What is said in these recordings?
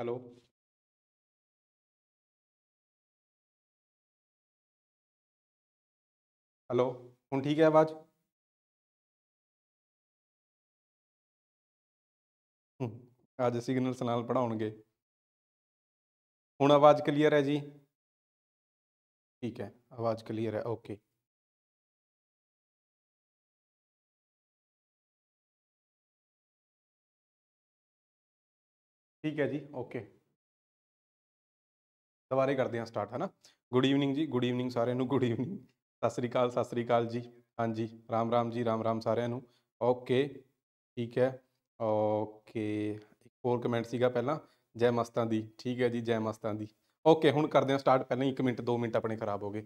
hello hello ਹੁਣ ਠੀਕ ਹੈ ਆਵਾਜ਼ ਅੱਜ ਸਿਗਨਲਸ ਨਾਲ ਪੜਾਉਣਗੇ ਹੁਣ ਆਵਾਜ਼ ਕਲੀਅਰ ਹੈ ਜੀ ਠੀਕ ਹੈ ਆਵਾਜ਼ ਕਲੀਅਰ ਹੈ ਓਕੇ ਠੀਕ ਹੈ ਜੀ ਓਕੇ ਦੁਬਾਰੇ ਕਰਦੇ ਹਾਂ ਸਟਾਰਟ ਹੈ ਨਾ ਗੁੱਡ ਈਵਨਿੰਗ ਜੀ ਗੁੱਡ ਈਵਨਿੰਗ ਸਾਰਿਆਂ ਨੂੰ ਗੁੱਡ ਈਵਨਿੰਗ ਸਤਿ ਸ੍ਰੀ ਅਕਾਲ ਸਤਿ ਸ੍ਰੀ ਅਕਾਲ ਜੀ ਹਾਂਜੀ ਰਾਮ ਰਾਮ ਜੀ ਰਾਮ ਰਾਮ ਸਾਰਿਆਂ ਨੂੰ ਓਕੇ ਠੀਕ ਹੈ ਓਕੇ ਇੱਕ ਹੋਰ ਕਮੈਂਟ ਸੀਗਾ ਪਹਿਲਾਂ ਜੈ ਮਸਤਾਂ ਦੀ ਠੀਕ ਹੈ ਜੀ ਜੈ ਮਸਤਾਂ ਦੀ ਓਕੇ ਹੁਣ ਕਰਦੇ ਹਾਂ ਸਟਾਰਟ ਪਹਿਲਾਂ 1 ਮਿੰਟ 2 ਮਿੰਟ ਆਪਣੇ ਖਰਾਬ ਹੋ ਗਏ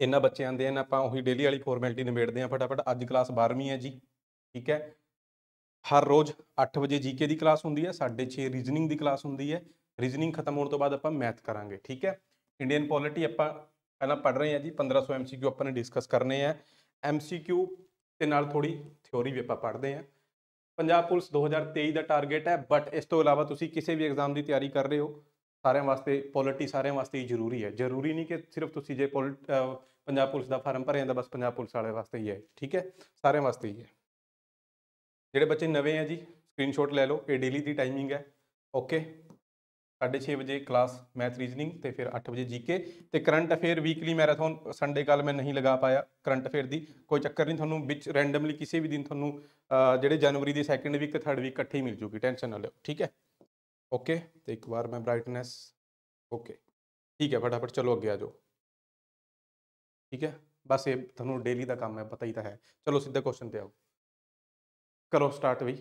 ਇਹਨਾਂ ਬੱਚਿਆਂ ਦੇ ਆਪਾਂ ਉਹੀ ਡੇਲੀ ਵਾਲੀ ਫਾਰਮੈਲਿਟੀ ਨਿਬੇੜਦੇ ਆ ਫਟਾਫਟ ਅੱਜ ਕਲਾਸ 12ਵੀਂ ਹੈ ਜੀ ਠੀਕ ਹੈ ਹਰ ਰੋਜ਼ 8 ਵਜੇ ਜੀਕੇ ਦੀ ਕਲਾਸ ਹੁੰਦੀ ਹੈ 6:30 ਰੀਜ਼ਨਿੰਗ ਦੀ ਕਲਾਸ ਹੁੰਦੀ ਹੈ ਰੀਜ਼ਨਿੰਗ ਖਤਮ ਹੋਣ ਤੋਂ ਬਾਅਦ ਆਪਾਂ ਮੈਥ ਕਰਾਂਗੇ ਠੀਕ ਹੈ ਇੰਡੀਅਨ ਪੋਲਿਟੀ ਆਪਾਂ ਪਹਿਲਾਂ ਪੜ ਰਹੇ ਹਾਂ ਜੀ 1500 ਐਮਸੀਕਿਊ ਆਪਾਂ ਨੇ ਡਿਸਕਸ ਕਰਨੇ ਆ ਐਮਸੀਕਿਊ ਤੇ ਨਾਲ ਥੋੜੀ ਥਿਉਰੀ ਵੀ ਆਪਾਂ ਪੜਦੇ ਆ ਪੰਜਾਬ ਪੁਲਿਸ 2023 ਦਾ ਟਾਰਗੇਟ ਹੈ ਬਟ ਇਸ ਤੋਂ ਇਲਾਵਾ ਤੁਸੀਂ ਕਿਸੇ ਵੀ ਐਗਜ਼ਾਮ ਦੀ ਤਿਆਰੀ ਕਰ ਰਹੇ ਹੋ ਸਾਰਿਆਂ ਵਾਸਤੇ ਪੋਲਿਟੀ ਸਾਰਿਆਂ ਵਾਸਤੇ ਹੀ ਜ਼ਰੂਰੀ ਹੈ ਜ਼ਰੂਰੀ ਨਹੀਂ ਕਿ ਸਿਰਫ ਤੁਸੀਂ ਜੇ ਪੰਜਾਬ ਪੁਲਿਸ ਦਾ ਫਾਰਮ ਭਰਿਆ ਤਾਂ ਬਸ ਪੰਜਾਬ ਪੁਲਿਸ ਵਾਲੇ ਵਾਸਤੇ ਹੀ ਹੈ ਠੀਕ ਹੈ ਸਾਰਿਆਂ ਵਾਸਤੇ ਹੀ ਹੈ ਜਿਹੜੇ ਬੱਚੇ ਨਵੇਂ ਆ ਜੀ ਸਕਰੀਨਸ਼ਾਟ ਲੈ ਲਓ ਇਹ ਡੇਲੀ ਦੀ ਟਾਈਮਿੰਗ ਹੈ ਓਕੇ 6:30 ਵਜੇ ਕਲਾਸ ਮੈਥ ਰੀਜ਼ਨਿੰਗ ਤੇ ਫਿਰ 8 ਵਜੇ ਜੀਕੇ ਤੇ current affair weekly marathon Sunday ਕੱਲ ਮੈਂ ਨਹੀਂ ਲਗਾ ਪਾਇਆ ਕਰੰਟ ਅਫੇਅਰ ਦੀ ਕੋਈ ਚੱਕਰ ਨਹੀਂ ਤੁਹਾਨੂੰ ਵਿੱਚ ਰੈਂਡਮਲੀ ਕਿਸੇ ਵੀ ਦਿਨ ਤੁਹਾਨੂੰ ਜਿਹੜੇ ਜਨਵਰੀ ਦੀ ਸੈਕੰਡ ਵੀਕ ਥਰਡ ਵੀਕ ਇਕੱਠੀ ਮਿਲ ਜੂਗੀ ਟੈਨਸ਼ਨ ਨਾ ਲਿਓ ਠੀਕ ਹੈ ਓਕੇ ਤੇ ਇੱਕ ਵਾਰ ਮੈਂ ਬ੍ਰਾਈਟਨੈਸ ਓਕੇ ਠੀਕ ਹੈ ਫਟਾਫਟ ਚਲੋ ਅੱਗੇ ਆ ਜਾਓ ਠੀਕ ਹੈ ਬਸ ਇਹ ਤੁਹਾਨੂੰ ਡੇਲੀ ਦਾ ਕੰਮ ਹੈ ਪਤਾ ਹੀ ਤਾਂ ਹੈ ਚਲੋ ਸਿੱਧਾ ਕੁਐਸਚਨ ਤੇ ਆਓ ਕਰੋ ਸਟਾਰਟ ਵੀ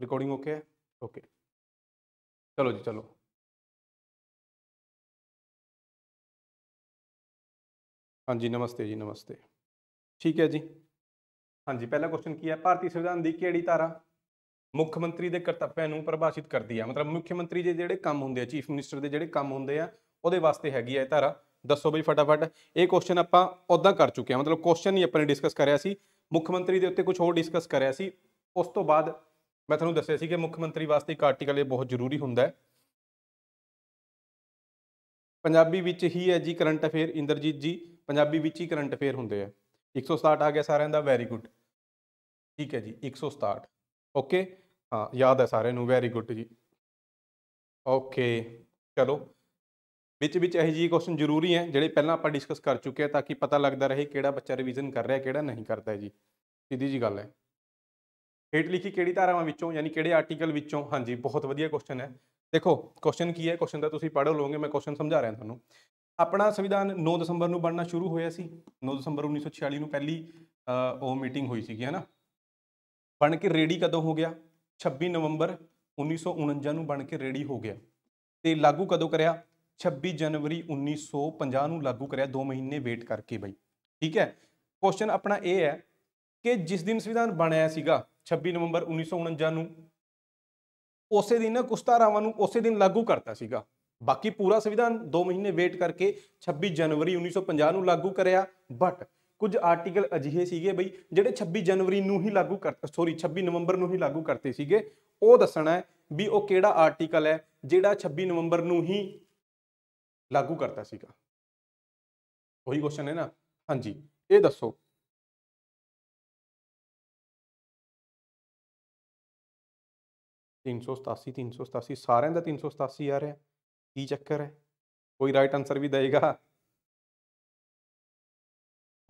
ਰਿਕਾਰਡਿੰਗ ਓਕੇ ਹੈ ਓਕੇ ਚਲੋ ਜੀ ਚਲੋ ਹਾਂਜੀ ਨਮਸਤੇ ਜੀ ਨਮਸਤੇ ਠੀਕ ਹੈ ਜੀ ਹਾਂਜੀ ਪਹਿਲਾ ਕੁਐਸਚਨ ਕੀ ਹੈ ਭਾਰਤੀ ਸੰਵਿਧਾਨ ਦੀ ਕਿਹੜੀ ਧਾਰਾ ਮੁੱਖ ਮੰਤਰੀ ਦੇ ਕਰਤੱਵਾਂ ਨੂੰ ਪਰਿਭਾਸ਼ਿਤ ਕਰਦੀ ਹੈ ਮਤਲਬ ਮੁੱਖ ਮੰਤਰੀ ਦੇ ਜਿਹੜੇ ਕੰਮ ਹੁੰਦੇ ਆ ਚੀਫ ਮਿਨਿਸਟਰ ਦੇ ਜਿਹੜੇ ਕੰਮ ਹੁੰਦੇ ਆ ਉਹਦੇ ਵਾਸਤੇ ਹੈਗੀ ਹੈ ਇਹ ਧਾਰਾ ਦੱਸੋ ਬਈ ਫਟਾਫਟ ਇਹ ਕੁਐਸਚਨ ਆਪਾਂ ਉਦਾਂ ਕਰ ਚੁੱਕੇ ਆ ਮਤਲਬ ਕੁਐਸਚਨ ਹੀ ਆਪਾਂ ਨੇ ਡਿਸਕਸ ਕਰਿਆ ਸੀ ਮੁੱਖ ਮੰਤਰੀ ਦੇ ਉੱਤੇ ਕੁਝ ਹੋਰ ਡਿਸਕਸ ਕਰਿਆ ਸੀ ਉਸ ਤੋਂ ਬਾਅਦ ਮੈਂ ਤੁਹਾਨੂੰ ਦੱਸਿਆ ਸੀ ਕਿ ਮੁੱਖ ਮੰਤਰੀ ਵਾਸਤੇ ਇੱਕ ਆਰਟੀਕਲ ਇਹ ਬਹੁਤ ਜ਼ਰੂਰੀ ਹੁੰਦਾ ਹੈ ਪੰਜਾਬੀ ਵਿੱਚ ਹੀ ਹੈ ਜੀ ਕਰੰਟ ਅਫੇਅਰ ਇੰਦਰਜੀਤ ਜੀ ਪੰਜਾਬੀ ਵਿੱਚ ਹੀ ਕਰੰਟ ਅਫੇਅਰ ਹੁੰਦੇ ਆ 167 ਆ ਗਿਆ ਸਾਰਿਆਂ ਦਾ ਵੈਰੀ ਗੁੱਡ ਠੀਕ ਹੈ ਜੀ 167 ਓਕੇ ਹਾਂ ਯਾਦ ਹੈ ਸਾਰਿਆਂ ਨੂੰ ਵੈਰੀ ਗੁੱਡ ਜੀ ਓਕੇ ਚਲੋ ਵਿੱਚ ਵਿੱਚ ਇਹ ਜੀ ਕੁਐਸਚਨ ਜ਼ਰੂਰੀ ਹੈ ਜਿਹੜੇ ਪਹਿਲਾਂ ਆਪਾਂ ਡਿਸਕਸ ਕਰ ਚੁੱਕੇ ਆ ਤਾਂ ਕਿ ਪਤਾ ਲੱਗਦਾ ਰਹੇ ਕਿਹੜਾ ਬੱਚਾ ਰਿਵੀਜ਼ਨ ਕਰ ਰਿਹਾ ਕਿਹੜਾ ਨਹੀਂ ਕਰਦਾ ਜੀ ਸਿੱਧੀ ਜੀ ਗੱਲ ਹੈ ਹੇਠ ਲਿਖੀ ਕਿਹੜੀ ਧਾਰਾਵਾਂ ਵਿੱਚੋਂ ਯਾਨੀ ਕਿਹੜੇ ਆਰਟੀਕਲ ਵਿੱਚੋਂ ਹਾਂਜੀ ਬਹੁਤ ਵਧੀਆ ਕੁਐਸਚਨ ਹੈ ਦੇਖੋ ਕੁਐਸਚਨ ਕੀ ਹੈ ਕੁਐਸਚਨ ਦਾ ਤੁਸੀਂ ਪੜ੍ਹ ਲਓਗੇ ਮੈਂ ਕੁਐਸਚਨ ਸਮਝਾ ਰਿਹਾ ਤੁਹਾਨੂੰ ਆਪਣਾ ਸੰਵਿਧਾਨ 9 ਦਸੰਬਰ ਨੂੰ ਬਣਨਾ ਸ਼ੁਰੂ ਹੋਇਆ ਸੀ 9 ਦਸੰਬਰ 1946 ਨੂੰ ਪਹਿਲੀ ਉਹ ਮੀਟਿੰਗ ਹੋਈ ਸੀਗੀ ਹੈਨਾ ਬਣ ਕੇ ਰੈਡੀ ਕਦੋਂ ਹੋ ਗਿਆ 26 ਨਵੰਬਰ 1949 ਨੂੰ ਬਣ ਕੇ ਰੈਡੀ ਹੋ ਗਿਆ ਤੇ ਲਾਗੂ ਕਦੋਂ ਕਰਿਆ 26 ਜਨਵਰੀ 1950 ਨੂੰ ਲਾਗੂ ਕਰਿਆ 2 ਮਹੀਨੇ ਵੇਟ ਕਰਕੇ ਬਈ ਠੀਕ ਹੈ ਕੁਐਸਚਨ ਆਪਣਾ ਇਹ ਹੈ ਕਿ ਜਿਸ ਦਿਨ ਸੰਵਿਧਾਨ ਬਣਿਆ ਸੀਗਾ 26 ਨਵੰਬਰ 1949 ਨੂੰ ਉਸੇ ਦਿਨ ਕੁਸਤਾਰਾਵਾਂ ਨੂੰ ਉਸੇ ਦਿਨ ਲਾਗੂ ਕਰਤਾ ਸੀਗਾ ਬਾਕੀ ਪੂਰਾ ਸੰਵਿਧਾਨ 2 ਮਹੀਨੇ ਵੇਟ ਕਰਕੇ 26 ਜਨਵਰੀ 1950 ਨੂੰ ਲਾਗੂ ਕਰਿਆ ਬਟ ਕੁਝ ਆਰਟੀਕਲ ਅਜਿਹੇ ਸੀਗੇ ਬਈ ਜਿਹੜੇ 26 ਜਨਵਰੀ ਨੂੰ ਹੀ ਲਾਗੂ ਕਰ ਸੌਰੀ 26 ਨਵੰਬਰ ਨੂੰ ਹੀ ਲਾਗੂ ਕਰਤੇ ਸੀਗੇ ਉਹ ਦੱਸਣਾ ਹੈ ਵੀ ਉਹ ਕਿਹੜਾ ਆਰਟੀਕਲ ਹੈ ਜਿਹੜਾ 26 ਨਵੰਬਰ ਨੂੰ ਹੀ ਲਾਗੂ ਕਰਤਾ ਸੀਗਾ ਉਹੀ ਕੁਐਸਚਨ ਹੈ ਨਾ ਹਾਂਜੀ ਇਹ ਦੱਸੋ 387 387 ਸਾਰਿਆਂ ਦਾ 387 ਆ ਰਿਹਾ ਕੀ ਚੱਕਰ ਹੈ ਕੋਈ ਰਾਈਟ ਆਨਸਰ ਵੀ ਦੇਗਾ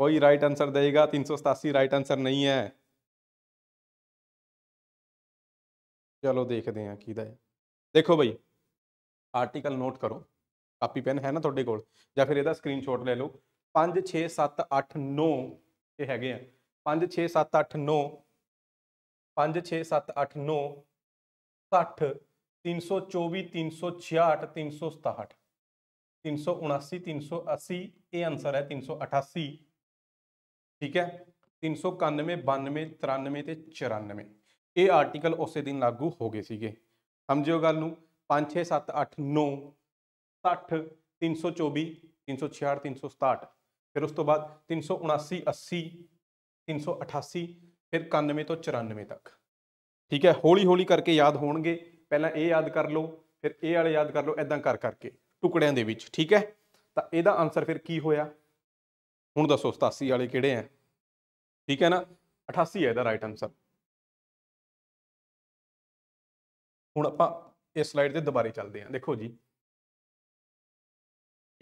कोई राइट आंसर देगा तीन सौ सतासी राइट आंसर नहीं है चलो देखते हैं कि देखो भाई आर्टिकल नोट करो ਕਾਪੀ ਪੈਨ ਹੈ ਨਾ ਤੁਹਾਡੇ ਕੋਲ ਜਾਂ ਫਿਰ ਇਹਦਾ ਸਕਰੀਨਸ਼ਾਟ ਲੈ ਲਓ 5 6 7 8 9 ਇਹ ਹੈਗੇ ਆ 5 6 7 8 9 5 6 7 8 9 ਇਹ ਆਨਸਰ ਹੈ 388 ਠੀਕ ਹੈ 391 92 93 ਤੇ 94 ਇਹ ਆਰਟੀਕਲ ਉਸੇ ਦਿਨ ਲਾਗੂ ਹੋ ਗਏ ਸੀਗੇ ਸਮਝਿਓ ਗੱਲ ਨੂੰ 5 6 7 8 9 60 324 366 367 ਫਿਰ ਉਸ ਤੋਂ ਬਾਅਦ 379 80 388 ਫਿਰ 91 ਤੋਂ 94 ਤੱਕ ਠੀਕ ਹੈ ਹੌਲੀ ਹੌਲੀ ਕਰਕੇ ਯਾਦ ਹੋਣਗੇ ਪਹਿਲਾਂ ਇਹ ਯਾਦ ਕਰ ਲਓ ਫਿਰ ਇਹ ਵਾਲੇ ਯਾਦ ਕਰ ਲਓ ਐਦਾਂ ਕਰ ਕਰਕੇ ਟੁਕੜਿਆਂ ਦੇ ਵਿੱਚ ਠੀਕ ਹੈ ਤਾਂ ਇਹਦਾ ਆਨਸਰ ਫਿਰ ਕੀ ਹੋਇਆ ਹੁਣ ਦੱਸੋ 87 ਵਾਲੇ ਕਿਹੜੇ ਆ ਠੀਕ ਹੈ ਨਾ 88 ਹੈ ਇਹਦਾ ਰਾਈਟ ਆਨਸਰ ਹੁਣ ਆਪਾਂ ਇਸ ਸਲਾਈਡ ਤੇ ਦੁਬਾਰੇ ਚੱਲਦੇ ਹਾਂ ਦੇਖੋ ਜੀ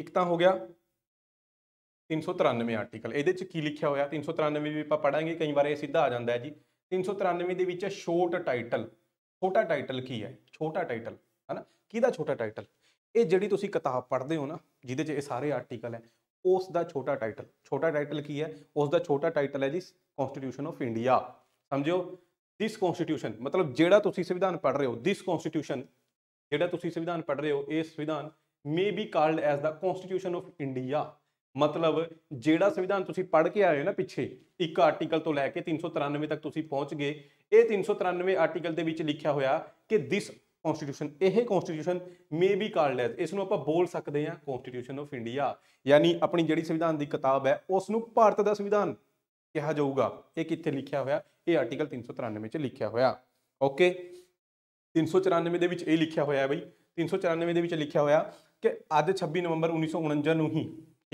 ਇੱਕ ਤਾਂ ਹੋ ਗਿਆ 393 ਆਰਟੀਕਲ ਇਹਦੇ ਚ ਕੀ ਲਿਖਿਆ ਹੋਇਆ 393 ਵੀ ਆਪਾਂ ਪੜਾਂਗੇ ਕਈ ਵਾਰ ਇਹ ਸਿੱਧਾ ਆ ਜਾਂਦਾ ਹੈ ਜੀ 393 ਦੇ ਵਿੱਚ ਸ਼ੋਰਟ ਟਾਈਟਲ ਛੋਟਾ ਟਾਈਟਲ ਕੀ ਹੈ ਛੋਟਾ ਟਾਈਟਲ ਹਨਾ ਕਿਹਦਾ ਛੋਟਾ ਟਾਈਟਲ ਇਹ ਜਿਹੜੀ ਤੁਸੀਂ ਕਿਤਾਬ ਪੜ੍ਹਦੇ ਹੋ ਨਾ ਜਿਹਦੇ 'ਚ ਇਹ ਸਾਰੇ ਆਰਟੀਕਲ ਹੈ ਉਸ ਦਾ ਛੋਟਾ ਟਾਈਟਲ ਛੋਟਾ ਟਾਈਟਲ ਕੀ ਹੈ ਉਸ ਦਾ ਛੋਟਾ ਟਾਈਟਲ ਹੈ ਜੀ ਕਨਸਟੀਟਿਊਸ਼ਨ ਆਫ ਇੰਡੀਆ ਸਮਝਿਓ ਥਿਸ ਕਨਸਟੀਟਿਊਸ਼ਨ ਮਤਲਬ ਜਿਹੜਾ ਤੁਸੀਂ ਸੰਵਿਧਾਨ ਪੜ੍ਹ ਰਹੇ ਹੋ ਥਿਸ ਕਨਸਟੀਟਿਊਸ਼ਨ ਜਿਹੜਾ ਤੁਸੀਂ ਸੰਵਿਧਾਨ ਪੜ੍ਹ ਰਹੇ ਹੋ ਇਹ ਸੰਵਿਧਾਨ ਮੇ ਬੀ ਕਾਲਡ ਐਸ ਦਾ ਕਨਸਟੀਟਿਊਸ਼ਨ ਆਫ ਇੰਡੀਆ ਮਤਲਬ ਜਿਹੜਾ ਸੰਵਿਧਾਨ ਤੁਸੀਂ ਪੜ੍ਹ ਕੇ ਆਏ ਹੋ ਨਾ ਪਿੱਛੇ ਇੱਕ ਆਰਟੀਕਲ ਤੋਂ ਲੈ ਕੇ 393 ਤੱਕ ਤੁਸੀਂ ਪਹੁੰਚ ਗਏ ਇਹ 393 ਆਰਟੀਕਲ ਦੇ ਵਿੱਚ ਲਿਖਿਆ ਹੋਇਆ ਕਿ ਥਿਸ ਕਨਸਟੀਟਿਊਸ਼ਨ ਇਹ constitution may be called as ਇਸ ਨੂੰ ਆਪਾਂ ਬੋਲ ਸਕਦੇ ਹਾਂ ਕਨਸਟੀਟਿਊਸ਼ਨ ਆਫ ਇੰਡੀਆ ਯਾਨੀ ਆਪਣੀ ਜਿਹੜੀ ਸੰਵਿਧਾਨ ਦੀ ਕਿਤਾਬ ਹੈ ਉਸ ਨੂੰ ਭਾਰਤ ਦਾ ਸੰਵਿਧਾਨ ਕਿਹਾ ਜਾਊਗਾ ਇਹ ਕਿੱਥੇ ਲਿਖਿਆ ਹੋਇਆ ਇਹ ਆਰਟੀਕਲ 393 ਚ ਲਿਖਿਆ ਹੋਇਆ ਓਕੇ 394 ਦੇ ਵਿੱਚ ਇਹ ਲਿਖਿਆ ਹੋਇਆ ਹੈ ਬਈ 394 ਦੇ ਵਿੱਚ ਲਿਖਿਆ ਹੋਇਆ ਕਿ ਅੱਜ 26 ਨਵੰਬਰ 1949 ਨੂੰ ਹੀ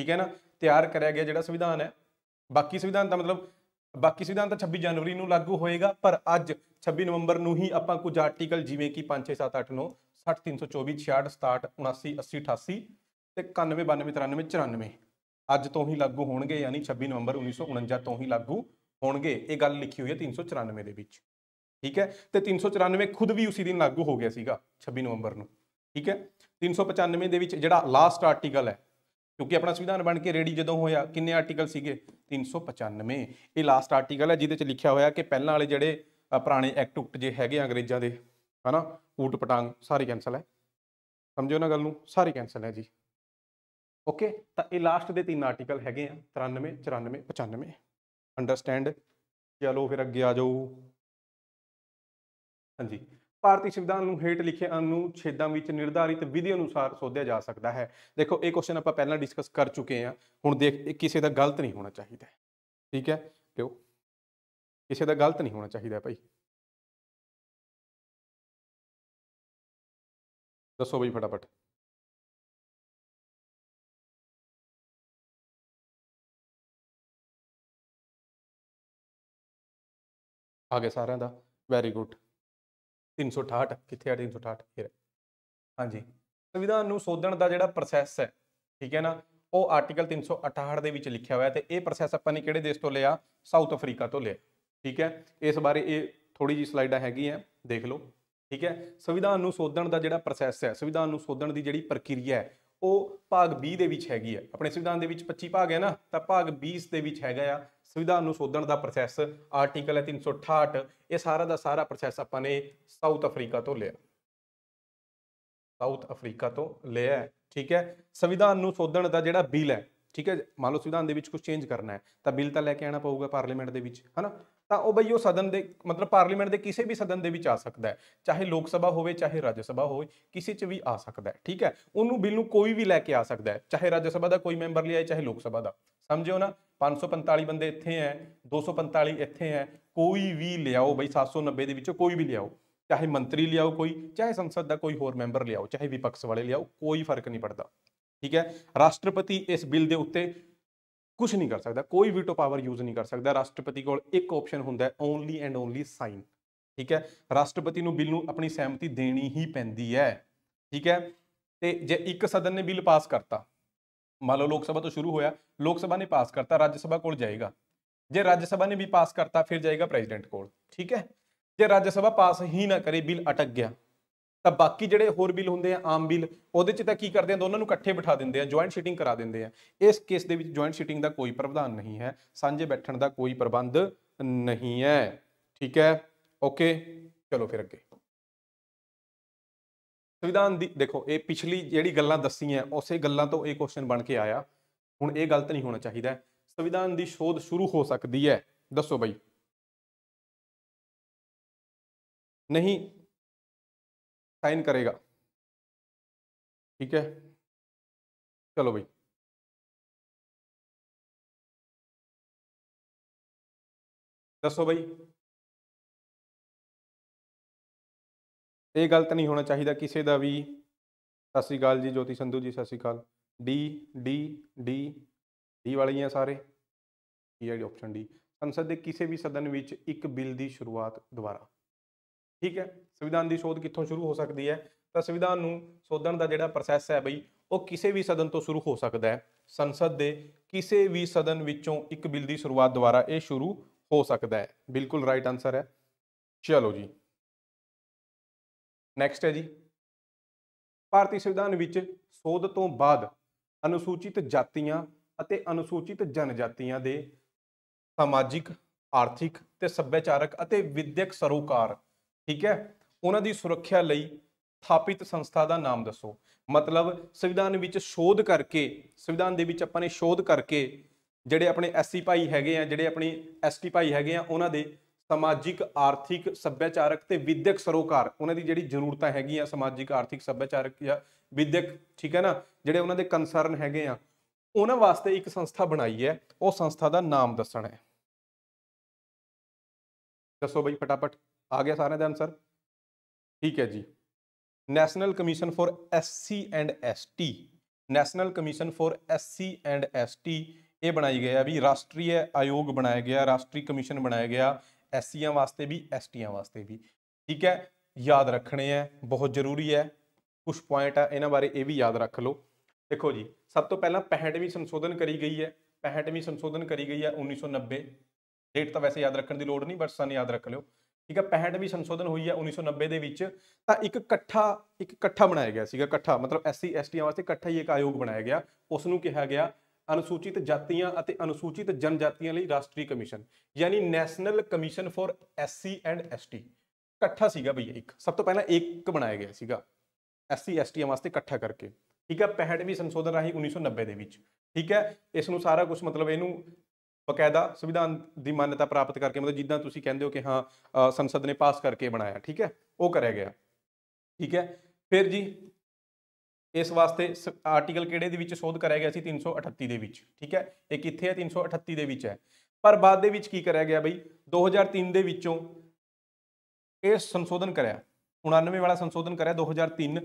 ਠੀਕ ਹੈ ਨਾ ਤਿਆਰ ਕਰਿਆ ਗਿਆ ਜਿਹੜਾ ਸੰਵਿਧਾਨ ਹੈ ਬਾਕੀ ਸੰਵਿਧਾਨ ਦਾ ਮਤਲਬ ਬਾਕੀ ਸੰਵਿਧਾਨ ਤਾਂ 26 ਜਨਵਰੀ ਨੂੰ ਲਾਗੂ ਹੋਏਗਾ ਪਰ ਅੱਜ 26 ਨਵੰਬਰ ਨੂੰ ਹੀ ਆਪਾਂ ਕੁਝ ਆਰਟੀਕਲ ਜਿਵੇਂ ਕਿ 5 6 7 8 9 60 324 66 67 79 80 88 ਤੇ 91 92 93 94 ਅੱਜ ਤੋਂ ਹੀ ਲਾਗੂ ਹੋਣਗੇ ਯਾਨੀ 26 ਨਵੰਬਰ 1949 ਤੋਂ ਹੀ ਲਾਗੂ ਹੋਣਗੇ ਇਹ ਗੱਲ ਲਿਖੀ ਹੋਈ ਹੈ 394 ਦੇ ਵਿੱਚ ਠੀਕ ਹੈ ਤੇ 394 ਖੁਦ ਵੀ ਉਸੇ ਦਿਨ ਲਾਗੂ ਹੋ ਗਿਆ ਸੀਗਾ 26 ਨਵੰਬਰ ਨੂੰ ਠੀਕ ਹੈ 395 ਦੇ ਵਿੱਚ ਜਿਹੜਾ ਲਾਸਟ ਆਰਟੀਕਲ ਹੈ ਕਿਉਂਕਿ ਆਪਣਾ ਸੰਵਿਧਾਨ ਬਣ ਕੇ ਰੈਡੀ ਜਦੋਂ ਹੋਇਆ ਕਿੰਨੇ ਆਰਟੀਕਲ ਸੀਗੇ 395 ਇਹ ਲਾਸਟ ਆਰਟੀਕਲ ਹੈ ਜਿਹਦੇ ਚ ਲਿਖਿਆ ਹੋਇਆ ਕਿ ਪਹਿਲਾਂ ਵਾਲੇ ਜਿਹੜੇ ਪੁਰਾਣੇ ਐਕਟ ਉਕਟ ਜੇ ਹੈਗੇ ਅੰਗਰੇਜ਼ਾਂ ਦੇ ਹਨਾ ਊਟ ਪਟਾਂਗ ਸਾਰੇ ਕੈਨਸਲ ਹੈ ਸਮਝੋ ਨਾ ਗੱਲ ਨੂੰ ਸਾਰੇ ਕੈਨਸਲ ਹੈ ਜੀ ਓਕੇ ਤਾਂ ਇਹ ਲਾਸਟ ਦੇ ਤਿੰਨ ਆਰਟੀਕਲ ਹੈਗੇ ਆ 93 94 95 ਅੰਡਰਸਟੈਂਡ ਚਲੋ ਫਿਰ ਅੱਗੇ ਆ ਜਾਓ ਹਾਂਜੀ ਭਾਰਤੀ ਸੰਵਿਧਾਨ ਨੂੰ ਹੇਠ ਲਿਖੇ ਅਨੁਛੇਦਾਂ ਵਿੱਚ ਨਿਰਧਾਰਿਤ ਵਿਧੀ ਅਨੁਸਾਰ ਸੋਧਿਆ ਜਾ ਸਕਦਾ ਹੈ ਦੇਖੋ ਇਹ ਕੁਐਸਚਨ ਆਪਾਂ ਪਹਿਲਾਂ ਡਿਸਕਸ ਕਰ ਚੁੱਕੇ ਹਾਂ ਹੁਣ ਦੇਖ ਕਿਸੇ ਦਾ ਗਲਤ ਨਹੀਂ ਹੋਣਾ ਚਾਹੀਦਾ ਠੀਕ ਹੈ ਕਿਉਂ ਕਿਸੇ ਦਾ ਗਲਤ ਨਹੀਂ ਹੋਣਾ ਚਾਹੀਦਾ ਭਾਈ ਦੱਸੋ ਬਈ ਫਟਾਫਟ ਆ ਗਿਆ ਸਾਰਿਆਂ ਦਾ ਵੈਰੀ ਗੁੱਡ 368 ਕਿੱਥੇ ਆ 368 ਫਿਰ ਹਾਂਜੀ ਸੰਵਿਧਾਨ ਨੂੰ ਸੋਧਣ ਦਾ ਜਿਹੜਾ ਪ੍ਰੋਸੈਸ ਹੈ ਠੀਕ ਹੈ ਨਾ ਉਹ ਆਰਟੀਕਲ 368 ਦੇ ਵਿੱਚ ਲਿਖਿਆ ਹੋਇਆ ਤੇ ਇਹ ਪ੍ਰੋਸੈਸ ਆਪਾਂ ਨੇ ਕਿਹੜੇ ਦੇਸ਼ ਤੋਂ ਲਿਆ ਸਾਊਥ ਅਫਰੀਕਾ ਤੋਂ ਲਿਆ ਠੀਕ ਹੈ ਇਸ ਬਾਰੇ ਇਹ ਥੋੜੀ ਜੀ ਸਲਾਈਡਾਂ ਹੈਗੀਆਂ ਦੇਖ ਲਓ ਠੀਕ ਹੈ ਸੰਵਿਧਾਨ ਨੂੰ ਸੋਧਣ ਦਾ ਜਿਹੜਾ ਪ੍ਰੋਸੈਸ ਹੈ ਸੰਵਿਧਾਨ ਨੂੰ ਸੋਧਣ ਦੀ ਜਿਹੜੀ ਪ੍ਰਕਿਰਿਆ ਹੈ ਉਹ ਭਾਗ 20 ਦੇ ਵਿੱਚ ਹੈਗੀ ਹੈ ਆਪਣੇ ਸੰਵਿਧਾਨ ਦੇ ਵਿੱਚ 25 ਭਾਗ ਹੈ ਨਾ ਤਾਂ ਭਾਗ 20 ਦੇ ਵਿੱਚ ਹੈਗਾ ਆ ਸੰਵਿਧਾਨ ਨੂੰ ਸੋਧਣ ਦਾ ਪ੍ਰੋਸੈਸ ਆਰਟੀਕਲ ਹੈ 368 ਇਹ ਸਾਰਾ ਦਾ ਸਾਰਾ ਪ੍ਰੋਸੈਸ ਆਪਾਂ ਨੇ ਸਾਊਥ ਅਫਰੀਕਾ ਤੋਂ ਲਿਆ ਸਾਊਥ ਅਫਰੀਕਾ ਤੋਂ ਲਿਆ ਠੀਕ ਹੈ ਸੰਵਿਧਾਨ ਨੂੰ ਸੋਧਣ ਦਾ ਜਿਹੜਾ ਬਿੱਲ ਹੈ ਠੀਕ ਹੈ ਮੰਨ ਲਓ ਸੰਵਿਧਾਨ ਦੇ ਵਿੱਚ ਕੁਝ ਚੇਂਜ ਕਰਨਾ ਹੈ ਤਾਂ ਬਿੱਲ ਤਾਂ ਲੈ ਕੇ ਆਣਾ ਪਊਗਾ ਪਾਰਲੀਮੈਂਟ ਦੇ ਵਿੱਚ ਹਨਾ ਤਾਂ ਉਹ ਬਈ ਉਹ ਸਦਨ ਦੇ ਮਤਲਬ ਪਾਰਲੀਮੈਂਟ ਦੇ ਕਿਸੇ ਵੀ ਸਦਨ ਦੇ ਵਿੱਚ ਆ ਸਕਦਾ ਹੈ ਚਾਹੇ ਲੋਕ ਸਭਾ ਹੋਵੇ ਚਾਹੇ ਰਾਜ ਸਭਾ ਹੋਵੇ ਕਿਸੇ 'ਚ ਵੀ ਆ ਸਕਦਾ ਹੈ ਠੀਕ ਹੈ ਉਹਨੂੰ ਬਿੱਲ ਨੂੰ ਕੋਈ ਵੀ ਲੈ ਕੇ ਆ ਸਕਦਾ ਹੈ ਚਾਹੇ ਰਾਜ ਸਭਾ ਦਾ ਕੋਈ ਮੈਂਬਰ ਲਿਆਏ ਚਾਹੇ ਲੋਕ ਸਭਾ ਦਾ ਸਮਝਿਓ ਨਾ 545 ਬੰਦੇ ਇੱਥੇ ਐ 245 ਇੱਥੇ ਐ ਕੋਈ ਵੀ ਲਿਆਓ ਬਈ 790 ਦੇ ਵਿੱਚੋਂ ਕੋਈ ਵੀ ਲਿਆਓ ਚਾਹੇ ਮੰਤਰੀ ਲਿਆਓ ਕੋਈ ਚਾਹੇ ਸੰਸਦ ਦਾ ਕੋਈ ਹੋਰ ਮੈਂਬਰ ਲਿਆਓ ਚਾਹੇ ਵਿਪਕਸ਼ ਵਾਲੇ ਲਿਆਓ ਕੋਈ ਫਰਕ ਨਹੀਂ ਪੜਦਾ ਠੀਕ ਹੈ ਰਾਸ਼ਟਰਪਤੀ ਇਸ ਬਿੱਲ ਦੇ ਉੱਤੇ ਕੁਝ ਨਹੀਂ ਕਰ ਸਕਦਾ ਕੋਈ ਵੀਟੋ ਪਾਵਰ ਯੂਜ਼ ਨਹੀਂ ਕਰ ਸਕਦਾ ਰਾਸ਼ਟਰਪਤੀ ਕੋਲ ਇੱਕ ਆਪਸ਼ਨ ਹੁੰਦਾ ਹੈ ਓਨਲੀ ਐਂਡ ਓਨਲੀ ਸਾਈਨ ਠੀਕ ਹੈ ਰਾਸ਼ਟਰਪਤੀ ਨੂੰ ਬਿੱਲ ਨੂੰ ਆਪਣੀ ਸਹਿਮਤੀ ਦੇਣੀ ਹੀ ਪੈਂਦੀ ਹੈ ਠੀਕ ਹੈ ਤੇ ਜੇ ਇੱਕ ਸਦਨ ਨੇ ਬਿੱਲ ਪਾਸ ਕਰਤਾ ਮੰਨ ਲਓ ਲੋਕ ਸਭਾ ਤੋਂ ਸ਼ੁਰੂ ਹੋਇਆ ਲੋਕ ਸਭਾ ਨੇ ਪਾਸ ਕਰਤਾ ਰਾਜ ਸਭਾ ਕੋਲ ਜਾਏਗਾ ਜੇ ਰਾਜ ਸਭਾ ਨੇ ਵੀ ਪਾਸ ਕਰਤਾ ਫਿਰ ਜਾਏਗਾ ਪ੍ਰੈਜ਼ੀਡੈਂਟ ਕੋਲ ਠੀਕ ਹੈ ਜੇ ਰਾਜ ਸਭਾ ਪਾਸ ਹੀ ਨਾ ਕਰੇ ਬਿੱਲ ਅਟਕ ਗਿਆ ਤਾਂ ਬਾਕੀ ਜਿਹੜੇ ਹੋਰ ਬਿੱਲ ਹੁੰਦੇ ਆ ਆਮ ਬਿੱਲ ਉਹਦੇ 'ਚ ਤਾਂ ਕੀ ਕਰਦੇ ਆ ਦੋਨਾਂ ਨੂੰ ਇਕੱਠੇ ਬਿਠਾ ਦਿੰਦੇ ਆ ਜੁਆਇੰਟ ਸੀਟਿੰਗ ਕਰਾ ਦਿੰਦੇ ਆ ਇਸ ਕੇਸ ਦੇ ਵਿੱਚ ਜੁਆਇੰਟ ਸੀਟਿੰਗ ਦਾ ਕੋਈ ਪ੍ਰਵਧਾਨ ਨਹੀਂ ਹੈ ਸਾਂਝੇ ਬੈਠਣ ਦਾ ਕੋਈ ਪ੍ਰਬੰਧ ਨਹੀਂ ਹੈ ਠੀਕ ਹੈ ਓਕੇ ਚਲੋ ਫਿਰ ਅੱਗੇ ਸੰਵਿਧਾਨ ਦੀ ਦੇਖੋ ਇਹ ਪਿਛਲੀ ਜਿਹੜੀ ਗੱਲਾਂ ਦੱਸੀਆਂ ਉਸੇ ਗੱਲਾਂ ਤੋਂ ਇਹ ਕੁਐਸਚਨ ਬਣ ਕੇ ਆਇਆ ਹੁਣ ਇਹ ਗਲਤ ਨਹੀਂ ਹੋਣਾ ਚਾਹੀਦਾ ਸੰਵਿਧਾਨ ਦੀ ਸ਼ੋਧ ਸ਼ੁਰੂ ਹੋ ਸਕਦੀ ਹੈ ਦੱਸੋ ਬਈ ਨਹੀਂ साइन करेगा ठीक है चलो भाई ਦੱਸੋ ਬਈ ਇਹ ਗਲਤ ਨਹੀਂ ਹੋਣਾ ਚਾਹੀਦਾ ਕਿਸੇ ਦਾ ਵੀ ਸਤਿ ਸ੍ਰੀ ਅਕਾਲ ਜੀ ਜੋਤੀ Sandhu ji Sat Sri Akal D D D D ਵਾਲੀਆਂ ਸਾਰੇ ਕੀ ਹੈ ਆਪਸ਼ਨ ਡੀ ਸੰਸਦ ਦੇ ਕਿਸੇ ਵੀ ਸਦਨ ਵਿੱਚ ਇੱਕ ਬਿੱਲ ਦੀ ਸ਼ੁਰੂਆਤ ਦੁਆਰਾ ਠੀਕ ਹੈ ਸੰਵਿਧਾਨ ਦੀ ਸੋਧ ਕਿੱਥੋਂ ਸ਼ੁਰੂ ਹੋ ਸਕਦੀ ਹੈ ਤਾਂ ਸੰਵਿਧਾਨ ਨੂੰ ਸੋਧਣ ਦਾ ਜਿਹੜਾ ਪ੍ਰੋਸੈਸ ਹੈ ਬਈ ਉਹ ਕਿਸੇ ਵੀ ਸਦਨ ਤੋਂ ਸ਼ੁਰੂ ਹੋ ਸਕਦਾ ਹੈ ਸੰਸਦ ਦੇ ਕਿਸੇ ਵੀ ਸਦਨ ਵਿੱਚੋਂ ਇੱਕ ਬਿੱਲ ਦੀ ਸ਼ੁਰੂਆਤ ਦੁਆਰਾ ਇਹ ਸ਼ੁਰੂ ਹੋ ਸਕਦਾ ਹੈ ਬਿਲਕੁਲ ਰਾਈਟ ਆਨਸਰ ਹੈ ਚਲੋ ਜੀ ਨੈਕਸਟ ਹੈ ਜੀ ਭਾਰਤੀ ਸੰਵਿਧਾਨ ਵਿੱਚ ਸੋਧ ਤੋਂ ਬਾਅਦ ਅਨੁਸੂਚਿਤ ਜਾਤੀਆਂ ਅਤੇ ਅਨੁਸੂਚਿਤ ਜਨਜਾਤੀਆਂ ਦੇ ਸਮਾਜਿਕ ਆਰਥਿਕ ਤੇ ਸੱਭਿਆਚਾਰਕ ਅਤੇ ਵਿਦਿਅਕ ਸਰੋਕਾਰ ਠੀਕ ਹੈ ਉਹਨਾਂ ਦੀ ਸੁਰੱਖਿਆ ਲਈ ਸਥਾਪਿਤ ਸੰਸਥਾ ਦਾ ਨਾਮ ਦੱਸੋ ਮਤਲਬ ਸੰਵਿਧਾਨ ਵਿੱਚ ਸ਼ੋਧ ਕਰਕੇ ਸੰਵਿਧਾਨ ਦੇ ਵਿੱਚ ਆਪਾਂ ਨੇ ਸ਼ੋਧ ਕਰਕੇ ਜਿਹੜੇ ਆਪਣੇ ਐਸਸੀ ਭਾਈ ਹੈਗੇ ਆ ਜਿਹੜੇ ਆਪਣੀ ਐਸਟੀ ਭਾਈ ਹੈਗੇ ਆ ਉਹਨਾਂ ਦੇ ਸਮਾਜਿਕ ਆਰਥਿਕ ਸੱਭਿਆਚਾਰਕ ਤੇ ਵਿਦਿਅਕ ਸਰੋਕਾਰ ਉਹਨਾਂ ਦੀ ਜਿਹੜੀ ਜ਼ਰੂਰਤਾਂ ਹੈਗੀਆਂ ਸਮਾਜਿਕ ਆਰਥਿਕ ਸੱਭਿਆਚਾਰਕ ਜਾਂ ਵਿਦਿਅਕ ਠੀਕ ਹੈ ਨਾ ਜਿਹੜੇ ਉਹਨਾਂ ਦੇ ਕੰਸਰਨ ਹੈਗੇ ਆ ਉਹਨਾਂ ਵਾਸਤੇ ਇੱਕ ਸੰਸਥਾ ਬਣਾਈ ਹੈ ਉਹ ਸੰਸਥਾ ਦਾ ਨਾਮ ਦੱਸਣਾ ਹੈ ਦੱਸੋ ਬਈ ਫਟਾਫਟ ਆ ਗਿਆ ਸਾਰਿਆਂ ਦਾ ਆਨਸਰ ਠੀਕ ਹੈ ਜੀ National Commission for SC and ST National Commission for SC and ST ਇਹ ਬਣਾਈ ਗਈ ਹੈ ਵੀ ਰਾਸ਼ਟਰੀ ਆਯੋਗ ਬਣਾਇਆ ਗਿਆ ਰਾਸ਼ਟਰੀ ਕਮਿਸ਼ਨ ਬਣਾਇਆ ਗਿਆ ਐਸਸੀਆਂ ਵਾਸਤੇ ਵੀ ਐਸਟੀਆਂ ਵਾਸਤੇ ਵੀ ਠੀਕ ਹੈ ਯਾਦ ਰੱਖਣੇ ਆ ਬਹੁਤ ਜ਼ਰੂਰੀ ਹੈ ਕੁਝ ਪੁਆਇੰਟ ਆ ਇਹਨਾਂ ਬਾਰੇ ਇਹ ਵੀ ਯਾਦ ਰੱਖ ਲਓ ਦੇਖੋ ਜੀ ਸਭ ਤੋਂ ਪਹਿਲਾਂ 65ਵੀਂ ਸੰਸ਼ੋਧਨ ਕਰੀ ਗਈ ਹੈ 65ਵੀਂ ਸੰਸ਼ੋਧਨ ਕਰੀ ਗਈ ਹੈ 1990 ਡੇਟ ਤਾਂ ਵੈਸੇ ਯਾਦ ਰੱਖਣ ਦੀ ਲੋੜ ਨਹੀਂ ਬਟ ਸਨ ਯਾਦ ਰੱਖ ਲਿਓ ਠੀਕ ਹੈ 65ਵੀਂ ਸੰਸ਼ੋਧਨ ਹੋਈ ਹੈ 1990 ਦੇ ਵਿੱਚ ਤਾਂ ਇੱਕ ਇਕੱਠਾ ਇੱਕ ਇਕੱਠਾ ਬਣਾਇਆ ਗਿਆ ਸੀਗਾ ਇਕੱਠਾ ਮਤਲਬ ਐਸਸੀ ਐਸਟੀਆਂ ਵਾਸਤੇ ਇਕੱਠਾ ਹੀ ਇੱਕ ਆਯੋਗ ਬਣਾਇਆ ਗਿਆ ਉਸ ਨੂੰ ਕਿਹਾ ਗਿਆ ਅਨੁਸੂਚਿਤ ਜਾਤੀਆਂ ਅਤੇ ਅਨੁਸੂਚਿਤ ਜਨਜਾਤੀਆਂ ਲਈ ਰਾਸ਼ਟਰੀ ਕਮਿਸ਼ਨ ਯਾਨੀ National Commission for SC and ST ਇਕੱਠਾ ਸੀਗਾ ਭਈ ਇੱਕ ਸਭ ਤੋਂ ਪਹਿਲਾਂ ਇੱਕ ਬਣਾਇਆ ਗਿਆ ਸੀਗਾ ਐਸਸੀ ਐਸਟੀਆਂ ਵਾਸਤੇ ਇਕੱਠਾ ਕਰਕੇ ਠੀਕ ਹੈ 65ਵੀਂ ਸੰਸ਼ੋਧਨ ਰਾਹੀਂ 1990 ਦੇ ਵਿੱਚ ਠੀਕ ਹੈ ਇਸ ਨੂੰ ਸਾਰਾ ਕੁਝ ਮਤਲਬ ਇਹਨੂੰ ਬਕਾਇਦਾ ਸੰਵਿਧਾਨ ਦੀ ਮਾਨਤਾ ਪ੍ਰਾਪਤ ਕਰਕੇ ਮਤਲਬ ਜਿੱਦਾਂ ਤੁਸੀਂ ਕਹਿੰਦੇ ਹੋ ਕਿ ਹਾਂ ਸੰਸਦ ਨੇ ਪਾਸ ਕਰਕੇ ਬਣਾਇਆ ਠੀਕ ਹੈ ਉਹ ਕਰਿਆ ਗਿਆ ਠੀਕ ਹੈ ਫਿਰ ਜੀ ਇਸ ਵਾਸਤੇ ਆਰਟੀਕਲ ਕਿਹੜੇ ਦੇ ਵਿੱਚ ਸੋਧ ਕਰਿਆ ਗਿਆ ਸੀ 338 ਦੇ ਵਿੱਚ ਠੀਕ ਹੈ ਇਹ ਕਿੱਥੇ ਹੈ 338 ਦੇ ਵਿੱਚ ਹੈ ਪਰ ਬਾਅਦ ਦੇ ਵਿੱਚ ਕੀ ਕਰਿਆ ਗਿਆ ਬਈ 2003 ਦੇ ਵਿੱਚੋਂ ਇਹ ਸੰਸ਼ੋਧਨ ਕਰਿਆ 99 ਵਾਲਾ ਸੰਸ਼ੋਧਨ ਕਰਿਆ 2003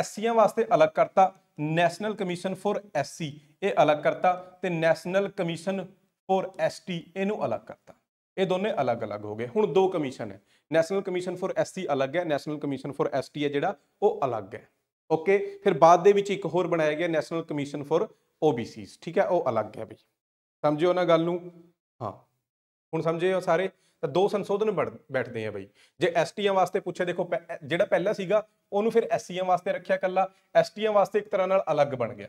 ਐਸਸੀਆਂ ਵਾਸਤੇ ਅਲੱਗ ਕਰਤਾ ਨੈਸ਼ਨਲ ਕਮਿਸ਼ਨ ਫॉर ਐਸਸੀ ਇਹ ਅਲੱਗ ਕਰਤਾ ਤੇ ਨੈਸ਼ਨਲ ਕਮਿਸ਼ਨ ਫੋਰ ਐਸਟੀ ਇਹਨੂੰ ਅਲੱਗ ਕਰਤਾ ਇਹ ਦੋਨੇ ਅਲੱਗ-ਅਲੱਗ ਹੋ ਗਏ ਹੁਣ ਦੋ ਕਮਿਸ਼ਨ ਹੈ ਨੈਸ਼ਨਲ ਕਮਿਸ਼ਨ ਫॉर ਐਸਟੀ ਅਲੱਗ ਹੈ ਨੈਸ਼ਨਲ ਕਮਿਸ਼ਨ ਫॉर ਐਸਟੀ ਹੈ ਜਿਹੜਾ ਉਹ ਅਲੱਗ ਹੈ ਓਕੇ ਫਿਰ ਬਾਅਦ ਦੇ ਵਿੱਚ ਇੱਕ ਹੋਰ ਬਣਾਇਆ ਗਿਆ ਨੈਸ਼ਨਲ ਕਮਿਸ਼ਨ ਫॉर ਓਬੀਸੀਸ ਠੀਕ ਹੈ ਉਹ ਅਲੱਗ ਹੈ ਬਈ ਸਮਝਿਓ ਨਾ ਗੱਲ ਨੂੰ ਹਾਂ ਹੁਣ ਸਮਝੇ ਹੋ ਸਾਰੇ ਤਾਂ ਦੋ ਸੰਸ਼ੋਧਨ ਬੈਠਦੇ ਆ ਬਈ ਜੇ ਐਸਟੀਆਂ ਵਾਸਤੇ ਪੁੱਛੇ ਦੇਖੋ ਜਿਹੜਾ ਪਹਿਲਾਂ ਸੀਗਾ ਉਹਨੂੰ ਫਿਰ ਐਸਸੀਆਂ ਵਾਸਤੇ ਰੱਖਿਆ ਕੱਲਾ ਐਸਟੀਆਂ ਵਾਸਤੇ ਇੱਕ ਤਰ੍ਹਾਂ ਨਾਲ ਅਲੱਗ ਬਣ ਗਿਆ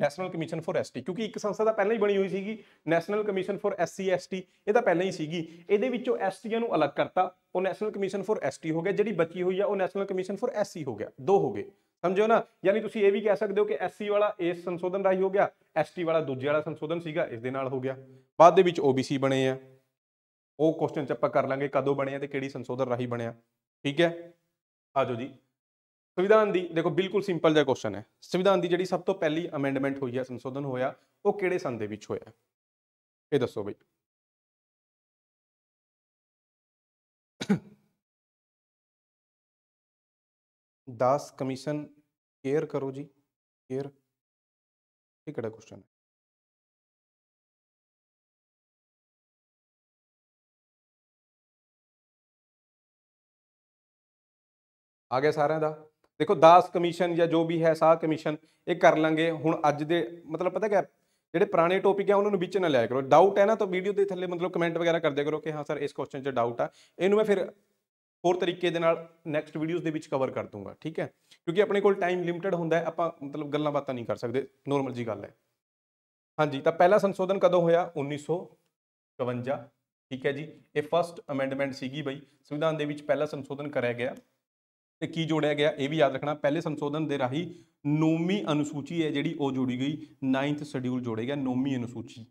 ਨੈਸ਼ਨਲ ਕਮਿਸ਼ਨ ਫॉर ਐਸਟੀ ਕਿਉਂਕਿ ਇੱਕ ਸੰਸਥਾ ਤਾਂ ਪਹਿਲਾਂ ਹੀ ਬਣੀ ਹੋਈ ਸੀਗੀ National Commission for SC ST ਇਹ ਤਾਂ ਪਹਿਲਾਂ ਹੀ ਸੀਗੀ ਇਹਦੇ ਵਿੱਚੋਂ ਐਸਟੀਆਂ ਨੂੰ ਅਲੱਗ ਕਰਤਾ ਉਹ ਨੈਸ਼ਨਲ ਕਮਿਸ਼ਨ ਫॉर ਐਸਟੀ ਹੋ ਗਿਆ ਜਿਹੜੀ ਬਚੀ ਹੋਈ ਆ ਉਹ ਨੈਸ਼ਨਲ ਕਮਿਸ਼ਨ ਫॉर ਐਸਸੀ ਹੋ ਗਿਆ ਦੋ ਹੋ ਗਏ ਸਮਝੋ ਨਾ ਯਾਨੀ ਤੁਸੀਂ ਇਹ ਵੀ ਕਹਿ ਸਕਦੇ ਹੋ ਕਿ ਐਸਸੀ ਵਾਲਾ ਇਸ ਸੰਸ਼ੋਧਨ ਰਾਹੀਂ ਹੋ ਗਿਆ ਐਸਟੀ ਵਾਲਾ ਦੂਜੇ ਵਾਲਾ ਸੰਸ਼ੋਧਨ ਸੀਗਾ ਇਸ ਦੇ ਨਾਲ ਹੋ ਗਿਆ ਬਾਅਦ ਦੇ ਵਿੱਚ ਓਬੀਸੀ ਬਣੇ ਆ ਉਹ ਕੁਐਸਚਨ ਚ ਆਪਾਂ ਕਰ ਲਾਂਗੇ ਕਦੋਂ ਬਣੇ ਆ ਤੇ ਕਿਹੜੀ ਸੰਸ਼ੋਧਨ ਰਾਹੀਂ ਬਣਿਆ ਠੀਕ ਹੈ ਆਜੋ ਜੀ ਸੰਵਿਧਾਨ ਦੀ ਦੇਖੋ ਬਿਲਕੁਲ ਸਿੰਪਲ ਜਿਹਾ ਕੁਐਸਚਨ ਹੈ ਸੰਵਿਧਾਨ ਦੀ ਜਿਹੜੀ ਸਭ ਤੋਂ ਪਹਿਲੀ ਅਮੈਂਡਮੈਂਟ ਹੋਈ ਹੈ ਸੰਸ਼ੋਧਨ ਹੋਇਆ ਉਹ ਕਿਹੜੇ ਸੰਨ ਦੇ ਵਿੱਚ ਹੋਇਆ ਇਹ ਦੱਸੋ ਬਈ ਦਾਸ ਕਮਿਸ਼ਨ ਕੇਅਰ ਕਰੋ ਜੀ ਕੇਅਰ ਇਹ ਕਿਹੜਾ ਕੁਐਸਚਨ ਹੈ ਆ ਗਿਆ ਸਾਰਿਆਂ ਦਾ ਦੇਖੋ ਦਾਸ ਕਮਿਸ਼ਨ ਜਾਂ ਜੋ ਵੀ ਹੈ ਸਾਹ ਕਮਿਸ਼ਨ ਇਹ ਕਰ ਲਾਂਗੇ ਹੁਣ ਅੱਜ ਦੇ ਮਤਲਬ ਪਤਾ ਕਿ ਜਿਹੜੇ ਪੁਰਾਣੇ ਟੌਪਿਕ ਆ ਉਹਨਾਂ ਨੂੰ ਵਿੱਚ ਨਾ ਲਿਆ ਕਰੋ ਡਾਊਟ ਹੈ ਨਾ ਤਾਂ ਵੀਡੀਓ ਦੇ ਥੱਲੇ ਮਤਲਬ ਕਮੈਂਟ ਵਗੈਰਾ ਕਰ ਦਿਆ ਕਰੋ ਕਿ ਹਾਂ ਸਰ ਇਸ ਕੁਐਸਚਨ 'ਚ ਡਾਊਟ ਆ ਇਹਨੂੰ ਮੈਂ ਫਿਰ ਹੋਰ ਤਰੀਕੇ ਦੇ ਨਾਲ ਨੈਕਸਟ ਵੀਡੀਓਜ਼ ਦੇ ਵਿੱਚ ਕਵਰ ਕਰ ਦੂੰਗਾ ਠੀਕ ਹੈ ਕਿਉਂਕਿ ਆਪਣੇ ਕੋਲ ਟਾਈਮ ਲਿਮਟਿਡ ਹੁੰਦਾ ਹੈ ਆਪਾਂ ਮਤਲਬ ਗੱਲਾਂ ਬਾਤਾਂ ਨਹੀਂ ਕਰ ਸਕਦੇ ਨੋਰਮਲ ਜੀ ਗੱਲ ਹੈ ਹਾਂਜੀ ਤਾਂ ਪਹਿਲਾ ਸੰਸ਼ੋਧਨ ਕਦੋਂ ਹੋਇਆ 1952 ਠੀਕ ਹੈ ਜੀ ਇਹ ਫਰਸਟ ਅਮੈਂਡਮੈਂਟ ਸੀਗੀ ਬਈ ਸੰਵਿਧਾਨ ਦੇ ਵਿੱਚ ਪਹਿਲਾ ਸੰਸ਼ੋਧਨ ਕਰਿਆ ਗਿਆ ਤੇ ਕੀ ਜੋੜਿਆ ਗਿਆ ਇਹ ਵੀ ਯਾਦ ਰੱਖਣਾ ਪਹਿਲੇ ਸੰਸ਼ੋਧਨ ਦੇ ਰਾਹੀਂ ਨੌਵੀਂ ਅਨੁਸੂਚੀ ਹੈ ਜਿਹੜੀ ਉਹ ਜੋੜੀ ਗਈ 9th ਸ਼ਡਿਊਲ ਜੋੜੇ ਗਿਆ ਨੌਵੀਂ ਅਨੁਸੂਚੀ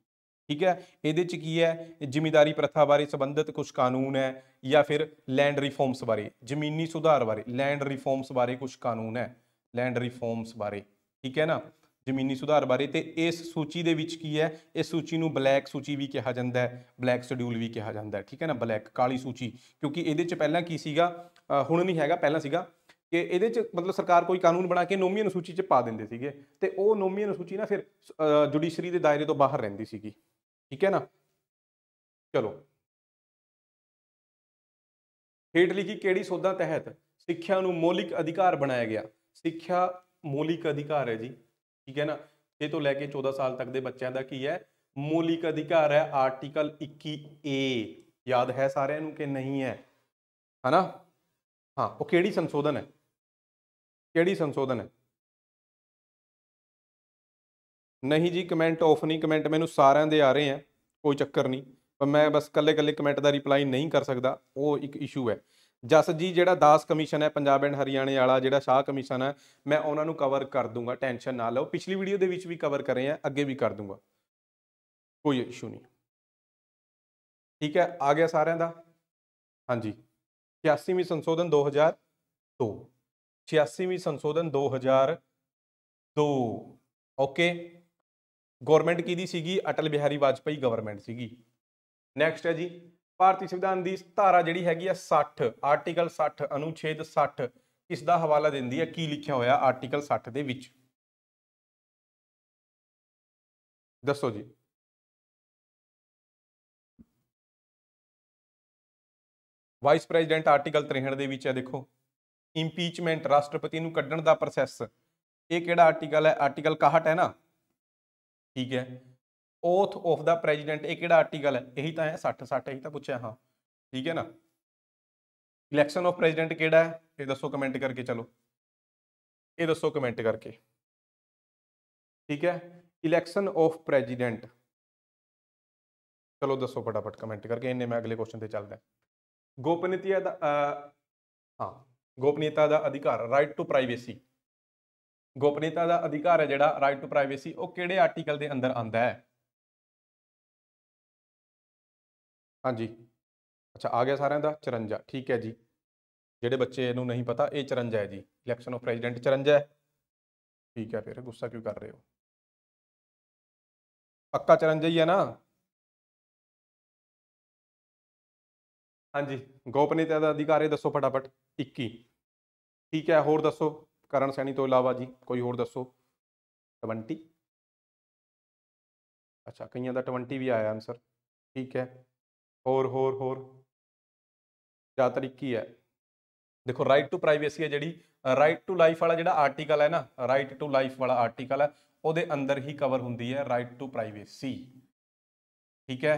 ਠੀਕ ਹੈ ਇਹਦੇ ਚ ਕੀ ਹੈ ਜ਼ਿਮੀਂਦਾਰੀ ਪ੍ਰਥਾ ਬਾਰੇ ਸੰਬੰਧਿਤ ਕੁਝ ਕਾਨੂੰਨ ਹੈ ਜਾਂ ਫਿਰ ਲੈਂਡ ਰਿਫਾਰਮਸ ਬਾਰੇ ਜ਼ਮੀਨੀ ਸੁਧਾਰ ਬਾਰੇ ਲੈਂਡ ਰਿਫਾਰਮਸ ਬਾਰੇ ਕੁਝ ਕਾਨੂੰਨ ਹੈ ਲੈਂਡ ਰਿਫਾਰਮਸ ਬਾਰੇ ਠੀਕ ਹੈ ਨਾ ਜ਼ਮੀਨੀ ਸੁਧਾਰ ਬਾਰੇ ਤੇ ਇਸ ਸੂਚੀ ਦੇ ਵਿੱਚ ਕੀ ਹੈ ਇਸ ਸੂਚੀ ਨੂੰ ਬਲੈਕ ਸੂਚੀ ਵੀ ਕਿਹਾ ਜਾਂਦਾ ਹੈ ਬਲੈਕ ਸ਼ਡਿਊਲ ਵੀ ਕਿਹਾ ਜਾਂਦਾ ਹੈ ਠੀਕ ਹੈ ਨਾ ਬਲੈਕ ਕਾਲੀ ਸੂਚੀ ਕਿਉਂਕਿ ਇਹਦੇ 'ਚ ਪਹਿਲਾਂ ਕੀ ਸੀਗਾ ਹੁਣ ਨਹੀਂ ਹੈਗਾ ਪਹਿਲਾਂ ਸੀਗਾ ਕਿ ਇਹਦੇ 'ਚ ਮਤਲਬ ਸਰਕਾਰ ਕੋਈ ਕਾਨੂੰਨ ਬਣਾ ਕੇ ਨੋਮੀ ਅਨੁਸੂਚੀ 'ਚ ਪਾ ਦਿੰਦੇ ਸੀਗੇ ਤੇ ਉਹ ਨੋਮੀ ਅਨੁਸੂਚੀ ਨਾ ਫਿਰ ਜੁਡੀਸ਼ਰੀ ਦੇ ਦਾਇਰੇ ਤੋਂ ਬਾਹਰ ਰਹਿੰਦੀ ਸੀਗੀ ਠੀਕ ਹੈ ਨਾ ਚਲੋ ਹੇਠ ਲਿਖੀ ਕਿਹੜੀ ਸੋਧਾਂ ਤਹਿਤ ਸਿੱਖਿਆ ਨੂੰ ਮੌਲਿਕ ਅਧਿਕਾਰ ਬਣਾਇਆ ਗਿਆ ਸਿੱਖਿਆ ਮੌਲਿਕ ਅਧਿਕਾਰ ਹੈ ਜੀ ਠੀਕ ਹੈ ਨਾ 6 ਤੋਂ ਲੈ ਕੇ 14 ਸਾਲ ਤੱਕ ਦੇ ਬੱਚਿਆਂ ਦਾ ਕੀ ਹੈ ਮੌਲਿਕ ਅਧਿਕਾਰ ਹੈ ਆਰਟੀਕਲ 21A ਯਾਦ ਹੈ ਸਾਰਿਆਂ ਨੂੰ ਕਿ ਨਹੀਂ ਹੈ ਹਨਾ ਹਾਂ ਉਹ ਕਿਹੜੀ ਸੰਸ਼ੋਧਨ ਹੈ ਕਿਹੜੀ ਸੰਸ਼ੋਧਨ ਹੈ ਨਹੀਂ ਜੀ ਕਮੈਂਟ ਆਫ ਨਹੀਂ ਕਮੈਂਟ ਮੈਨੂੰ ਸਾਰਿਆਂ ਦੇ ਆ ਰਹੇ ਆ ਕੋਈ ਚੱਕਰ ਨਹੀਂ ਪਰ ਮੈਂ ਬਸ ਕੱਲੇ ਕੱਲੇ ਕਮੈਂਟ ਦਾ ਰਿਪਲਾਈ ਨਹੀਂ ਕਰ ਸਕਦਾ ਉਹ ਇੱਕ ਇਸ਼ੂ ਹੈ ਜਸ ਜੀ ਜਿਹੜਾ ਦਾਸ ਕਮਿਸ਼ਨ ਹੈ ਪੰਜਾਬ ਐਂਡ ਹਰਿਆਣੇ ਵਾਲਾ ਜਿਹੜਾ ਸ਼ਾਹ ਕਮਿਸ਼ਨ ਹੈ ਮੈਂ ਉਹਨਾਂ ਨੂੰ ਕਵਰ ਕਰ ਦੂੰਗਾ ਟੈਨਸ਼ਨ ਨਾ ਲਓ ਪਿਛਲੀ ਵੀਡੀਓ ਦੇ ਵਿੱਚ ਵੀ ਕਵਰ ਕਰ ਰਹੇ ਆ ਅੱਗੇ ਵੀ ਕਰ ਦੂੰਗਾ ਕੋਈ ਇਸ਼ੂ ਨਹੀਂ ਠੀਕ ਹੈ ਆ ਗਿਆ ਸਾਰਿਆਂ ਦਾ ਹਾਂਜੀ 86ਵੀਂ ਸੰਸ਼ੋਧਨ 2002 86ਵੀਂ ਸੰਸ਼ੋਧਨ 2002 ਓਕੇ ਗਵਰਨਮੈਂਟ ਕੀ ਦੀ ਸੀਗੀ ਅਟਲ ਬਿਹਾਰੀ ਵਾਜਪਾਈ ਗਵਰਨਮੈਂਟ ਸੀਗੀ ਨੈਕਸਟ ਹੈ ਜੀ ਭਾਰਤੀ ਸੰਵਿਧਾਨ ਦੀ ਧਾਰਾ ਜਿਹੜੀ ਹੈਗੀ ਆ 60 ਆਰਟੀਕਲ 60 ਅਨੁਛੇਦ 60 ਇਸ ਦਾ ਹਵਾਲਾ ਦਿੰਦੀ ਹੈ ਕੀ ਲਿਖਿਆ ਹੋਇਆ ਆਰਟੀਕਲ 60 ਦੇ ਵਿੱਚ ਦੱਸੋ ਜੀ ਵਾਈਸ ਪ੍ਰੈਜ਼ੀਡੈਂਟ ਆਰਟੀਕਲ 63 ਦੇ ਵਿੱਚ ਹੈ ਦੇਖੋ ਇੰਪੀਚਮੈਂਟ ਰਾਸ਼ਟਰਪਤੀ ਨੂੰ ਕੱਢਣ ਦਾ ਪ੍ਰੋਸੈਸ ਇਹ ਕਿਹੜਾ ਆਰਟੀਕਲ ਹੈ ਆਰਟੀਕਲ 61 ਹੈ ਨਾ ਠੀਕ ਹੈ ਓਥ ਆਫ ਦਾ ਪ੍ਰੈਜ਼ੀਡੈਂਟ ਇਹ ਕਿਹੜਾ ਆਰਟੀਕਲ ਹੈ ਇਹੀ ਤਾਂ ਹੈ 60 60 ਇਹੀ ਤਾਂ ਪੁੱਛਿਆ ਹਾਂ ਠੀਕ ਹੈ ਨਾ ਇਲੈਕਸ਼ਨ ਆਫ ਪ੍ਰੈਜ਼ੀਡੈਂਟ ਕਿਹੜਾ ਹੈ ਇਹ ਦੱਸੋ ਕਮੈਂਟ ਕਰਕੇ ਚਲੋ ਇਹ ਦੱਸੋ ਕਮੈਂਟ ਕਰਕੇ ਠੀਕ ਹੈ ਇਲੈਕਸ਼ਨ ਆਫ ਪ੍ਰੈਜ਼ੀਡੈਂਟ ਚਲੋ ਦੱਸੋ ਫਟਾਫਟ ਕਮੈਂਟ ਕਰਕੇ ਇੰਨੇ ਮੈਂ ਅਗਲੇ ਕੁਐਸਚਨ ਤੇ ਚੱਲਦਾ ਗੋਪਨੀਤਾ ਦਾ ਹਾਂ ਗੋਪਨੀਤਾ ਦਾ ਅਧਿਕਾਰ ਰਾਈਟ ਟੂ ਪ੍ਰਾਈਵੇਸੀ ਗੋਪਨੀਤਾ ਦਾ ਅਧਿਕਾਰ ਹੈ ਜਿਹੜਾ ਰਾਈਟ ਟੂ ਪ੍ਰਾਈਵੇਸੀ ਉਹ ਕਿਹੜੇ ਆਰਟੀਕਲ ਦੇ ਅੰਦਰ ਆਂਦਾ ਹੈ ਹਾਂਜੀ ਅੱਛਾ ਆ ਗਿਆ ਸਾਰਿਆਂ ਦਾ 54 ਠੀਕ ਹੈ ਜੀ ਜਿਹੜੇ ਬੱਚੇ ਨੂੰ ਨਹੀਂ ਪਤਾ ਇਹ 54 ਹੈ ਜੀ ਇਲੈਕਸ਼ਨ ਆਫ ਪ੍ਰੈਜ਼ੀਡੈਂਟ 54 ਹੈ ਠੀਕ ਹੈ ਫਿਰ ਗੁੱਸਾ ਕਿਉਂ ਕਰ ਰਹੇ ਹੋ ਪੱਕਾ 54 ਹੀ ਹੈ ਨਾ ਹਾਂਜੀ ਗੋਪਨੀਯਤਾ ਦਾ ਅਧਿਕਾਰ ਇਹ ਦੱਸੋ ਫਟਾਫਟ 21 ਠੀਕ ਹੈ ਹੋਰ ਦੱਸੋ ਕਰਨ ਸੈਣੀ ਤੋਂ ਇਲਾਵਾ ਜੀ ਕੋਈ ਹੋਰ ਦੱਸੋ 20 ਅੱਛਾ ਕਈਆਂ ਦਾ 20 ਵੀ ਆਇਆ ਆਨਸਰ ਠੀਕ ਹੈ ਹੋਰ ਹੋਰ ਹੋਰ ਜ਼ਿਆਦਾਤਰ ਤਰੀਕੀ ਹੈ ਦੇਖੋ ਰਾਈਟ ਟੂ ਪ੍ਰਾਈਵੇਸੀ ਹੈ ਜਿਹੜੀ ਰਾਈਟ ਟੂ ਲਾਈਫ ਵਾਲਾ ਜਿਹੜਾ ਆਰਟੀਕਲ ਹੈ ਨਾ ਰਾਈਟ ਟੂ ਲਾਈਫ ਵਾਲਾ ਆਰਟੀਕਲ ਹੈ ਉਹਦੇ ਅੰਦਰ ਹੀ ਕਵਰ ਹੁੰਦੀ ਹੈ ਰਾਈਟ ਟੂ ਪ੍ਰਾਈਵੇਸੀ ਠੀਕ ਹੈ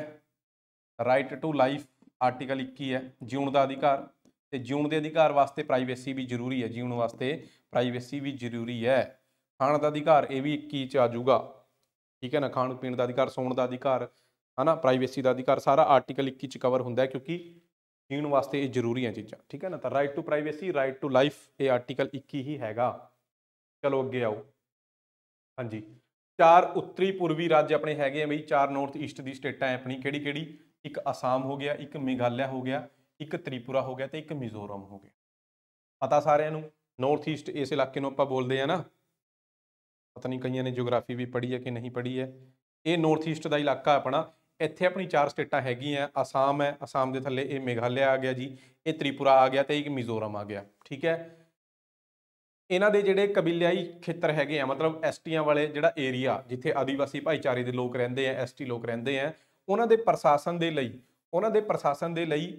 ਰਾਈਟ ਟੂ ਲਾਈਫ ਆਰਟੀਕਲ 21 ਹੈ ਜਿਉਣ ਦਾ ਅਧਿਕਾਰ ਤੇ ਜਿਉਣ ਦੇ ਅਧਿਕਾਰ ਵਾਸਤੇ ਪ੍ਰਾਈਵੇਸੀ ਵੀ ਜ਼ਰੂਰੀ ਹੈ ਜੀਉਣ ਵਾਸਤੇ ਪ੍ਰਾਈਵੇਸੀ ਵੀ ਜ਼ਰੂਰੀ ਹੈ ਖਾਣ ਦਾ ਅਧਿਕਾਰ ਇਹ ਵੀ 21 ਚ ਆ ਜਾਊਗਾ ਠੀਕ ਹੈ ਨਾ ਖਾਣ ਪੀਣ ਦਾ ਅਧਿਕਾਰ ਸੌਣ ਦਾ ਅਧਿਕਾਰ ਹਨਾ ਪ੍ਰਾਈਵੇਸੀ ਦਾ ਅਧਿਕਾਰ ਸਾਰਾ ਆਰਟੀਕਲ 21 ਚ ਕਵਰ ਹੁੰਦਾ ਹੈ ਕਿਉਂਕਿ ਜੀਣ ਵਾਸਤੇ ਇਹ ਜ਼ਰੂਰੀ ਹੈ ਚੀਜ਼ਾਂ ਠੀਕ ਹੈ ਨਾ ਤਾਂ right to privacy right to life ਇਹ ਆਰਟੀਕਲ 21 ਹੀ ਹੈਗਾ ਚਲੋ ਅੱਗੇ ਆਓ ਹਾਂਜੀ ਚਾਰ ਉੱਤਰੀ ਪੂਰਬੀ ਰਾਜ ਆਪਣੇ ਹੈਗੇ ਆ ਬਈ ਚਾਰ ਨਾਰਥ ਈਸਟ ਦੀ ਸਟੇਟਾਂ ਐ ਆਪਣੀ ਕਿਹੜੀ ਕਿਹੜੀ ਇੱਕ ਅਸਾਮ ਹੋ ਗਿਆ ਇੱਕ ਮੇਘਾਲਿਆ ਹੋ ਗਿਆ ਇੱਕ ਤ੍ਰਿਪੁਰਾ ਹੋ ਗਿਆ ਤੇ ਇੱਕ ਮਿਜ਼ੋਰਮ ਹੋ ਗਿਆ ਪਤਾ ਸਾਰਿਆਂ ਨੂੰ ਨਾਰਥ ਈਸਟ ਇਸ ਇਲਾਕੇ ਨੂੰ ਆਪਾਂ ਬੋਲਦੇ ਆ ਨਾ ਪਤਾ ਨਹੀਂ ਕਈਆਂ ਨੇ ਜੀਓਗ੍ਰਾਫੀ ਵੀ ਪੜ੍ਹੀ ਹੈ ਕਿ ਨਹੀਂ ਪੜ੍ਹੀ ਹੈ ਇਹ ਨਾਰਥ ਈਸਟ ਦਾ ਇਲਾਕਾ ਆਪਣਾ ਇੱਥੇ ਆਪਣੀ ਚਾਰ ਸਟੇਟਾਂ ਹੈਗੀਆਂ ਆਸਾਮ ਹੈ ਆਸਾਮ ਦੇ ਥੱਲੇ ਇਹ ਮੇਘਾਲਿਆ ਆ ਗਿਆ ਜੀ ਇਹ ਤ੍ਰਿਪੁਰਾ ਆ ਗਿਆ ਤੇ ਇੱਕ ਮਿਜ਼ੋਰਮ ਆ ਗਿਆ ਠੀਕ ਹੈ ਇਹਨਾਂ ਦੇ ਜਿਹੜੇ ਕਬੀਲਿਆਈ ਖੇਤਰ ਹੈਗੇ ਆ ਮਤਲਬ ਐਸਟੀਆਂ ਵਾਲੇ ਜਿਹੜਾ ਏਰੀਆ ਜਿੱਥੇ ਆਦੀਵਾਸੀ ਭਾਈਚਾਰੇ ਦੇ ਲੋਕ ਰਹਿੰਦੇ ਆ ਐਸਟੀ ਲੋਕ ਰਹਿੰਦੇ ਆ ਉਹਨਾਂ ਦੇ ਪ੍ਰਸ਼ਾਸਨ ਦੇ ਲਈ ਉਹਨਾਂ ਦੇ ਪ੍ਰਸ਼ਾਸਨ ਦੇ ਲਈ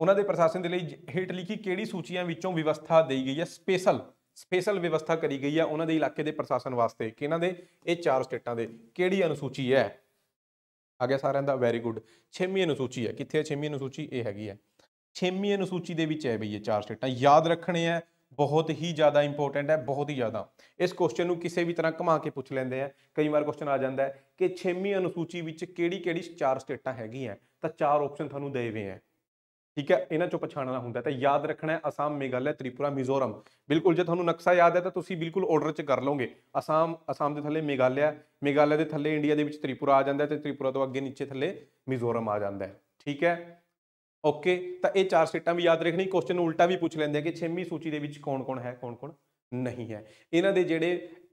ਉਹਨਾਂ ਦੇ ਪ੍ਰਸ਼ਾਸਨ ਦੇ ਲਈ ਹੇਠ ਲਿਖੀ ਕਿਹੜੀ ਸੂਚੀਆਂ ਵਿੱਚੋਂ ਵਿਵਸਥਾ ਦੇਈ ਗਈ ਹੈ ਸਪੈਸ਼ਲ ਸਪੈਸ਼ਲ ਵਿਵਸਥਾ ਕਰੀ ਗਈ ਹੈ ਉਹਨਾਂ ਦੇ ਇਲਾਕੇ ਦੇ ਪ੍ਰਸ਼ਾਸਨ ਵਾਸਤੇ ਕਿ ਇਹਨਾਂ ਦੇ ਇਹ ਚਾਰ ਸਟੇਟਾਂ ਦੇ ਕਿਹੜੀ ਅਨੁਸੂਚੀ ਹੈ ਆ ਗਿਆ ਸਾਰਿਆਂ ਦਾ ਵੈਰੀ ਗੁੱਡ 6ਵੀਂ ਅਨੁਸੂਚੀ ਹੈ ਕਿੱਥੇ ਹੈ 6ਵੀਂ ਅਨੁਸੂਚੀ ਇਹ ਹੈਗੀ ਹੈ 6ਵੀਂ ਅਨੁਸੂਚੀ ਦੇ ਵਿੱਚ ਹੈ ਬਈ ਇਹ ਚਾਰ ਸਟੇਟਾਂ ਯਾਦ ਰੱਖਣੇ ਆ ਬਹੁਤ ਹੀ ਜ਼ਿਆਦਾ ਇੰਪੋਰਟੈਂਟ ਹੈ ਬਹੁਤ ਹੀ ਜ਼ਿਆਦਾ ਇਸ ਕੁਐਸਚਨ ਨੂੰ ਕਿਸੇ ਵੀ ਤਰ੍ਹਾਂ ਘੁਮਾ ਕੇ ਪੁੱਛ ਲੈਂਦੇ ਆ ਕਈ ਵਾਰ ਕੁਐਸਚਨ ਆ ਜਾਂਦਾ ਹੈ ਕਿ 6ਵੀਂ ਅਨੁਸੂਚੀ ਵਿੱਚ ਕਿਹੜੀ-ਕਿਹੜੀ ਚਾਰ ਸਟੇਟਾਂ ਹੈਗੀਆਂ ਤਾਂ ਚਾਰ ਆਪਸ਼ਨ ਤੁਹਾਨੂੰ ਦੇਵੇ ਆ ਠੀਕ ਹੈ ਇਹਨਾਂ ਚੋਂ ਪਛਾਣਨਾ ਹੁੰਦਾ ਤਾਂ ਯਾਦ ਰੱਖਣਾ ਹੈ ਅਸਾਮ ਮੇਘਾਲਿਆ ਤ੍ਰਿਪੁਰਾ ਮਿਜ਼ੋਰਮ ਬਿਲਕੁਲ ਜੇ ਤੁਹਾਨੂੰ ਨਕਸ਼ਾ ਯਾਦ ਹੈ ਤਾਂ ਤੁਸੀਂ ਬਿਲਕੁਲ ਆਰਡਰ 'ਚ ਕਰ ਲਓਗੇ ਅਸਾਮ ਅਸਾਮ ਦੇ ਥੱਲੇ ਮੇਘਾਲਿਆ ਮੇਘਾਲਿਆ ਦੇ ਥੱਲੇ ਇੰਡੀਆ ਦੇ ਵਿੱਚ ਤ੍ਰਿਪੁਰਾ ਆ ਜਾਂਦਾ ਤੇ ਤ੍ਰਿਪੁਰਾ ਤੋਂ ਅੱਗੇ ਨੀਚੇ ਥੱਲੇ ਮਿਜ਼ੋਰਮ ਆ ਜਾਂਦਾ ਠੀਕ ਹੈ ਓਕੇ ਤਾਂ ਇਹ ਚਾਰ ਸਟੇਟਾਂ ਵੀ ਯਾਦ ਰੱਖਣੀ ਕੁਐਸਚਨ ਉਲਟਾ ਵੀ ਪੁੱਛ ਲੈਂਦੇ ਕਿ 6ਵੀਂ ਸੂਚੀ ਦੇ ਵਿੱਚ ਕੌਣ-ਕੌਣ ਹੈ ਕੌਣ-ਕੌਣ ਨਹੀਂ ਹੈ ਇਹਨਾਂ ਦੇ ਜਿਹੜੇ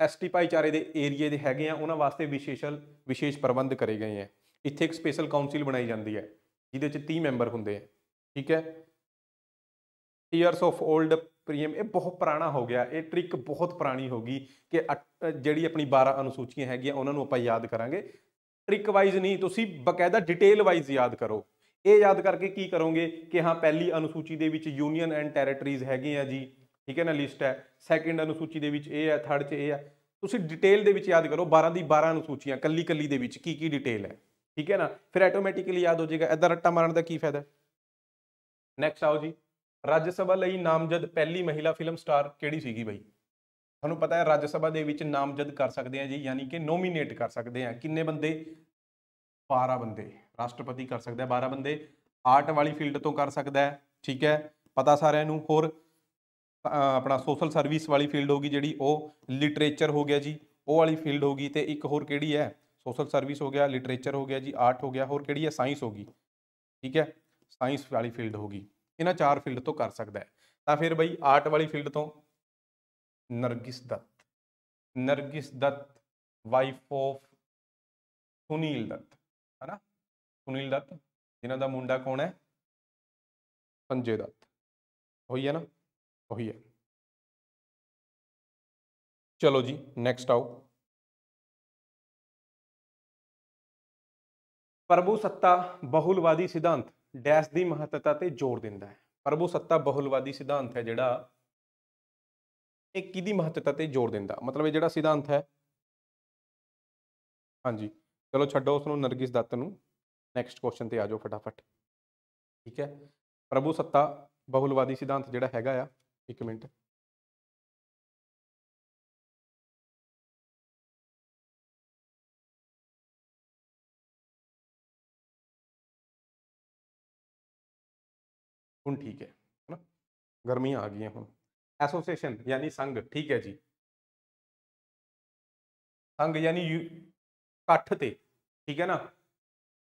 ਐਸਟੀ ਭਾਈਚਾਰੇ ਦੇ ਏਰੀਏ ਦੇ ਹੈਗੇ ਆ ਉਹਨਾਂ ਵਾਸਤੇ ਵਿਸ਼ੇਸ਼ਲ ਵਿਸ਼ੇਸ਼ ਪ੍ਰਬੰਧ ਕਰੇ ਗਏ ਆ ਇੱਥੇ ਇੱਕ ਸਪੈਸ਼ਲ ਕਾਉਂਸਲ ਬਣਾਈ ਜਾਂਦੀ ਹੈ ਜਿਹਦੇ ਵਿੱਚ 30 ਮੈਂਬਰ ਹੁੰਦੇ ਆ ਠੀਕ ਹੈ ਇਅਰਸ ਆਫ 올ਡ ਪ੍ਰੀਮ ਇਹ ਬਹੁਤ ਪੁਰਾਣਾ ਹੋ ਗਿਆ ਇਹ ਟ੍ਰਿਕ ਬਹੁਤ ਪੁਰਾਣੀ ਹੋ ਗਈ ਕਿ ਜਿਹੜੀ ਆਪਣੀ 12 ਅਨੁਸੂਚੀਆਂ ਹੈਗੀਆਂ ਉਹਨਾਂ ਨੂੰ ਆਪਾਂ ਯਾਦ ਕਰਾਂਗੇ ਟ੍ਰਿਕ ਵਾਈਜ਼ ਨਹੀਂ ਤੁਸੀਂ ਬਕਾਇਦਾ ਡਿਟੇਲ ਵਾਈਜ਼ ਯਾਦ ਕਰੋ ਇਹ ਯਾਦ ਕਰਕੇ ਕੀ ਕਰੋਗੇ ਕਿ ਹਾਂ ਪਹਿਲੀ ਅਨੁਸੂਚੀ ਦੇ ਵਿੱਚ ਯੂਨੀਅਨ ਐਂਡ ਟੈਰੀਟਰੀਜ਼ ਹੈਗੇ ਆ ਜੀ ਠੀਕ ਹੈ ਨਾ ਲਿਸਟ ਹੈ ਸੈਕੰਡ ਅਨੁਸੂਚੀ ਦੇ ਵਿੱਚ ਇਹ ਹੈ ਥਰਡ 'ਚ ਇਹ ਹੈ ਤੁਸੀਂ ਡਿਟੇਲ ਦੇ ਵਿੱਚ ਯਾਦ ਕਰੋ 12 ਦੀ 12 ਅਨੁਸੂਚੀਆਂ ਕੱਲੀ ਕੱਲੀ ਦੇ ਵਿੱਚ ਕੀ ਕੀ ਡਿਟੇਲ ਹੈ ਠੀਕ ਹੈ ਨਾ ਫਿਰ ਆਟੋਮੈਟਿਕਲੀ ਯਾਦ ਹੋ ਜਾਏਗਾ ਇਦਾਂ ਰੱਟਾ ਮਾਰਨ ਦਾ ਕੀ ਫਾਇਦਾ ਨੈਕਸਟ ਆਓ ਜੀ ਰਾਜ ਸਭਾ ਲਈ ਨਾਮਜ਼ਦ ਪਹਿਲੀ ਮਹਿਲਾ ਫਿਲਮ ਸਟਾਰ ਕਿਹੜੀ ਸੀਗੀ ਬਈ ਤੁਹਾਨੂੰ ਪਤਾ ਹੈ ਰਾਜ ਸਭਾ ਦੇ ਵਿੱਚ ਨਾਮਜ਼ਦ ਕਰ ਸਕਦੇ ਆ ਜੀ ਯਾਨੀ ਕਿ ਨੋਮੀਨੇਟ ਕਰ ਸਕਦੇ ਆ ਕਿੰਨੇ ਬੰਦੇ 12 ਬੰਦੇ ਰਾਸ਼ਟਰਪਤੀ ਕਰ ਸਕਦਾ 12 ਬੰਦੇ ਆਰਟ ਵਾਲੀ ਫੀਲਡ ਤੋਂ ਕਰ ਸਕਦਾ ਠੀਕ ਹੈ ਪਤਾ ਸਾਰਿਆਂ ਨੂੰ ਹੋਰ ਆਪਣਾ ਸੋਸ਼ਲ ਸਰਵਿਸ ਵਾਲੀ ਫੀਲਡ ਹੋਗੀ ਜਿਹੜੀ ਉਹ ਲਿਟਰੇਚਰ ਹੋ ਗਿਆ ਜੀ ਉਹ ਵਾਲੀ ਫੀਲਡ ਹੋਗੀ ਤੇ ਇੱਕ ਹੋਰ ਕਿਹੜੀ ਹੈ ਸੋਸ਼ਲ ਸਰਵਿਸ ਹੋ ਗਿਆ ਲਿਟਰੇਚਰ ਹੋ ਗਿਆ ਜੀ ਆਰਟ ਹੋ ਗਿਆ ਹੋਰ ਕਿਹੜੀ ਹੈ ਸਾਇੰਸ ਹੋਗੀ ਠੀਕ ਹੈ ਸਾਇੰਸ ਵਾਲੀ ਫੀਲਡ ਹੋਗੀ ਇਹਨਾਂ ਚਾਰ ਫੀਲਡ ਤੋਂ ਕਰ ਸਕਦਾ ਹੈ ਤਾਂ ਫਿਰ ਬਈ ਆਰਟ ਵਾਲੀ ਫੀਲਡ ਤੋਂ ਨਰਗਿਸ ਦੱਤ ਨਰਗਿਸ ਦੱਤ ਵਾਈਫ ਆਫ ਸੁਨੀਲ ਦੱਤ ਹੈਨਾ ਸੁਨੀਲ ਦੱਤ ਇਹਨਾਂ ਦਾ ਮੁੰਡਾ ਕੌਣ ਹੈ ਸੰਜੇ ਦੱਤ ਹੋਈ ਹੈ ਨਾ ਹੋਈ ਹੈ ਚਲੋ ਜੀ ਨੈਕਸਟ ਆਓ ਪ੍ਰਭੂ ਸੱਤਾ ਬਹੁਲਵਾਦੀ ਸਿਧਾਂਤ ਡੈਸ਼ ਦੀ ਮਹੱਤਤਾ ਤੇ ਜ਼ੋਰ ਦਿੰਦਾ ਹੈ ਪ੍ਰਭੂ ਸੱਤਾ ਬਹੁਲਵਾਦੀ ਸਿਧਾਂਤ ਹੈ ਜਿਹੜਾ ਇਹ ਕਿਹਦੀ ਮਹੱਤਤਾ ਤੇ ਜ਼ੋਰ ਦਿੰਦਾ ਮਤਲਬ ਇਹ ਜਿਹੜਾ ਸਿਧਾਂਤ ਹੈ ਹਾਂਜੀ ਚਲੋ ਛੱਡੋ ਉਸ ਨੂੰ ਨਰਗਿਸ ਦੱਤ ਨੂੰ ਨੈਕਸਟ ਕੁਐਸਚਨ ਤੇ ਆ ਜਾਓ ਫਟਾਫਟ ਠੀਕ ਹੈ ਪ੍ਰਭੂ ਸੱਤਾ ਬਹੁਲਵਾਦੀ ਸਿਧਾਂਤ ਜਿਹੜਾ ਹੈਗਾ ਆ ਇੱਕ ਮਿੰਟ ਹੁਣ ਠੀਕ ਹੈ ਹਨਾ ਗਰਮੀਆਂ ਆ ਗਈਆਂ ਹੁਣ ਐਸੋਸੀਏਸ਼ਨ ਯਾਨੀ ਸੰਘ ਠੀਕ ਹੈ ਜੀ ਸੰਘ ਯਾਨੀ ਇਕੱਠ ਤੇ ਠੀਕ ਹੈ ਨਾ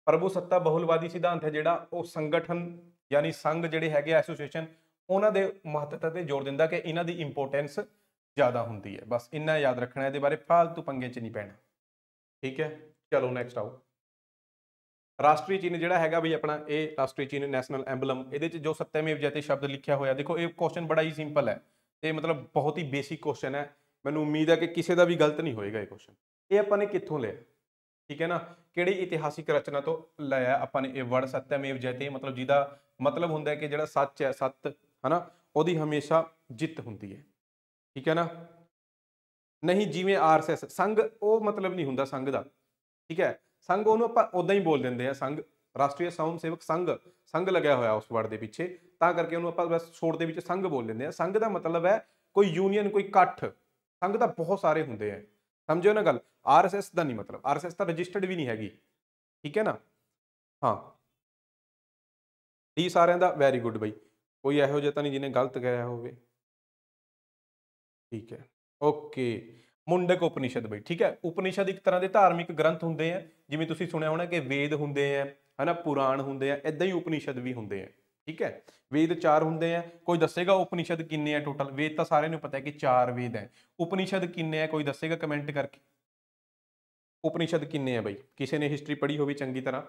ਪ੍ਰਭੂ ਸੱਤਾ ਬਹੁਲਵਾਦੀ ਸਿਧਾਂਤ ਹੈ ਜਿਹੜਾ ਉਹ ਸੰਗਠਨ ਯਾਨੀ ਸੰਘ ਜਿਹੜੇ ਹੈਗੇ ਐਸੋਸੀਏਸ਼ਨ ਉਹਨਾਂ ਦੇ ਮਹੱਤਤਾ ਤੇ ਜ਼ੋਰ ਦਿੰਦਾ ਕਿ ਇਹਨਾਂ ਦੀ ਇੰਪੋਰਟੈਂਸ ਜ਼ਿਆਦਾ ਹੁੰਦੀ ਹੈ ਬਸ ਇੰਨਾ ਯਾਦ ਰੱਖਣਾ ਇਹਦੇ ਬਾਰੇ ਫਾਲਤੂ ਪੰਗੇ 'ਚ ਨਹੀਂ ਪੈਣਾ ਠੀਕ ਹੈ ਚਲੋ ਨੈਕਸਟ ਆਓ ਰਾਸ਼ਟਰੀ ਚਿੰਨ ਜਿਹੜਾ ਹੈਗਾ ਵੀ ਆਪਣਾ ਇਹ ਰਾਸ਼ਟਰੀ ਚਿੰਨ ਨੈਸ਼ਨਲ ਐਮਬਲਮ ਇਹਦੇ ਚ ਜੋ ਸੱਤਵੇਂ ਜਯਤੇ ਸ਼ਬਦ ਲਿਖਿਆ ਹੋਇਆ ਦੇਖੋ ਇਹ ਕੁਐਸਚਨ ਬੜਾ ਹੀ ਸਿੰਪਲ ਹੈ ਤੇ ਮਤਲਬ ਬਹੁਤ ਹੀ ਬੇਸਿਕ ਕੁਐਸਚਨ ਹੈ ਮੈਨੂੰ ਉਮੀਦ ਹੈ ਕਿ ਕਿਸੇ ਦਾ ਵੀ ਗਲਤ ਨਹੀਂ ਹੋਏਗਾ ਇਹ ਕੁਐਸਚਨ ਇਹ ਆਪਾਂ ਨੇ ਕਿੱਥੋਂ ਲਿਆ ਠੀਕ ਹੈ ਨਾ ਕਿਹੜੀ ਇਤਿਹਾਸਿਕ ਰਚਨਾ ਤੋਂ ਲਿਆ ਆਪਾਂ ਨੇ ਇਹ ਵਰਡ ਸੱਤਵੇਂ ਜਯਤੇ ਮਤਲਬ ਜਿਹਦਾ ਮਤਲਬ ਹੁੰਦਾ ਹੈ ਕਿ ਜਿਹੜਾ ਸੱਚ ਹੈ ਸੱਤ ਹਨਾ ਉਹਦੀ ਹਮੇਸ਼ਾ ਜਿੱਤ ਹੁੰਦੀ ਹੈ ਠੀਕ ਹੈ ਨਾ ਨਹੀਂ ਜਿਵੇਂ ਆਰਐਸਐਸ ਸੰਗ ਉਹ ਮਤਲਬ ਨਹੀਂ ਹੁੰਦਾ ਸੰਗ ਦਾ ਠੀਕ ਹੈ ਸੰਘ ਉਹਨੂੰ ਆਪਾਂ ਉਦਾਂ ਹੀ ਬੋਲ ਦਿੰਦੇ ਆ ਸੰਘ ਰਾਸ਼ਟਰੀ ਸਵੰਮ ਸੇਵਕ ਸੰਘ ਸੰਘ ਲੱਗਿਆ ਹੋਇਆ ਉਸ ਵਰਡ ਦੇ ਪਿੱਛੇ ਤਾਂ ਕਰਕੇ ਉਹਨੂੰ ਆਪਾਂ ਬਸ ਛੋੜ ਦੇ ਵਿੱਚ ਸੰਘ ਬੋਲ ਦਿੰਦੇ ਆ ਸੰਘ ਦਾ ਮਤਲਬ ਹੈ ਕੋਈ ਯੂਨੀਅਨ ਕੋਈ ਇਕੱਠ ਸੰਘ ਤਾਂ ਬਹੁਤ ਸਾਰੇ ਹੁੰਦੇ ਆ ਸਮਝਿਓ ਨਾ ਗੱਲ ਆਰਐਸਐਸ ਦਾ ਨਹੀਂ ਮਤਲਬ ਆਰਐਸਐਸ ਤਾਂ ਰਜਿਸਟਰਡ ਵੀ ਨਹੀਂ ਹੈਗੀ ਠੀਕ ਹੈ ਨਾ ਹਾਂ ਈ ਸਾਰਿਆਂ ਦਾ ਵੈਰੀ ਗੁੱਡ ਬਈ ਕੋਈ ਇਹੋ ਜਿਹਾ ਤਾਂ ਨਹੀਂ ਜਿਹਨੇ ਗਲਤ ਗਿਆ ਹੋਵੇ ਠੀਕ ਹੈ ਓਕੇ ਮੁੰਡਕ ਉਪਨਿਸ਼ਦ ਬਈ ਠੀਕ ਹੈ ਉਪਨਿਸ਼ਦ ਇੱਕ ਤਰ੍ਹਾਂ ਦੇ ਧਾਰਮਿਕ ਗ੍ਰੰਥ ਹੁੰਦੇ ਆ ਜਿਵੇਂ ਤੁਸੀਂ ਸੁਣਿਆ ਹੋਣਾ ਕਿ ਵੇਦ ਹੁੰਦੇ ਆ ਹਨਾ ਪੁਰਾਣ ਹੁੰਦੇ ਆ ਇਦਾਂ ਹੀ ਉਪਨਿਸ਼ਦ ਵੀ ਹੁੰਦੇ ਆ ਠੀਕ ਹੈ ਵੇਦ ਚਾਰ ਹੁੰਦੇ ਆ ਕੋਈ ਦੱਸੇਗਾ ਉਪਨਿਸ਼ਦ ਕਿੰਨੇ ਆ ਟੋਟਲ ਵੇਦ ਤਾਂ ਸਾਰਿਆਂ ਨੂੰ ਪਤਾ ਹੈ ਕਿ ਚਾਰ ਵੇਦ ਹੈ ਉਪਨਿਸ਼ਦ ਕਿੰਨੇ ਆ ਕੋਈ ਦੱਸੇਗਾ ਕਮੈਂਟ ਕਰਕੇ ਉਪਨਿਸ਼ਦ ਕਿੰਨੇ ਆ ਬਈ ਕਿਸੇ ਨੇ ਹਿਸਟਰੀ ਪੜ੍ਹੀ ਹੋਵੇ ਚੰਗੀ ਤਰ੍ਹਾਂ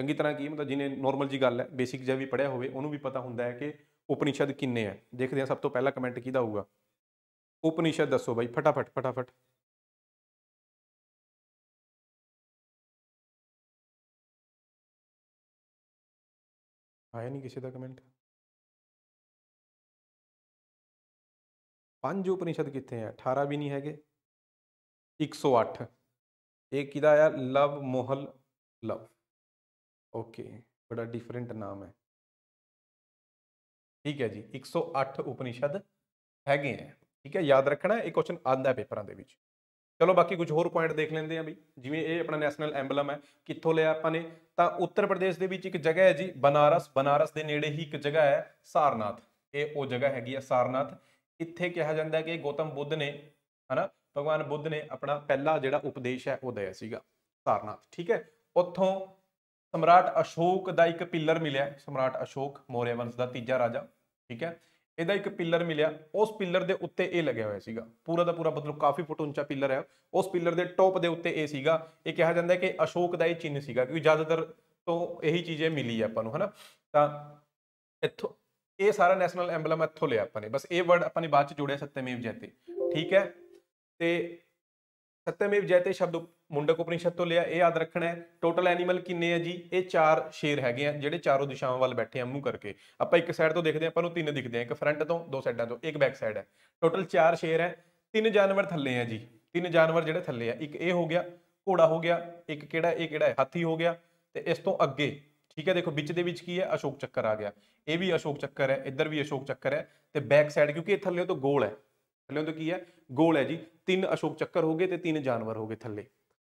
ਚੰਗੀ ਤਰ੍ਹਾਂ ਕੀ ਮਤਲਬ ਜਿਹਨੇ ਨਾਰਮਲ ਜੀ ਗੱਲ ਹੈ ਬੇਸਿਕ ਜਿਹਾ ਵੀ ਪੜਿਆ ਹੋਵੇ ਉਹਨੂੰ ਵੀ ਪਤਾ ਹੁੰਦਾ ਹੈ ਕਿ ਉਪਨਿਸ਼ਦ ਕਿੰਨੇ ਆ ਦੇਖਦੇ ਆ ਸਭ ਤੋਂ ਪਹਿਲਾ ਕਮੈਂਟ ਕੀਦਾ ਹੋਊਗਾ ਉਪਨਿਸ਼ਦ ਦੱਸੋ ਬਾਈ ਫਟਾਫਟ ਫਟਾਫਟ ਆਇਆ ਨਹੀਂ ਕਿਸੇ ਦਾ ਕਮੈਂਟ ਪੰਜ ਉਪਨਿਸ਼ਦ ਕਿੱਥੇ ਆ 18 ਵੀ ਨਹੀਂ ਹੈਗੇ 108 ਇਹ ਕਿਹਦਾ ਆ ਲਵ ਮੋਹਲ ਲਵ ਓਕੇ ਬੜਾ ਡਿਫਰੈਂਟ ਨਾਮ ਹੈ ਠੀਕ ਹੈ ਜੀ 108 ਉਪਨਿਸ਼ਦ ਹੈਗੇ ਆ ਠੀਕ ਹੈ ਯਾਦ ਰੱਖਣਾ ਇਹ ਕੁਐਸਚਨ ਆਂਦਾ ਪੇਪਰਾਂ ਦੇ ਵਿੱਚ ਚਲੋ ਬਾਕੀ ਕੁਝ ਹੋਰ ਪੁਆਇੰਟ ਦੇਖ ਲੈਂਦੇ ਆ ਬਈ ਜਿਵੇਂ ਇਹ ਆਪਣਾ ਨੈਸ਼ਨਲ ਐਂਬਲਮ ਹੈ ਕਿੱਥੋਂ ਲਿਆ ਆਪਾਂ ਨੇ ਤਾਂ ਉੱਤਰ ਪ੍ਰਦੇਸ਼ ਦੇ ਵਿੱਚ ਇੱਕ ਜਗ੍ਹਾ ਹੈ ਜੀ ਬਨਾਰਸ ਬਨਾਰਸ ਦੇ ਨੇੜੇ ਹੀ ਇੱਕ ਜਗ੍ਹਾ ਹੈ ਸਾਰਨਾਥ ਇਹ ਉਹ ਜਗ੍ਹਾ ਹੈਗੀ ਆ ਸਾਰਨਾਥ ਇੱਥੇ ਕਿਹਾ ਜਾਂਦਾ ਹੈ ਕਿ ਗੋਤਮ ਬੁੱਧ ਨੇ ਹਨਾ ਭਗਵਾਨ ਬੁੱਧ ਨੇ ਆਪਣਾ ਪਹਿਲਾ ਜਿਹੜਾ ਉਪਦੇਸ਼ ਹੈ ਉਹ ਦਿਆ ਸੀਗਾ ਸਾਰਨਾਥ ਠੀਕ ਹੈ ਉੱਥੋਂ ਸਮਰਾਟ ਅਸ਼ੋਕ ਦਾ ਇੱਕ ਪਿੱਲਰ ਮਿਲਿਆ ਸਮਰਾਟ ਅਸ਼ੋਕ ਮੋਰੀਆ ਵੰਸ਼ ਦਾ ਤੀਜਾ ਰਾਜਾ ਠੀਕ ਹੈ ਇਹਦਾ ਇੱਕ ਪਿੱਲਰ ਮਿਲਿਆ ਉਸ ਪਿੱਲਰ ਦੇ ਉੱਤੇ ਇਹ ਲੱਗਿਆ ਹੋਇਆ ਸੀਗਾ ਪੂਰਾ ਦਾ ਪੂਰਾ ਮਤਲਬ ਕਾਫੀ ਫੁੱਟ ਉੱਚਾ ਪਿੱਲਰ ਹੈ ਉਸ ਪਿੱਲਰ ਦੇ ਟੌਪ ਦੇ ਉੱਤੇ ਇਹ ਸੀਗਾ ਇਹ ਕਿਹਾ ਜਾਂਦਾ ਹੈ ਕਿ ਅਸ਼ੋਕ ਦਾ ਇਹ ਚਿੰਨ੍ਹ ਸੀਗਾ ਕਿਉਂਕਿ ਜ਼ਿਆਦਾਤਰ ਤੋਂ ਇਹੀ ਚੀਜ਼ੇ ਮਿਲੀ ਆਪਾਂ ਨੂੰ ਹਨਾ ਤਾਂ ਇੱਥੋਂ ਇਹ ਸਾਰਾ ਨੈਸ਼ਨਲ ਐਮਬਲਮ ਇੱਥੋਂ ਲਿਆ ਆਪਾਂ ਨੇ ਬਸ ਇਹ ਵਰਡ ਆਪਾਂ ਨੇ ਬਾਅਦ ਚ ਜੋੜਿਆ ਮੇਵ ਜੈਤੇ ਠੀਕ ਹੈ ਤੇ ਮੇਵ ਜੈਤੇ ਸ਼ਬਦ ਮੁੰਡਕ ਉਪਨਿਸ਼ਦ ਤੋਂ ਲਿਆ ਇਹ ਯਾਦ ਰੱਖਣਾ ਹੈ ਟੋਟਲ ਐਨੀਮਲ ਕਿੰਨੇ ਆ ਜੀ ਇਹ ਚਾਰ ਸ਼ੇਰ ਹੈਗੇ ਆ ਜਿਹੜੇ ਚਾਰੋਂ ਦਿਸ਼ਾਵਾਂ ਵੱਲ ਬੈਠੇ ਆ ਮੂੰਹ ਕਰਕੇ ਆਪਾਂ ਇੱਕ ਸਾਈਡ ਤੋਂ ਦੇਖਦੇ ਆ ਆਪਾਂ ਨੂੰ ਤਿੰਨ ਦਿਖਦੇ ਆ ਇੱਕ ਫਰੰਟ ਤੋਂ ਦੋ ਸਾਈਡਾਂ ਤੋਂ ਇੱਕ ਬੈਕ ਸਾਈਡ ਹੈ ਟੋਟਲ ਚਾਰ ਸ਼ੇਰ ਹੈ ਤਿੰਨ ਜਾਨਵਰ ਥੱਲੇ ਆ ਜੀ ਤਿੰਨ ਜਾਨਵਰ ਜਿਹੜੇ ਥੱਲੇ ਆ ਇੱਕ ਇਹ ਹੋ ਗਿਆ ਘੋੜਾ ਹੋ ਗਿਆ ਇੱਕ ਕਿਹੜਾ ਇਹ ਕਿਹੜਾ ਹੈ ਹਾਥੀ ਹੋ ਗਿਆ ਤੇ ਇਸ ਤੋਂ ਅੱਗੇ ਠੀਕ ਹੈ ਦੇਖੋ ਵਿੱਚ ਦੇ ਵਿੱਚ ਕੀ ਹੈ ਅਸ਼ੋਕ ਚੱਕਰ ਆ ਗਿਆ ਇਹ ਵੀ ਅਸ਼ੋਕ ਚੱਕਰ ਹੈ ਇੱਧਰ ਵੀ ਅਸ਼ੋਕ ਚੱਕਰ ਹੈ ਤੇ ਬੈਕ ਸਾਈਡ ਕਿਉਂਕਿ ਇਹ ਥੱਲੇ ਤੋਂ ਗੋਲ ਹੈ ਥੱਲੇ ਤੋਂ ਕੀ ਹੈ ਗੋਲ ਹੈ ਜੀ ਤਿੰਨ ਅਸ਼ੋਕ ਚੱਕਰ ਹੋ ਗਏ ਤੇ ਤਿੰਨ ਜਾਨਵਰ ਹੋ ਗਏ ਥੱਲੇ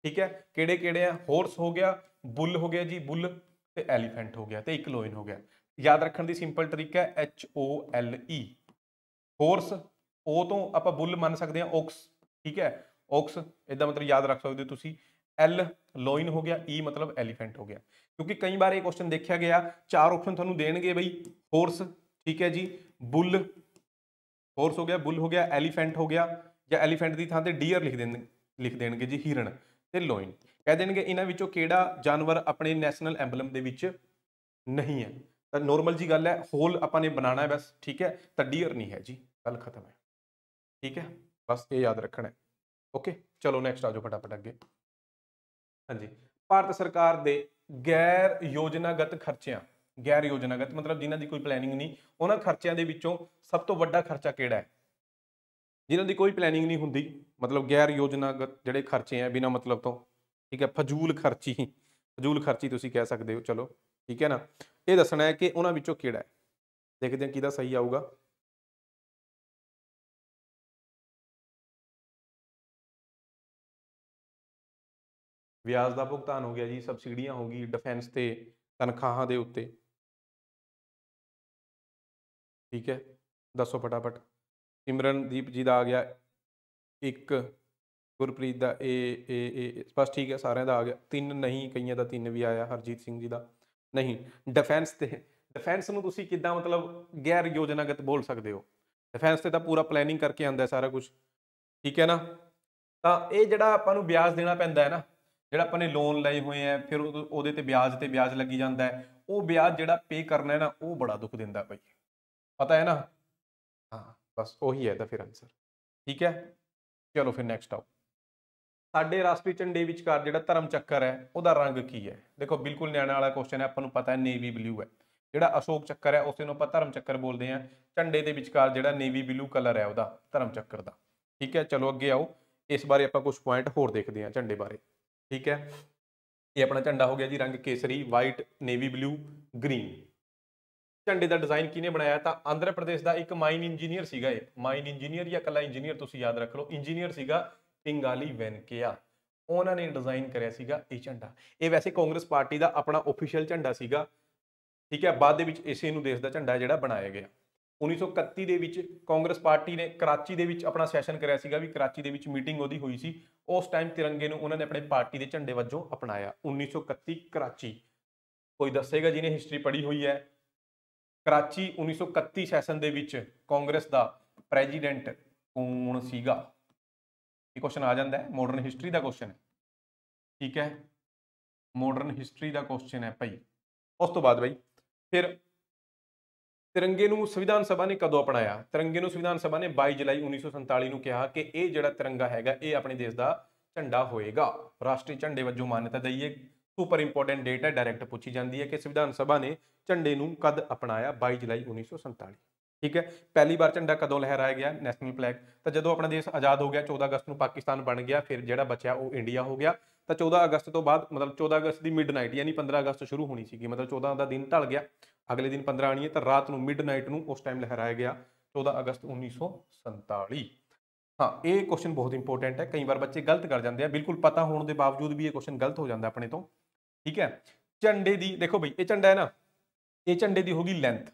ਠੀਕ ਹੈ ਕਿਹੜੇ ਕਿਹੜੇ ਆ ਹਾਰਸ ਹੋ ਗਿਆ ਬੁੱਲ ਹੋ ਗਿਆ ਜੀ ਬੁੱਲ ਤੇ ਐਲੀਫੈਂਟ ਹੋ ਗਿਆ ਤੇ ਇੱਕ ਲੋਇਨ ਹੋ ਗਿਆ ਯਾਦ ਰੱਖਣ ਦੀ ਸਿੰਪਲ ਤਰੀਕਾ ਹੈ H O L E horse ਉਹ ਤੋਂ ਆਪਾਂ ਬੁੱਲ ਮੰਨ ਸਕਦੇ ਆ ਓਕਸ ਠੀਕ ਹੈ ਓਕਸ ਇਦਾਂ ਮਤਲਬ ਯਾਦ ਰੱਖ ਸਕਦੇ ਹੋ ਤੁਸੀਂ ਐਲ ਲੋਇਨ ਹੋ ਗਿਆ ਈ e ਮਤਲਬ ਐਲੀਫੈਂਟ ਹੋ ਗਿਆ ਕਿਉਂਕਿ ਕਈ ਵਾਰ ਇਹ ਕੁਐਸਚਨ ਦੇਖਿਆ ਗਿਆ ਚਾਰ ਆਪਸ਼ਨ ਤੁਹਾਨੂੰ ਦੇਣਗੇ ਬਈ ਹਾਰਸ ਠੀਕ ਹੈ ਜੀ ਬੁੱਲ ਹਾਰਸ ਹੋ ਗਿਆ ਬੁੱਲ ਹੋ ਗਿਆ ਐਲੀਫੈਂਟ ਹੋ ਗਿਆ ਜਾਂ ਐਲੀਫੈਂਟ ਦੀ ਥਾਂ ਤੇ ਡੀਅਰ ਲਿਖ ਦੇਣ ਲਿਖ ਦੇਣਗੇ ਜੀ ਹਿਰਨ ਤੇ ਲੋਇਨ ਕਹਿ ਦੇਣਗੇ ਇਹਨਾਂ ਵਿੱਚੋਂ ਕਿਹੜਾ ਜਾਨਵਰ ਆਪਣੇ ਨੈਸ਼ਨਲ ਐਂਬਲਮ ਦੇ ਵਿੱਚ ਨਹੀਂ ਹੈ ਤਾਂ ਨੋਰਮਲ ਜੀ ਗੱਲ ਹੈ ਹੋਲ ਆਪਾਂ ਨੇ ਬਣਾਣਾ ਹੈ ਬਸ ਠੀਕ ਹੈ ਤਾਂ ਡੀਅਰ ਨਹੀਂ ਹੈ ਜੀ ਗੱਲ ਖਤਮ ਹੈ ਠੀਕ ਹੈ ਬਸ ਇਹ ਯਾਦ ਰੱਖਣਾ ਹੈ ਓਕੇ ਚਲੋ ਨੈਕਸਟ ਆਜੋ ਫਟਾਫਟ ਅੱਗੇ ਹਾਂਜੀ ਭਾਰਤ ਸਰਕਾਰ ਦੇ ਗੈਰ ਯੋਜਨਾਗਤ ਖਰਚਿਆਂ ਗੈਰ ਯੋਜਨਾਗਤ ਮਤਲਬ ਜਿਨ੍ਹਾਂ ਦੀ ਕੋਈ ਪਲੈਨਿੰਗ ਨਹੀਂ ਉਹਨਾਂ ਖਰਚਿਆਂ ਦੇ ਵਿੱਚੋਂ ਸਭ ਤੋਂ ਵੱਡਾ ਖਰਚਾ ਕਿਹੜਾ ਹੈ ਜਿਨ੍ਹਾਂ ਦੀ ਕੋਈ ਪਲੈਨਿੰਗ ਨਹੀਂ ਹੁੰਦੀ ਮਤਲਬ ਗੈਰ ਯੋਜਨਾਗਤ ਜਿਹੜੇ ਖਰਚੇ ਆ ਬਿਨਾ ਮਤਲਬ ਤੋਂ ਠੀਕ ਹੈ ਫਜ਼ੂਲ ਖਰਚੀ ਫਜ਼ੂਲ ਖਰਚੀ ਤੁਸੀਂ ਕਹਿ ਸਕਦੇ ਹੋ ਚਲੋ ਠੀਕ ਹੈ ਨਾ ਇਹ ਦੱਸਣਾ ਹੈ ਕਿ ਉਹਨਾਂ ਵਿੱਚੋਂ ਕਿਹੜਾ ਹੈ ਦੇਖਦੇ ਹਾਂ ਕਿਹਦਾ ਸਹੀ ਆਊਗਾ ਵਿਆਜ ਦਾ ਭੁਗਤਾਨ ਹੋ ਗਿਆ ਜੀ ਸਬਸਿਡੀਆਂ ਹੋ ਗਈ ਡਿਫੈਂਸ ਤੇ ਤਨਖਾਹਾਂ ਦੇ ਉੱਤੇ ਠੀਕ ਹੈ ਦੱਸੋ ਫਟਾਫਟ ਸਿਮਰਨਦੀਪ ਜੀ ਦਾ ਆ ਗਿਆ ਇੱਕ ਗੁਰਪ੍ਰੀਤ ਦਾ ਏ ਏ ਏ ਬਸ ਠੀਕ ਹੈ ਸਾਰਿਆਂ ਦਾ ਆ ਗਿਆ ਤਿੰਨ ਨਹੀਂ ਕਈਆਂ ਦਾ ਤਿੰਨ ਵੀ ਆਇਆ ਹਰਜੀਤ ਸਿੰਘ ਜੀ ਦਾ ਨਹੀਂ ਡਿਫੈਂਸ ਤੇ ਡਿਫੈਂਸ ਨੂੰ ਤੁਸੀਂ ਕਿੱਦਾਂ ਮਤਲਬ ਗੈਰ ਯੋਜਨਾਗਤ ਬੋਲ ਸਕਦੇ ਹੋ ਡਿਫੈਂਸ ਤੇ ਤਾਂ ਪੂਰਾ ਪਲੈਨਿੰਗ ਕਰਕੇ ਆਂਦਾ ਸਾਰਾ ਕੁਝ ਠੀਕ ਹੈ ਨਾ ਤਾਂ ਇਹ ਜਿਹੜਾ ਆਪਾਂ ਨੂੰ ਵਿਆਜ ਦੇਣਾ ਪੈਂਦਾ ਹੈ ਨਾ ਜਿਹੜਾ ਆਪਾਂ ਨੇ ਲੋਨ ਲਏ ਹੋਏ ਆ ਫਿਰ ਉਹਦੇ ਤੇ ਵਿਆਜ ਤੇ ਵਿਆਜ ਲੱਗੀ ਜਾਂਦਾ ਹੈ ਉਹ ਵਿਆਜ ਜਿਹੜਾ ਪੇ ਕਰਨਾ ਹੈ ਨਾ ਉਹ ਬੜਾ ਦੁੱਖ ਦਿੰਦਾ ਭਾਈ ਪਤਾ ਹੈ ਨਾ ਹਾਂ ਬਸ ਉਹੀ ਹੈ ਇਹਦਾ ਫਿਰ ਆਨਸਰ ਠੀਕ ਹੈ ਚਲੋ ਫਿਰ ਨੈਕਸਟ ਆਓ ਸਾਡੇ ਰਾਸ਼ਟਰੀ ਝੰਡੇ ਵਿਚਕਾਰ ਜਿਹੜਾ ਧਰਮ ਚੱਕਰ ਹੈ ਉਹਦਾ ਰੰਗ ਕੀ ਹੈ ਦੇਖੋ ਬਿਲਕੁਲ ਨਿਆਣਾ ਵਾਲਾ ਕੁਐਸਚਨ ਹੈ ਆਪਾਂ ਨੂੰ ਪਤਾ ਹੈ ਨੇਵੀ ਬਲੂ ਹੈ ਜਿਹੜਾ ਅਸ਼ੋਕ ਚੱਕਰ ਹੈ ਉਸੇ ਨੂੰ ਆਪਾਂ ਧਰਮ ਚੱਕਰ ਬੋਲਦੇ ਆ ਝੰਡੇ ਦੇ ਵਿਚਕਾਰ ਜਿਹੜਾ ਨੇਵੀ ਬਲੂ ਕਲਰ ਹੈ ਉਹਦਾ ਧਰਮ ਚੱਕਰ ਦਾ ਠੀਕ ਹੈ ਚਲੋ ਅੱਗੇ ਆਓ ਇਸ ਬਾਰੇ ਆਪਾਂ ਕੁਝ ਪੁਆਇੰਟ ਹੋਰ ਦੇਖਦੇ ਆ ਝੰਡੇ ਬਾਰੇ ਠੀਕ ਹੈ ਇਹ ਆਪਣਾ ਝੰਡਾ ਹੋ ਗਿਆ ਜੀ ਰੰਗ ਕੇਸਰੀ ਵਾਈਟ ਨੇਵੀ ਬਲੂ ਗ੍ਰੀਨ ਝੰਡੇ ਦਾ ਡਿਜ਼ਾਈਨ ਕਿਨੇ ਬਣਾਇਆ ਤਾਂ ਆਂਧਰਾ ਪ੍ਰਦੇਸ਼ ਦਾ ਇੱਕ ਮਾਈਨ ਇੰਜੀਨੀਅਰ ਸੀਗਾ ਇਹ ਮਾਈਨ ਇੰਜੀਨੀਅਰ ਜਾਂ ਕੱਲਾ ਇੰਜੀਨੀਅਰ ਤੁਸੀਂ ਯਾਦ ਰੱਖ ਲਓ ਇੰਜੀਨੀਅਰ ਸੀਗਾ ਪਿੰਗਾਲੀ ਵੈਨਕਿਆ ਉਹਨਾਂ ਨੇ ਡਿਜ਼ਾਈਨ ਕਰਿਆ ਸੀਗਾ ਇਹ ਝੰਡਾ ਇਹ ਵੈਸੇ ਕਾਂਗਰਸ ਪਾਰਟੀ ਦਾ ਆਪਣਾ ਅਫੀਸ਼ੀਅਲ ਝੰਡਾ ਸੀਗਾ ਠੀਕ ਹੈ ਬਾਅਦ ਦੇ ਵਿੱਚ ਇਸੇ ਨੂੰ ਦੇਸ਼ ਦਾ ਝੰਡਾ ਜਿਹੜਾ ਬਣਾਇਆ ਗਿਆ 1931 ਦੇ ਵਿੱਚ ਕਾਂਗਰਸ ਪਾਰਟੀ ਨੇ ਕਰਾਚੀ ਦੇ ਵਿੱਚ ਆਪਣਾ ਸੈਸ਼ਨ ਕਰਿਆ ਸੀਗਾ ਵੀ ਕਰਾਚੀ ਦੇ ਵਿੱਚ ਮੀਟਿੰਗ ਉਹਦੀ ਹੋਈ ਸੀ ਉਸ ਟਾਈਮ ਤਿਰੰਗੇ ਨੂੰ ਉਹਨਾਂ ਨੇ ਆਪਣੇ ਪਾਰਟੀ ਦੇ ਝੰਡੇ ਵਜੋਂ ਅਪਣਾਇਆ 1931 ਕਰਾਚੀ ਕੋਈ ਦੱਸੇਗਾ ਜਿਹਨੇ ਹਿਸਟਰੀ ਪੜ੍ਹੀ ਹੋਈ ਹੈ ਕਰਾਚੀ 1931 ਸੈਸ਼ਨ ਦੇ ਵਿੱਚ ਕਾਂਗਰਸ ਦਾ ਪ੍ਰੈਜ਼ੀਡੈਂਟ ਕੌਣ ਸੀਗਾ ਇਹ ਕੁਐਸਚਨ ਆ ਜਾਂਦਾ ਹੈ ਮਾਡਰਨ ਹਿਸਟਰੀ ਦਾ ਕੁਐਸਚਨ ਹੈ ਠੀਕ ਹੈ ਮਾਡਰਨ ਹਿਸਟਰੀ ਦਾ ਕੁਐਸਚਨ ਹੈ ਭਾਈ ਉਸ ਤੋਂ ਬਾਅਦ ਭਾਈ ਫਿਰ ਤਿਰੰਗੇ ਨੂੰ ਸੰਵਿਧਾਨ ਸਭਾ ਨੇ ਕਦੋਂ ਅਪਣਾਇਆ ਤਿਰੰਗੇ ਨੂੰ ਸੰਵਿਧਾਨ ਸਭਾ ਨੇ 22 ਜੁਲਾਈ 1947 ਨੂੰ ਕਿਹਾ ਕਿ ਇਹ ਜਿਹੜਾ ਤਿਰੰਗਾ ਹੈਗਾ ਇਹ ਆਪਣੇ ਦੇਸ਼ ਦਾ ਝੰਡਾ ਹੋਏਗਾ ਰਾਸ਼ਟਰੀ ਝੰਡੇ ਵਜੋਂ ਮਾਨਤਾ ਦਈਏ ਸੁਪਰ ਇੰਪੋਰਟੈਂਟ ਡੇਟ ਹੈ ਡਾਇਰੈਕਟ ਪੁੱਛੀ ਜਾਂਦੀ ਹੈ ਕਿ ਸੰਵਿਧਾਨ ਸਭਾ ਨੇ ਝੰਡੇ ਨੂੰ ਕਦ ਅਪਣਾਇਆ 22 ਜੁਲਾਈ 1947 ਠੀਕ ਹੈ ਪਹਿਲੀ ਵਾਰ ਝੰਡਾ ਕਦੋਂ ਲਹਿਰਾਇਆ ਗਿਆ ਨੈਸ਼ਨਲ ਫਲੈਗ ਤਾਂ ਜਦੋਂ ਆਪਣਾ ਦੇਸ਼ ਆਜ਼ਾਦ ਹੋ ਗਿਆ 14 ਅਗਸਤ ਨੂੰ ਪਾਕਿਸਤਾਨ ਬਣ ਗਿਆ ਫਿਰ ਜਿਹੜਾ ਬਚਿਆ ਉਹ ਇੰਡੀਆ ਹੋ ਗਿਆ ਤਾਂ 14 ਅਗਸਤ ਤੋਂ ਬਾਅਦ ਮਤਲਬ 14 ਅਗਸਤ ਦੀ ਮਿਡਨਾਈਟ ਯਾਨੀ 15 ਅਗਸਤ ਸ਼ੁਰੂ ਹੋਣੀ ਸੀਗੀ ਮਤਲਬ 14 ਦਾ ਦਿਨ ਢਲ ਗਿਆ ਅਗਲੇ ਦਿਨ 15 ਆਣੀ ਹੈ ਤਾਂ ਰਾਤ ਨੂੰ ਮਿਡਨਾਈਟ ਨੂੰ ਉਸ ਟਾਈਮ ਲਹਿਰਾਇਆ ਗਿਆ 14 ਅਗਸਤ 1947 ਹਾਂ ਇਹ ਕੁਐਸਚਨ ਬਹੁਤ ਇੰਪੋਰਟੈਂਟ ਹੈ ਕਈ ਵਾਰ ਬੱਚੇ ਗਲਤ ਕਰ ਜਾਂਦੇ ਆ ਬਿਲਕੁਲ ਪਤਾ ਹੋਣ ਦੇ ਬਾਵਜੂਦ ਵੀ ਇਹ ਕੁਐਸਚਨ ਗਲਤ ਹੋ ਜਾਂਦਾ ਆਪਣੇ ਤੋਂ ਠੀਕ ਹੈ ਝੰਡੇ ਦੀ ਦੇਖੋ ਬਈ ਇਹ ਝੰਡਾ ਹੈ ਨਾ ਇਹ ਝੰਡੇ ਦੀ ਹੋਗੀ ਲੈਂਥ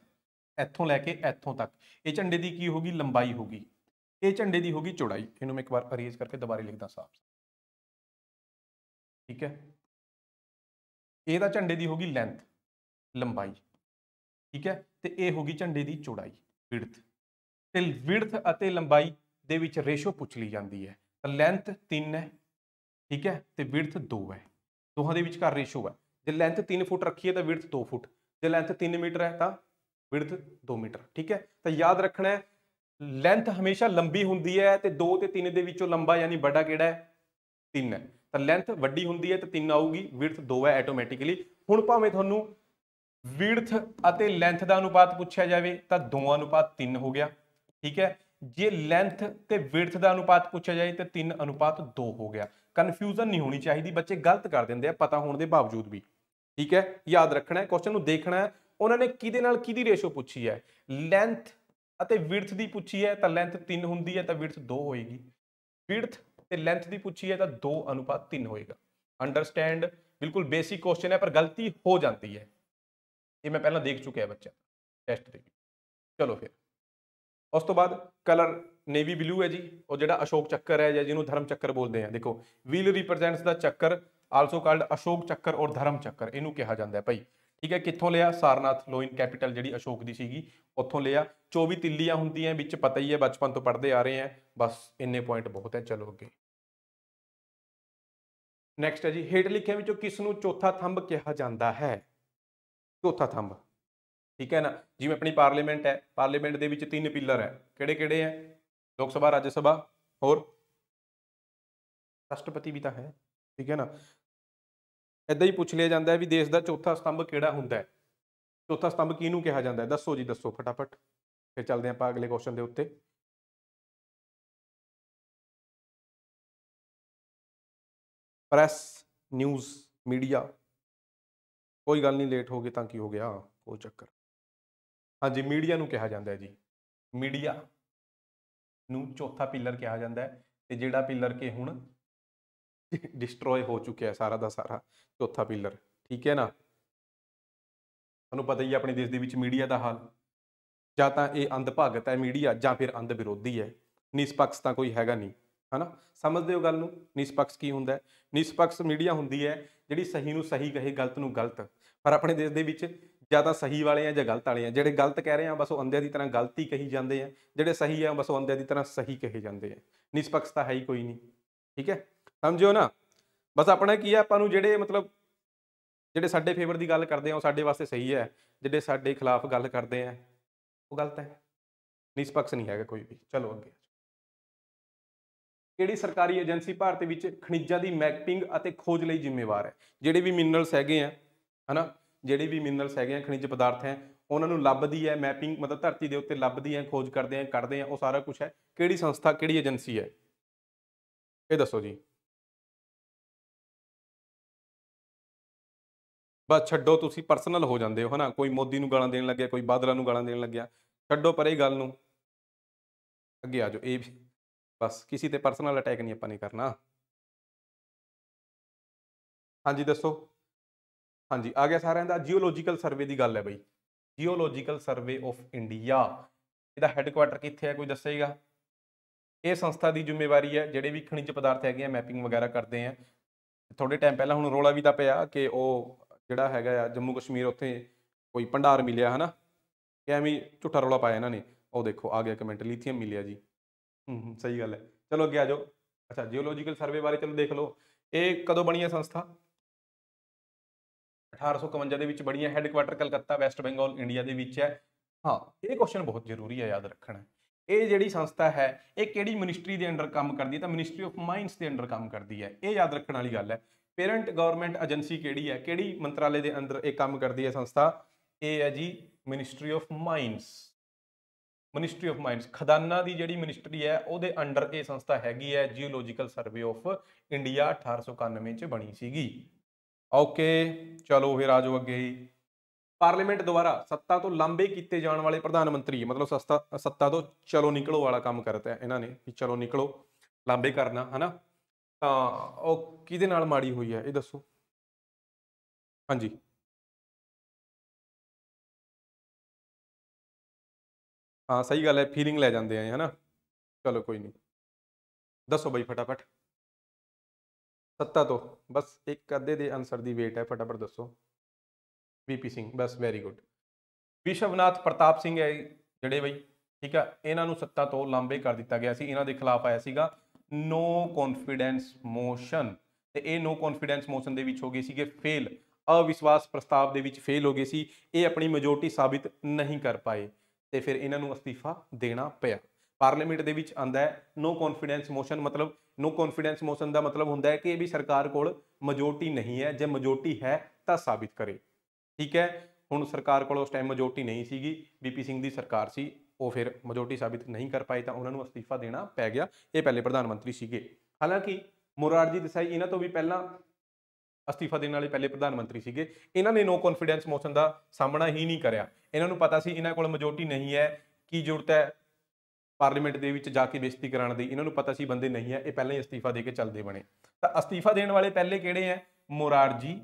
ਇੱਥੋਂ ਲੈ ਕੇ ਇੱਥੋਂ ਤੱਕ ਇਹ ਝੰਡੇ ਦੀ ਕੀ ਹੋਗੀ ਲੰਬਾਈ ਹੋਗੀ ਇਹ ਝੰਡੇ ਦੀ ਹੋਗੀ ਚੌੜਾਈ ਇਹਨੂੰ ਮੈਂ ਇੱਕ ਵਾਰ ਅਰੇਂਜ ਕਰਕੇ ਦੁਬਾਰਾ ਲਿਖਦਾ ਸਾਫ ਠੀਕ ਹੈ ਇਹ ਦਾ ਝੰਡੇ ਦੀ ਹੋਗੀ ਲੈਂਥ ਲੰਬਾਈ ਠੀਕ ਹੈ ਤੇ ਇਹ ਹੋਗੀ ਝੰਡੇ ਦੀ ਚੌੜਾਈ ਵਿਡਥ ਤੇ ਵਿਡਥ ਅਤੇ ਲੰਬਾਈ ਦੇ ਵਿੱਚ ਰੇਸ਼ੋ ਪੁੱਛ ਲਈ ਜਾਂਦੀ ਹੈ ਤਾਂ ਲੈਂਥ 3 ਹੈ ਠੀਕ ਹੈ ਤੇ ਵਿਡਥ 2 ਹੈ ਦੋਹਾਂ ਦੇ ਵਿਚਕਾਰ ਰੇਸ਼ੋ ਹੈ ਜੇ ਲੈਂਥ 3 ਫੁੱਟ ਰੱਖੀ ਹੈ ਤਾਂ ਵਿਡਥ 2 ਫੁੱਟ ਜੇ ਲੈਂਥ 3 ਮੀਟਰ ਹੈ ਤਾਂ ਵਿਡਥ 2 ਮੀਟਰ ਠੀਕ ਹੈ ਤਾਂ ਯਾਦ ਰੱਖਣਾ ਹੈ ਲੈਂਥ ਹਮੇਸ਼ਾ ਲੰਬੀ ਹੁੰਦੀ ਹੈ ਤੇ 2 ਤੇ 3 ਦੇ ਵਿੱਚੋਂ ਲੰਬਾ ਯਾਨੀ ਵੱਡਾ ਕਿਹੜਾ ਹੈ 3 ਹੈ ਤਾਂ ਲੈਂਥ ਵੱਡੀ ਹੁੰਦੀ ਹੈ ਤੇ 3 ਆਊਗੀ ਵਿਡਥ 2 ਹੈ ਆਟੋਮੈਟਿਕਲੀ ਹੁਣ ਭਾਵੇਂ ਤੁਹਾਨੂੰ ਵਿਡਥ ਅਤੇ ਲੈਂਥ ਦਾ ਅਨੁਪਾਤ ਪੁੱਛਿਆ ਜਾਵੇ ਤਾਂ ਦੋਵਾਂ ਅਨੁਪਾਤ 3 ਹੋ ਗਿਆ ਠੀਕ ਹੈ ਜੇ ਲੈਂਥ ਤੇ ਵਿਡਥ ਦਾ ਅਨੁਪਾਤ ਪੁੱਛਿਆ ਜਾਏ ਤੇ 3 ਅਨੁਪਾਤ 2 ਹੋ ਗਿਆ ਕਨਫਿਊਜ਼ਨ ਨਹੀਂ ਹੋਣੀ ਚਾਹੀਦੀ ਬੱਚੇ ਗਲਤ ਕਰ ਦਿੰਦੇ ਆ ਪਤਾ ਹੋਣ ਦੇ ਬਾਵਜੂਦ ਵੀ ਠੀਕ ਹੈ ਯਾਦ ਰੱਖਣਾ ਹੈ ਕੁਐਸਚਨ ਨੂੰ ਦੇਖਣਾ ਹੈ ਉਹਨਾਂ ਨੇ ਕਿਹਦੇ ਨਾਲ ਕਿਹਦੀ ਰੇਸ਼ੋ ਪੁੱਛੀ ਹੈ ਲੈਂਥ ਅਤੇ ਵਿਡਥ ਦੀ ਪੁੱਛੀ ਹੈ ਤਾਂ ਲੈਂਥ 3 ਹੁੰਦੀ ਹੈ ਤਾਂ ਵਿਡਥ 2 ਹੋਏਗੀ ਵਿਡਥ ਤੇ ਲੈਂਥ ਦੀ ਪੁੱਛੀ ਹੈ ਤਾਂ 2 ਅਨੁਪਾਤ 3 ਹੋਏਗਾ ਅੰਡਰਸਟੈਂਡ ਬਿਲਕੁਲ ਬੇਸਿਕ ਕੁਐਸਚਨ ਹੈ ਪਰ ਗਲਤੀ ਹੋ ਜਾਂਦੀ ਹੈ ਇਹ ਮੈਂ ਪਹਿਲਾਂ ਦੇਖ ਚੁੱਕਿਆ ਬੱਚਾ ਟੈਸਟ ਦੇ ਚਲੋ ਫਿਰ ਉਸ ਤੋਂ ਬਾਅਦ ਕਲਰ ਨੇਵੀ ਬਲੂ ਹੈ ਜੀ ਉਹ ਜਿਹੜਾ ਅਸ਼ੋਕ ਚੱਕਰ ਹੈ ਜਾਂ ਜਿਹਨੂੰ ਧਰਮ ਚੱਕਰ ਬੋਲਦੇ ਆ ਦੇਖੋ ਵੀਲ ਰਿਪਰੈਜ਼ੈਂਟਸ ਦਾ ਚੱਕਰ ਆਲਸੋ ਕਾਲਡ ਅਸ਼ੋਕ ਚੱਕਰ ਔਰ ਧਰਮ ਚੱਕਰ ਇਹਨੂੰ ਕਿਹਾ ਜਾਂਦਾ ਹੈ ਭਾਈ ਠੀਕ ਹੈ ਕਿੱਥੋਂ ਲਿਆ ਸਾਰਨਾਥ ਲੋਇਨ ਕੈਪੀਟਲ ਜਿਹੜੀ ਅਸ਼ੋਕ ਦੀ ਸੀਗੀ ਉੱਥੋਂ ਲਿਆ 24 ਤਿੱਲੀਆਂ ਹੁੰਦੀਆਂ ਵਿੱਚ ਪਤਾ ਹੀ ਹੈ ਬਚਪਨ ਤੋਂ ਪੜ੍ਹਦੇ ਆ ਰਹੇ ਆ ਬਸ ਇੰਨੇ ਪੁਆਇੰਟ ਬਹੁਤ ਹੈ ਚਲੋ ਅੱਗੇ ਨੈਕਸਟ ਹੈ ਜੀ ਹੇਟ ਲਿਖਿਆ ਵਿੱਚੋਂ ਕਿਸ ਨੂੰ ਚੌਥਾ ਥੰਬ ਕਿਹਾ ਜਾਂਦਾ ਹੈ ਚੌਥਾ ਥੰਬ ਠੀਕ ਹੈ ਨਾ ਜਿਵੇਂ ਆਪਣੀ ਪਾਰਲੀਮੈਂਟ ਹੈ ਪਾਰਲੀਮੈਂਟ ਦੇ ਵਿੱਚ ਤਿੰਨ ਪਿੱਲਰ ਹੈ ਕਿਹੜੇ ਕਿਹੜੇ ਹੈ ਲੋਕ ਸਭਾ ਰਾਜ ਸਭਾ ਹੋਰ ਰਾਸ਼ਟਰਪਤੀ ਵੀ ਤਾਂ ਹੈ ਠੀਕ ਹੈ ਨਾ ਇਦਾਂ ਹੀ ਪੁੱਛ ਲਿਆ ਜਾਂਦਾ ਹੈ ਵੀ ਦੇਸ਼ ਦਾ ਚੌਥਾ ਸਤੰਭ ਕਿਹੜਾ ਹੁੰਦਾ ਹੈ ਚੌਥਾ ਸਤੰਭ ਕਿਹਨੂੰ ਕਿਹਾ ਜਾਂਦਾ ਹੈ ਦੱਸੋ ਜੀ ਦੱਸੋ ਫਟਾਫਟ ਫਿਰ ਚੱਲਦੇ ਆਪਾਂ ਅਗਲੇ ਕੁਐਸਚਨ ਦੇ ਉੱਤੇ ਪ੍ਰੈਸ ਨਿਊਜ਼ ਮੀਡੀਆ ਕੋਈ ਗੱਲ ਨਹੀਂ ਲੇਟ ਹੋ ਗਏ ਤਾਂ ਕੀ ਹੋ ਗਿਆ ਕੋਈ ਚੱਕਰ ਹਾਂਜੀ ਮੀਡੀਆ ਨੂੰ ਕਿਹਾ ਜਾਂਦਾ ਹੈ ਜੀ ਮੀਡੀਆ ਨੂੰ ਚੌਥਾ ਪਿਲਰ ਕਿਹਾ ਜਾਂਦਾ ਹੈ ਤੇ ਜਿਹੜਾ ਪਿਲਰ ਕਿ ਹੁਣ ਡਿਸਟਰੋਏ ਹੋ ਚੁੱਕਿਆ ਹੈ ਸਾਰਾ ਦਾ ਸਾਰਾ ਚੌਥਾ ਪਿਲਰ ਠੀਕ ਹੈ ਨਾ ਤੁਹਾਨੂੰ ਪਤਾ ਹੀ ਆਪਣੇ ਦੇਸ਼ ਦੇ ਵਿੱਚ ਮੀਡੀਆ ਦਾ ਹਾਲ ਜਾਂ ਤਾਂ ਇਹ ਅੰਧ ਭਗਤ ਹੈ ਮੀਡੀਆ ਜਾਂ ਫਿਰ ਅੰਧ ਵਿਰੋਧੀ ਹੈ ਨਿਸਪਕਸ਼ ਤਾਂ ਕੋਈ ਹੈਗਾ ਨਹੀਂ ਹਨਾ ਸਮਝਦੇ ਹੋ ਗੱਲ ਨੂੰ ਨਿਸਪਕਸ਼ ਕੀ ਹੁੰਦਾ ਹੈ ਨਿਸਪਕਸ਼ ਮੀਡੀਆ ਹੁੰਦੀ ਹੈ ਜਿਹੜੀ ਸਹੀ ਨੂੰ ਸਹੀ ਕਹੇ ਗਲਤ ਨੂੰ ਗਲਤ ਪਰ ਆਪਣੇ ਦੇਸ਼ ਦੇ ਵਿੱਚ ਜਾਂ ਤਾਂ ਸਹੀ ਵਾਲੇ ਆ ਜਾਂ ਗਲਤ ਵਾਲੇ ਆ ਜਿਹੜੇ ਗਲਤ ਕਹਿ ਰਹੇ ਆ ਬਸ ਉਹ ਅੰਧਿਆਂ ਦੀ ਤਰ੍ਹਾਂ ਗਲਤੀ ਕਹੀ ਜਾਂਦੇ ਆ ਜਿਹੜੇ ਸਹੀ ਆ ਬਸ ਉਹ ਅੰਧਿਆਂ ਦੀ ਤਰ੍ਹਾਂ ਸਹੀ ਕਹੇ ਜਾਂਦੇ ਆ ਨਿਸ਼ਪਕਸ਼ਤਾ ਹੈ ਹੀ ਕੋਈ ਨਹੀਂ ਠੀਕ ਹੈ ਸਮਝਿਓ ਨਾ ਬਸ ਆਪਣਾ ਕੀ ਆ ਆਪਾਂ ਨੂੰ ਜਿਹੜੇ ਮਤਲਬ ਜਿਹੜੇ ਸਾਡੇ ਫੇਵਰ ਦੀ ਗੱਲ ਕਰਦੇ ਆ ਉਹ ਸਾਡੇ ਵਾਸਤੇ ਸਹੀ ਹੈ ਜਿਹੜੇ ਸਾਡੇ ਖਿਲਾਫ ਗੱਲ ਕਰਦੇ ਆ ਉਹ ਗਲਤ ਹੈ ਨਿਸਪਕਸ਼ ਨਹੀਂ ਹੈਗਾ ਕੋਈ ਵੀ ਚਲੋ ਅੱਗੇ ਕਿਹੜੀ ਸਰਕਾਰੀ ਏਜੰਸੀ ਭਾਰਤ ਵਿੱਚ ਖਣਿਜਾਂ ਦੀ ਮੈਪਿੰਗ ਅਤੇ ਖੋਜ ਲਈ ਜ਼ਿੰਮੇਵਾਰ ਹੈ ਜਿਹੜੇ ਵੀ ਮਿਨਰਲਸ ਹੈਗੇ ਆ ਹਨਾ ਜਿਹੜੀ ਵੀ ਮਿਨਰਲਸ ਹੈਗੇ ਆ ਖਣਿਜ ਪਦਾਰਥ ਹੈ ਉਹਨਾਂ ਨੂੰ ਲੱਭਦੀ ਹੈ ਮੈਪਿੰਗ ਮਤਲਬ ਧਰਤੀ ਦੇ ਉੱਤੇ ਲੱਭਦੀ ਹੈ ਖੋਜ ਕਰਦੇ ਆ ਕੱਢਦੇ ਆ ਉਹ ਸਾਰਾ ਕੁਝ ਹੈ ਕਿਹੜੀ ਸੰਸਥਾ ਕਿਹੜੀ ਏਜੰਸੀ ਹੈ ਇਹ ਦੱਸੋ ਜੀ ਬਸ ਛੱਡੋ ਤੁਸੀਂ ਪਰਸਨਲ ਹੋ ਜਾਂਦੇ ਹੋ ਹਨਾ ਕੋਈ ਮੋਦੀ ਨੂੰ ਗਾਲਾਂ ਦੇਣ ਲੱਗਿਆ ਕੋਈ ਬਾਦਲਾਂ ਨੂੰ ਗਾਲਾਂ ਦੇਣ ਲੱਗਿਆ ਛੱਡੋ ਪਰੇ ਗੱਲ ਨੂੰ ਅੱਗੇ ਆ ਜਾਓ ਇਹ ਬਸ ਕਿਸੇ ਤੇ ਪਰਸਨਲ ਅਟੈਕ ਨਹੀਂ ਆਪਾਂ ਨਹੀਂ ਕਰਨਾ ਹਾਂਜੀ ਦੱਸੋ ਹਾਂਜੀ ਆ ਗਿਆ ਸਾਰਿਆਂ ਦਾ ਜੀਓਲੋਜੀਕਲ ਸਰਵੇ ਦੀ ਗੱਲ ਹੈ ਬਈ ਜੀਓਲੋਜੀਕਲ ਸਰਵੇ ਆਫ ਇੰਡੀਆ ਇਹਦਾ ਹੈੱਡਕੁਆਟਰ ਕਿੱਥੇ ਹੈ ਕੋਈ ਦੱਸੇਗਾ ਇਹ ਸੰਸਥਾ ਦੀ ਜ਼ਿੰਮੇਵਾਰੀ ਹੈ ਜਿਹੜੇ ਵੀ ਖਣਿਜ ਪਦਾਰਥ ਹੈਗੇ ਆ ਮੈਪਿੰਗ ਵਗੈਰਾ ਕਰਦੇ ਆ ਥੋੜੇ ਟਾਈਮ ਪਹਿਲਾਂ ਹੁਣ ਰੋਲਾ ਵੀ ਤਾਂ ਪਿਆ ਕਿ ਉਹ ਜਿਹੜਾ ਹੈਗਾ ਆ ਜੰਮੂ ਕਸ਼ਮੀਰ ਉੱਥੇ ਕੋਈ ਭੰਡਾਰ ਮਿਲਿਆ ਹਨਾ ਕਿ ਐਵੇਂ ਝੁੱਠਾ ਰੋਲਾ ਪਾਇਆ ਇਹਨਾਂ ਨੇ ਉਹ ਦੇਖੋ ਆ ਗਿਆ ਕਮੈਂਟ ਲੀਥੀਅਮ ਮਿਲਿਆ ਜੀ ਹੂੰ ਸਹੀ ਗੱਲ ਹੈ ਚਲੋ ਅੱਗੇ ਆ ਜਾਓ ਅੱਛਾ ਜੀਓਲੋਜੀਕਲ ਸਰਵੇ ਬਾਰੇ ਚਲੋ ਦੇਖ ਲਓ ਇਹ ਕਦੋਂ ਬਣੀ ਹੈ ਸੰਸਥਾ 1851 ਦੇ ਵਿੱਚ ਬਣੀ ਹੈ headquarter Calcutta West Bengal India ਦੇ ਵਿੱਚ ਹੈ ਹਾਂ ਇਹ ਕੁਐਸਚਨ ਬਹੁਤ ਜ਼ਰੂਰੀ ਹੈ ਯਾਦ ਰੱਖਣਾ ਇਹ ਜਿਹੜੀ ਸੰਸਥਾ ਹੈ ਇਹ ਕਿਹੜੀ ਮਿਨਿਸਟਰੀ ਦੇ ਅੰਡਰ ਕੰਮ ਕਰਦੀ ਹੈ ਤਾਂ ਮਿਨਿਸਟਰੀ ਆਫ ਮਾਈਨਸ ਦੇ ਅੰਡਰ ਕੰਮ ਕਰਦੀ ਹੈ ਇਹ ਯਾਦ ਰੱਖਣ ਵਾਲੀ ਗੱਲ ਹੈ ਪੇਰੈਂਟ ਗਵਰਨਮੈਂਟ ਏਜੰਸੀ ਕਿਹੜੀ ਹੈ ਕਿਹੜੀ ਮੰਤਰਾਲੇ ਦੇ ਅੰਦਰ ਇਹ ਕੰਮ ਕਰਦੀ ਹੈ ਸੰਸਥਾ ਇਹ ਹੈ ਜੀ ministry of mines ministry of mines ਖਦਾਨਾਂ ਦੀ ਜਿਹੜੀ ਮਿਨਿਸਟਰੀ ਹੈ ਉਹਦੇ ਅੰਡਰ ਇਹ ਸੰਸਥਾ ਹੈਗੀ ਹੈ ਜੀਓਲੋਜੀਕਲ ਸਰਵੇ ਆਫ ਇੰਡੀਆ 1891 ਚ ਬਣੀ ਸੀਗੀ ਓਕੇ ਚਲੋ ਫਿਰ ਆਜੋ ਅੱਗੇ ਹੀ ਪਾਰਲੀਮੈਂਟ ਦੁਆਰਾ ਸੱਤਾ ਤੋਂ ਲੰਬੇ ਕੀਤੇ ਜਾਣ ਵਾਲੇ ਪ੍ਰਧਾਨ ਮੰਤਰੀ ਮਤਲਬ ਸੱਤਾ ਸੱਤਾ ਤੋਂ ਚਲੋ ਨਿਕਲੋ ਵਾਲਾ ਕੰਮ ਕਰਤਾ ਇਹਨਾਂ ਨੇ ਕਿ ਚਲੋ ਨਿਕਲੋ ਲੰਬੇ ਕਰਨਾ ਹਨਾ ਤਾਂ ਉਹ ਕਿਹਦੇ ਨਾਲ ਮਾੜੀ ਹੋਈ ਹੈ ਇਹ ਦੱਸੋ ਹਾਂਜੀ ਹਾਂ ਸਹੀ ਗੱਲ ਹੈ ਫੀਲਿੰਗ ਲੈ ਜਾਂਦੇ ਆ ਹਨਾ ਚਲੋ ਕੋਈ ਨਹੀਂ ਦੱਸੋ ਬਈ ਫਟਾਫਟ ਸੱਤਾ ਤੋਂ ਬਸ ਇੱਕ ਅੱਧੇ ਦੇ ਆਨਸਰ ਦੀ ਵੇਟ ਹੈ ਫਟਾਫਟ ਦੱਸੋ ਵੀਪੀ ਸਿੰਘ ਬਸ ਵੈਰੀ ਗੁੱਡ ਵਿਸ਼ਵਨਾਥ ਪ੍ਰਤਾਪ ਸਿੰਘ ਹੈ ਜਿਹੜੇ ਬਈ ਠੀਕ ਆ ਇਹਨਾਂ ਨੂੰ ਸੱਤਾ ਤੋਂ ਲਾਂਬੇ ਕਰ ਦਿੱਤਾ ਗਿਆ ਸੀ ਇਹਨਾਂ ਦੇ ਖਿਲਾਫ ਆਇਆ ਸੀਗਾ ਨੋ ਕੌਨਫੀਡੈਂਸ ਮੋਸ਼ਨ ਤੇ ਇਹ ਨੋ ਕੌਨਫੀਡੈਂਸ ਮੋਸ਼ਨ ਦੇ ਵਿੱਚ ਹੋ ਗਏ ਸੀਗੇ ਫੇਲ ਅਵਿਸ਼ਵਾਸ ਪ੍ਰਸਤਾਵ ਦੇ ਵਿੱਚ ਫੇਲ ਹੋ ਗਏ ਸੀ ਇਹ ਆਪਣੀ ਮੈਜੋਰਟੀ ਸਾਬਿਤ ਨਹੀਂ ਕਰ ਪਾਏ ਤੇ ਫਿਰ ਇਹਨਾਂ ਨੂੰ ਅਸਤੀਫਾ ਦੇਣਾ ਪਿਆ ਪਾਰਲੀਮੈਂਟ ਦੇ ਵਿੱਚ ਆਂਦਾ ਹੈ ਨੋ ਕੌਨਫੀਡੈਂਸ ਮੋਸ਼ਨ ਮਤਲਬ ਨੋ ਕੌਨਫੀਡੈਂਸ ਮੋਸ਼ਨ ਦਾ ਮਤਲਬ ਹੁੰਦਾ ਹੈ ਕਿ ਇਹ ਵੀ ਸਰਕਾਰ ਕੋਲ ਮੈਜੋਰਟੀ ਨਹੀਂ ਹੈ ਜੇ ਮੈਜੋਰਟੀ ਹੈ ਤਾਂ ਸਾਬਿਤ ਕਰੇ ਠੀਕ ਹੈ ਹੁਣ ਸਰਕਾਰ ਕੋਲ ਉਸ ਟਾਈਮ ਮੈਜੋਰਟੀ ਨਹੀਂ ਸੀਗੀ ਬੀਪੀ ਸਿੰਘ ਦੀ ਸਰਕਾਰ ਸੀ ਉਹ ਫਿਰ ਮੈਜੋਰਟੀ ਸਾਬਿਤ ਨਹੀਂ ਕਰ ਪਾਈ ਤਾਂ ਉਹਨਾਂ ਨੂੰ ਅਸਤੀਫਾ ਦੇਣਾ ਪੈ ਗਿਆ ਇਹ ਪਹਿਲੇ ਪ੍ਰਧਾਨ ਮੰਤਰੀ ਸੀਗੇ ਹਾਲਾਂਕਿ ਮੁਰਾਰਜੀ ਦੇਸਾਈ ਇਹਨਾਂ ਤੋਂ ਵੀ ਪਹਿਲਾਂ ਅਸਤੀਫਾ ਦੇਣ ਵਾਲੇ ਪਹਿਲੇ ਪ੍ਰਧਾਨ ਮੰਤਰੀ ਸੀਗੇ ਇਹਨਾਂ ਨੇ ਨੋ ਕੌਨਫੀਡੈਂਸ ਮੋਸ਼ਨ ਦਾ ਸਾਹਮਣਾ ਹੀ ਨਹੀਂ ਕਰਿਆ ਇਹਨਾਂ ਨੂੰ ਪਤਾ ਸੀ ਇਹਨਾਂ ਕੋਲ ਮੈਜੋਰਟੀ ਨਹੀਂ ਹੈ ਕੀ ਜ਼ਰੂਰਤ ਹੈ ਪਾਰਲੀਮੈਂਟ ਦੇ ਵਿੱਚ ਜਾ ਕੇ ਬੇਇੱਜ਼ਤੀ ਕਰਾਉਣ ਦੀ ਇਹਨਾਂ ਨੂੰ ਪਤਾ ਸੀ ਬੰਦੇ ਨਹੀਂ ਆ ਇਹ ਪਹਿਲਾਂ ਹੀ ਅਸਤੀਫਾ ਦੇ ਕੇ ਚੱਲਦੇ ਬਣੇ ਤਾਂ ਅਸਤੀਫਾ ਦੇਣ ਵਾਲੇ ਪਹਿਲੇ ਕਿਹੜੇ ਆ ਮੁਰਾਰਜੀ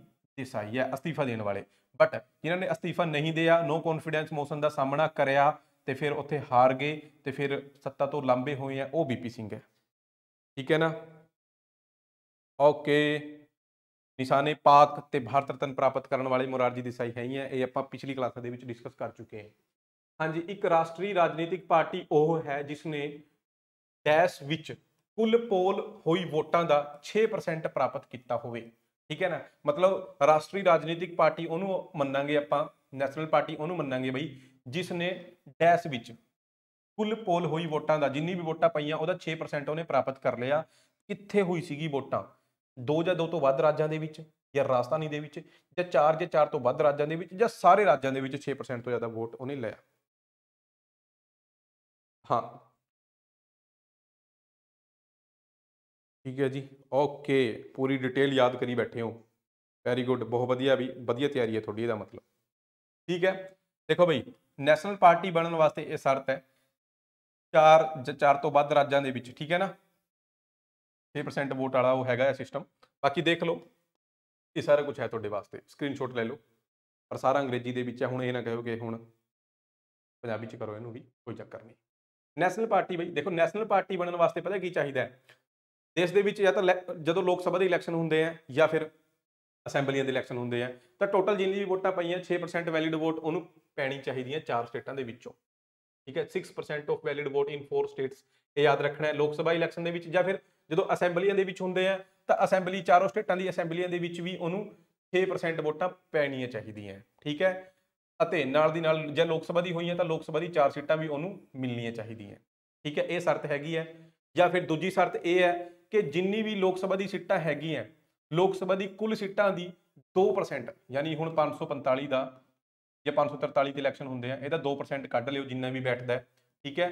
ਦੇਸਾਈ ਆ ਅਸਤੀਫਾ ਦੇਣ ਵਾਲੇ ਬਟ ਇਹਨਾਂ ਨੇ ਅਸਤੀਫਾ ਨਹੀਂ ਦਿਆ ਨੋ ਕੌਨਫੀਡੈਂਸ ਮੋਸ਼ਨ ਦਾ ਸਾਹਮਣਾ ਕਰਿਆ ਤੇ ਫਿਰ ਉੱਥੇ ਹਾਰ ਗਏ ਤੇ ਫਿਰ ਸੱਤਾ ਤੋਂ ਲੰਬੇ ਹੋਏ ਆ ਉਹ ਬੀਪੀ ਸਿੰਘ ਹੈ ਠੀਕ ਹੈ ਨਾ ਓਕੇ ਨਿਸ਼ਾਨੇ ਪਾਕ ਤੇ ਭਾਰਤ ਰਤਨ ਪ੍ਰਾਪਤ ਕਰਨ ਵਾਲੇ ਮੁਰਾਰਜੀ ਦੇਸਾਈ ਹੈ ਇਹ ਆਪਾਂ ਪਿਛਲੀ ਕਲਾਸਾਂ ਦੇ ਵਿੱਚ ਡਿਸਕਸ ਕਰ ਚੁੱਕੇ ਹਾਂ ਹਾਂਜੀ ਇੱਕ ਰਾਸ਼ਟਰੀ ਰਾਜਨੀਤਿਕ ਪਾਰਟੀ ਉਹ ਹੈ ਜਿਸ ਨੇ ਡੈਸ਼ ਵਿੱਚ ਕੁੱਲ ਪੋਲ ਹੋਈ ਵੋਟਾਂ ਦਾ 6% ਪ੍ਰਾਪਤ ਕੀਤਾ ਹੋਵੇ ਠੀਕ ਹੈ ਨਾ ਮਤਲਬ ਰਾਸ਼ਟਰੀ ਰਾਜਨੀਤਿਕ ਪਾਰਟੀ ਉਹਨੂੰ ਮੰਨਾਂਗੇ ਆਪਾਂ ਨੈਸ਼ਨਲ ਪਾਰਟੀ ਉਹਨੂੰ ਮੰਨਾਂਗੇ ਬਈ ਜਿਸ ਨੇ ਡੈਸ਼ ਵਿੱਚ ਕੁੱਲ ਪੋਲ ਹੋਈ ਵੋਟਾਂ ਦਾ ਜਿੰਨੀ ਵੀ ਵੋਟਾਂ ਪਈਆਂ ਉਹਦਾ 6% ਉਹਨੇ ਪ੍ਰਾਪਤ ਕਰ ਲਿਆ ਕਿੱਥੇ ਹੋਈ ਸੀਗੀ ਵੋਟਾਂ ਦੋ ਜਾਂ ਦੋ ਤੋਂ ਵੱਧ ਰਾਜਾਂ ਦੇ ਵਿੱਚ ਜਾਂ ਰਾਜਸਥਾਨੀ ਦੇ ਵਿੱਚ ਜਾਂ ਚਾਰ ਜਾਂ ਚਾਰ ਤੋਂ ਵੱਧ ਰਾਜਾਂ ਦੇ ਵਿੱਚ ਜਾਂ ਸਾਰੇ ਰਾਜਾਂ ਦੇ ਵਿੱਚ 6% ਤੋਂ ਜ਼ਿਆਦਾ ਵੋਟ ਉਹਨੇ ਲਿਆ ਹਾਂ ਠੀਕ ਹੈ ਜੀ ਓਕੇ ਪੂਰੀ ਡਿਟੇਲ ਯਾਦ ਕਰੀ ਬੈਠੇ ਹੋ ਵੈਰੀ ਗੁੱਡ ਬਹੁਤ ਵਧੀਆ ਵੀ ਵਧੀਆ ਤਿਆਰੀ ਹੈ ਤੁਹਾਡੀ ਇਹਦਾ ਮਤਲਬ ਠੀਕ ਹੈ ਦੇਖੋ ਬਈ ਨੈਸ਼ਨਲ ਪਾਰਟੀ ਬਣਨ ਵਾਸਤੇ ਇਹ ਸ਼ਰਤ ਹੈ ਚਾਰ ਚਾਰ ਤੋਂ ਵੱਧ ਰਾਜਾਂ ਦੇ ਵਿੱਚ ਠੀਕ ਹੈ ਨਾ 6% ਵੋਟ ਵਾਲਾ ਉਹ ਹੈਗਾ ਇਹ ਸਿਸਟਮ ਬਾਕੀ ਦੇਖ ਲਓ ਇਹ ਸਾਰਾ ਕੁਝ ਹੈ ਤੁਹਾਡੇ ਵਾਸਤੇ ਸਕਰੀਨਸ਼ਾਟ ਲੈ ਲਓ ਪਰ ਸਾਰਾ ਅੰਗਰੇਜ਼ੀ ਦੇ ਵਿੱਚ ਹੈ ਹੁਣ ਇਹ ਨਾ ਕਹੋ ਕਿ ਹੁਣ ਪੰਜਾਬੀ ਚ ਕਰੋ ਇਹਨੂੰ ਵੀ ਕੋਈ ਚੱਕਰ ਨਹੀਂ ਨੈਸ਼ਨਲ ਪਾਰਟੀ ਬਈ ਦੇਖੋ ਨੈਸ਼ਨਲ ਪਾਰਟੀ ਬਣਨ ਵਾਸਤੇ ਪਤਾ ਕੀ ਚਾਹੀਦਾ ਹੈ ਦੇਸ਼ ਦੇ ਵਿੱਚ ਜਾਂ ਤਾਂ ਜਦੋਂ ਲੋਕ ਸਭਾ ਦੇ ਇਲੈਕਸ਼ਨ ਹੁੰਦੇ ਆ ਜਾਂ ਫਿਰ ਅਸੈਂਬਲੀਆਂ ਦੇ ਇਲੈਕਸ਼ਨ ਹੁੰਦੇ ਆ ਤਾਂ ਟੋਟਲ ਜਿੰਨੀ ਵੀ ਵੋਟਾਂ ਪਈਆਂ 6% ਵੈਲਿਡ ਵੋਟ ਉਹਨੂੰ ਪੈਣੀ ਚਾਹੀਦੀ ਹੈ ਚਾਰ ਸਟੇਟਾਂ ਦੇ ਵਿੱਚੋਂ ਠੀਕ ਹੈ 6% of valid vote in 4 states ਇਹ ਯਾਦ ਰੱਖਣਾ ਹੈ ਲੋਕ ਸਭਾ ਇਲੈਕਸ਼ਨ ਦੇ ਵਿੱਚ ਜਾਂ ਫਿਰ ਜਦੋਂ ਅਸੈਂਬਲੀਆਂ ਦੇ ਵਿੱਚ ਹੁੰਦੇ ਆ ਤਾਂ ਅਸੈਂਬਲੀ ਚਾਰੋਂ ਸਟੇਟਾਂ ਦੀ ਅਸੈਂਬਲੀਆਂ ਦੇ ਵਿੱਚ ਵੀ ਉਹਨੂੰ 6% ਵੋਟਾਂ ਪੈਣੀਆਂ ਚਾਹੀਦੀਆਂ ਠੀਕ ਹੈ ਅਤੇ ਨਾਲ ਦੀ ਨਾਲ ਜੇ ਲੋਕ ਸਭਾ ਦੀ ਹੋਈਆਂ ਤਾਂ ਲੋਕ ਸਭਾ ਦੀ ਚਾਰ ਸੀਟਾਂ ਵੀ ਉਹਨੂੰ ਮਿਲਣੀਆਂ ਚਾਹੀਦੀਆਂ ਠੀਕ ਹੈ ਇਹ ਸ਼ਰਤ ਹੈਗੀ ਹੈ ਜਾਂ ਫਿਰ ਦੂਜੀ ਸ਼ਰਤ ਇਹ ਹੈ ਕਿ ਜਿੰਨੀ ਵੀ ਲੋਕ ਸਭਾ ਦੀ ਸੀਟਾਂ ਹੈਗੀਆਂ ਲੋਕ ਸਭਾ ਦੀ ਕੁੱਲ ਸੀਟਾਂ ਦੀ 2% ਯਾਨੀ ਹੁਣ 545 ਦਾ ਜਾਂ 543 ਦੇ ਇਲੈਕਸ਼ਨ ਹੁੰਦੇ ਆ ਇਹਦਾ 2% ਕੱਢ ਲਿਓ ਜਿੰਨਾ ਵੀ ਬੈਠਦਾ ਠੀਕ ਹੈ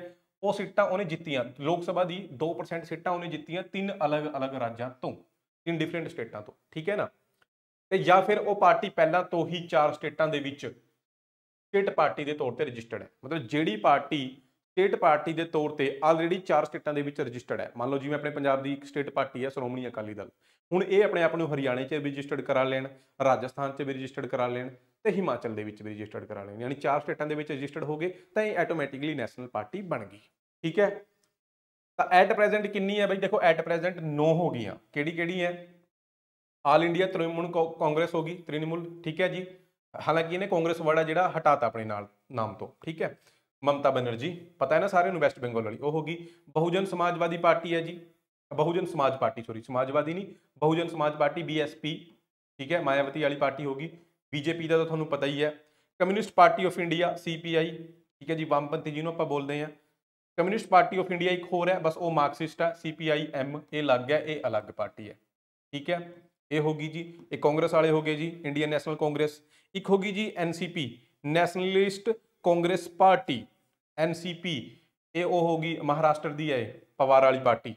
ਉਹ ਸੀਟਾਂ ਉਹਨੇ ਜਿੱਤੀਆਂ ਲੋਕ ਸਭਾ ਦੀ 2% ਸੀਟਾਂ ਉਹਨੇ ਜਿੱਤੀਆਂ ਤਿੰਨ ਅਲੱਗ-ਅਲੱਗ ਰਾਜਾਂ ਤੋਂ ਤਿੰਨ ਡਿਫਰੈਂਟ ਸਟੇਟਾਂ ਤੋਂ ਠੀਕ ਹੈ ਨਾ ਤੇ ਜਾਂ ਫਿਰ ਉਹ ਪਾਰਟੀ ਪਹਿਲਾਂ ਤੋਂ ਹੀ ਚਾਰ ਸਟੇਟਾਂ ਦੇ ਵਿੱਚ ਸਟੇਟ ਪਾਰਟੀ ਦੇ ਤੌਰ ਤੇ ਰਜਿਸਟਰਡ ਹੈ ਮਤਲਬ ਜਿਹੜੀ ਪਾਰਟੀ ਸਟੇਟ ਪਾਰਟੀ ਦੇ ਤੌਰ ਤੇ ਆਲਰੇਡੀ ਚਾਰ ਸਟੇਟਾਂ ਦੇ ਵਿੱਚ ਰਜਿਸਟਰਡ ਹੈ ਮੰਨ ਲਓ ਜਿਵੇਂ ਆਪਣੇ ਪੰਜਾਬ ਦੀ ਇੱਕ ਸਟੇਟ ਪਾਰਟੀ ਹੈ ਸ਼੍ਰੋਮਣੀ ਅਕਾਲੀ ਦਲ ਹੁਣ ਇਹ ਆਪਣੇ ਆਪ ਨੂੰ ਹਰਿਆਣੇ 'ਚ ਵੀ ਰਜਿਸਟਰਡ ਕਰਾ ਲੈਣ ਰਾਜਸਥਾਨ 'ਚ ਵੀ ਰਜਿਸਟਰਡ ਕਰਾ ਲੈਣ ਤੇ ਹਿਮਾਚਲ ਦੇ ਵਿੱਚ ਵੀ ਰਜਿਸਟਰਡ ਕਰਾ ਲੈਣ ਯਾਨੀ ਚਾਰ ਸਟੇਟਾਂ ਦੇ ਵਿੱਚ ਰਜਿਸਟਰਡ ਹੋ ਗਏ ਤਾਂ ਇਹ ਆਟੋਮੈਟਿਕਲੀ ਨੈਸ਼ਨਲ ਪਾਰਟੀ ਬਣ ਗਈ ਠੀਕ ਹੈ ਤਾਂ ਐਟ ਪ੍ਰੈਜ਼ੈਂਟ ਕਿੰਨੀ ਹੈ ਬਈ ਦੇਖੋ ਐਟ ਪ੍ਰੈਜ਼ੈਂਟ 9 ਹੋ ਗਈਆਂ ਕਿਹੜੀ ਕਿਹੜੀ ਹੈ ਆਲ ਇੰਡੀਆ ਤ੍ਰਿਮੂਲ ਕਾਂਗਰਸ ਹੋ ਗਈ ਤ੍ਰਿਣਮੂਲ ਠੀਕ ਹੈ ਜੀ ਹਾਲਾਂਕਿ ਇਹਨੇ ਕਾਂਗਰਸ ਵਰਡ ਆ ਜਿਹੜਾ ਹਟਾਤਾ ਆਪਣੇ ਨਾਲ ਨਾਮ ਤੋਂ ਠੀਕ ਹੈ ਮਮਤਾ ਬਨਰਜੀ ਪਤਾ ਹੈ ਨਾ ਸਾਰਿਆਂ ਨੂੰ ਵੈਸਟ ਬੰਗਾਲ ਵਾਲੀ ਉਹ ਹੋਗੀ ਬਹੁਜਨ ਸਮਾਜਵਾਦੀ ਪਾਰਟੀ ਹੈ ਜੀ ਬਹੁਜਨ ਸਮਾਜ ਪਾਰਟੀ ਸੋਰੀ ਸਮਾਜਵਾਦੀ ਨਹੀਂ ਬਹੁਜਨ ਸਮਾਜ ਪਾਰਟੀ ਬੀਐਸਪੀ ਠੀਕ ਹੈ ਮਾਇਆਵਤੀ ਵਾਲੀ ਪਾਰਟੀ ਹੋਗੀ ਬੀਜੇਪੀ ਦਾ ਤਾਂ ਤੁਹਾਨੂੰ ਪਤਾ ਹੀ ਹੈ communist party of India CPI ਠੀਕ ਹੈ ਜੀ ਵਾਮਪੰਥੀ ਜਿਹਨੂੰ ਆਪਾਂ ਬੋਲਦੇ ਆ ਕਮਿਊਨਿਸਟ ਪਾਰਟੀ ਆਫ ਇੰਡੀਆ ਇੱਕ ਹੋਰ ਹੈ ਬਸ ਉਹ ਮਾਰਕਸਿਸਟ ਆ ਸੀਪੀਆਈ ਐਮ ਇਹ ਅਲੱਗ ਹੈ ਇਹ ਅਲੱਗ ਪਾਰਟੀ ਹੈ ਠੀਕ ਹੈ ਇਹ ਹੋਗੀ ਜੀ ਇਹ ਕਾਂਗਰਸ ਵਾਲੇ ਹੋਗੇ ਜੀ ਇੰਡੀਅਨ ਨੈਸ਼ਨਲ ਕਾਂਗਰਸ ਇੱਕ ਹੋਗੀ ਜੀ NCP nationalist Congress party NCP ਇਹ ਉਹ ਹੋਗੀ ਮਹਾਰਾਸ਼ਟਰ ਦੀ ਹੈ ਪਵਾਰ ਵਾਲੀ ਪਾਰਟੀ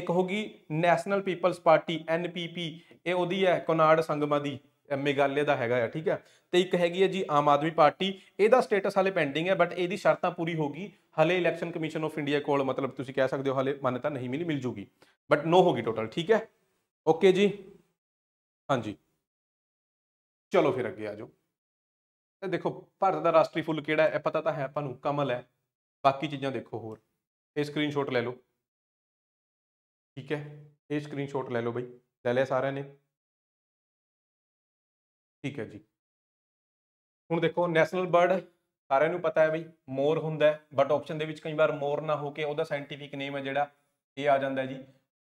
ਇੱਕ ਹੋਗੀ ਨੈਸ਼ਨਲ ਪੀਪਲਸ ਪਾਰਟੀ ਐਨਪੀਪੀ ਇਹ ਉਹਦੀ ਹੈ ਕੋਨਾਰਡ ਸੰਗਮਾ ਦੀ ਮੇਗਾਲੇ ਦਾ ਹੈਗਾ ਆ ਠੀਕ ਹੈ ਤੇ ਇੱਕ ਹੈਗੀ ਹੈ ਜੀ ਆਮ ਆਦਮੀ ਪਾਰਟੀ ਇਹਦਾ ਸਟੇਟਸ ਹਾਲੇ ਪੈਂਡਿੰਗ ਹੈ ਬਟ ਇਹਦੀ ਸ਼ਰਤਾਂ ਪੂਰੀ ਹੋਗੀ ਹਲੇ ਇਲੈਕਸ਼ਨ ਕਮਿਸ਼ਨ ਆਫ ਇੰਡੀਆ ਕੋਲ ਮਤਲਬ ਤੁਸੀਂ ਕਹਿ ਸਕਦੇ ਹੋ ਹਲੇ ਮਾਨਤਾ ਨਹੀਂ ਮਿਲੀ ਮਿਲ ਜੂਗੀ ਬਟ ਨੋ ਹੋਗੀ ਟੋਟਲ ਠੀਕ ਹੈ ਓਕੇ ਜੀ ਹਾਂਜੀ ਚਲੋ ਫਿਰ ਅੱਗੇ ਆ ਜਾਓ ਤੇ ਦੇਖੋ ਭਾਰਤ ਦਾ ਰਾਸ਼ਟਰੀ ਫੁੱਲ ਕਿਹੜਾ ਹੈ ਪਤਾ ਤਾਂ ਹੈ ਆਪਾਂ ਨੂੰ ਕਮਲ ਹੈ ਬਾਕੀ ਚੀਜ਼ਾਂ ਦੇਖੋ ਹੋਰ ਇਹ ਸਕਰੀਨਸ਼ਾਟ ਲੈ ਲਓ ਠੀਕ ਹੈ ਇਹ ਸਕਰੀਨਸ਼ਾਟ ਲੈ ਲਓ ਬਈ ਲੈ ਲਿਆ ਸਾਰਿਆਂ ਨੇ ਠੀਕ ਹੈ ਜੀ ਹੁਣ ਦੇਖੋ ਨੈਸ਼ਨਲ ਬਰਡ ਸਾਰਿਆਂ ਨੂੰ ਪਤਾ ਹੈ ਬਈ ਮੋਰ ਹੁੰਦਾ ਬਟ ਆਪਸ਼ਨ ਦੇ ਵਿੱਚ ਕਈ ਵਾਰ ਮੋਰ ਨਾ ਹੋ ਕੇ ਉਹਦਾ ਸਾਇੰਟੀਫਿਕ ਨੇਮ ਹੈ ਜਿਹੜਾ ਇਹ ਆ ਜਾਂਦਾ ਜੀ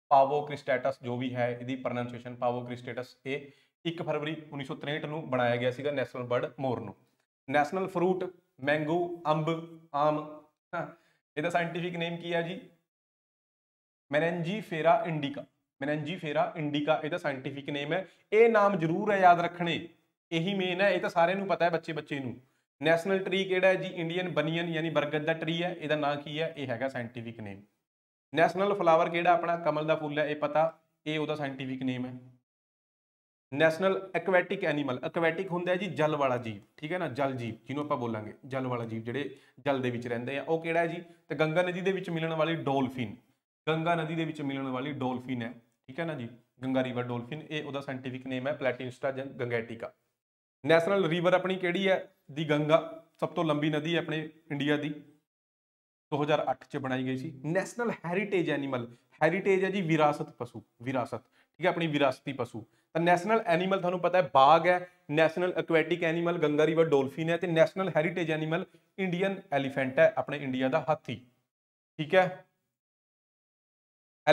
ਪਾਵੋ ਕ੍ਰਿਸਟੇਟਸ ਜੋ ਵੀ ਹੈ ਇਹਦੀ ਪ੍ਰੋਨਨਸੀਏਸ਼ਨ ਪਾਵੋ ਕ੍ਰਿਸਟੇਟਸ ਇਹ 1 ਫਰਵਰੀ 1963 ਨੂੰ ਬਣਾਇਆ ਗਿਆ ਸੀਗਾ ਨੈਸ਼ਨਲ ਬਰਡ ਮੋਰ ਨੂੰ ਨੈਸ਼ਨਲ ਫਰੂਟ ਮੈਂਗੋ ਅੰਬ ਆਮ ਇਹਦਾ ਸਾਇੰਟਿਫਿਕ ਨੇਮ ਕੀ ਹੈ ਜੀ ਫੇਰਾ ਇੰਡੀਕਾ ਫੇਰਾ ਇੰਡੀਕਾ ਇਹਦਾ ਸਾਇੰਟਿਫਿਕ ਨੇਮ ਹੈ ਇਹ ਨਾਮ ਜ਼ਰੂਰ ਹੈ ਯਾਦ ਰੱਖਣੇ ਇਹੀ ਮੇਨ ਹੈ ਇਹ ਤਾਂ ਸਾਰਿਆਂ ਨੂੰ ਪਤਾ ਹੈ ਬੱਚੇ ਬੱਚੇ ਨੂੰ ਨੈਸ਼ਨਲ ਟਰੀ ਕਿਹੜਾ ਹੈ ਜੀ ਇੰਡੀਅਨ ਬਨੀਅਨ ਯਾਨੀ ਬਰਗਦ ਦਾ ਟਰੀ ਹੈ ਇਹਦਾ ਨਾਂ ਕੀ ਹੈ ਇਹ ਹੈਗਾ ਸਾਇੰਟਿਫਿਕ ਨੇਮ ਨੈਸ਼ਨਲ ਫਲਾਵਰ ਕਿਹੜਾ ਆਪਣਾ ਕਮਲ ਦਾ ਫੁੱਲ ਹੈ ਇਹ ਪਤਾ ਇਹ ਉਹਦਾ ਸਾਇੰਟਿਫਿਕ ਨੇਮ ਹੈ ਨੈਸ਼ਨਲ ਐਕਵੈਟਿਕ ਐਨੀਮਲ ਐਕਵੈਟਿਕ ਹੁੰਦਾ ਹੈ ਜੀ ਜਲ ਵਾਲਾ ਜੀਵ ਠੀਕ ਹੈ ਨਾ ਜਲ ਜੀਵ ਜਿਹਨੂੰ ਆਪਾਂ ਬੋਲਾਂਗੇ ਜਲ ਵਾਲਾ ਜੀਵ ਜਿਹੜੇ ਜਲ ਦੇ ਵਿੱਚ ਰਹਿੰਦੇ ਆ ਉਹ ਕਿਹੜਾ ਹੈ ਜੀ ਤੇ ਗੰਗਾ ਨਦੀ ਦੇ ਵਿੱਚ ਮਿਲਣ ਵਾਲੀ ਡੋਲਫਿਨ ਗੰਗਾ ਨਦੀ ਦੇ ਵਿੱਚ ਮਿਲਣ ਵਾਲੀ ਡੋਲਫਿਨ ਹੈ ਠੀਕ ਹੈ ਨਾ ਜੀ ਗੰਗਾ ਰਿਵਰ ਡੋਲਫਿਨ ਇਹ ਉਹਦਾ ਸਾਇੰਟਿਫਿਕ ਨੇਮ ਹੈ ਪਲੈਟਿਨਸਟਾ ਗੰਗੈਟਿਕਾ ਨੈਸ਼ਨਲ ਰਿਵਰ ਆਪਣੀ ਕਿਹੜੀ ਹੈ ਦੀ ਗੰਗਾ ਸਭ ਤੋਂ ਲੰਬੀ ਨਦੀ ਹੈ ਆਪਣੇ ਇੰਡੀਆ ਦੀ 2008 ਚ ਬਣਾਈ ਗਈ ਸੀ ਨੈਸ਼ਨਲ ਹੈਰੀਟੇਜ ਐਨੀਮਲ ਹੈਰੀਟੇਜ ਹੈ ਜੀ ਵਿਰਾਸਤ ਪਸ਼ੂ ਵਿਰਾਸਤ ਠੀਕ ਹੈ ਆਪਣੀ ਵਿਰਾਸਤੀ ਪਸ਼ੂ ਤਾਂ ਨੈਸ਼ਨਲ ਐਨੀਮਲ ਤੁਹਾਨੂੰ ਪਤਾ ਹੈ ਬਾਗ ਹੈ national aquatic animal Ganga river dolphin ਹੈ ਤੇ national heritage animal Indian elephant ਹੈ ਆਪਣੇ ਇੰਡੀਆ ਦਾ ਹਾਥੀ ਠੀਕ ਹੈ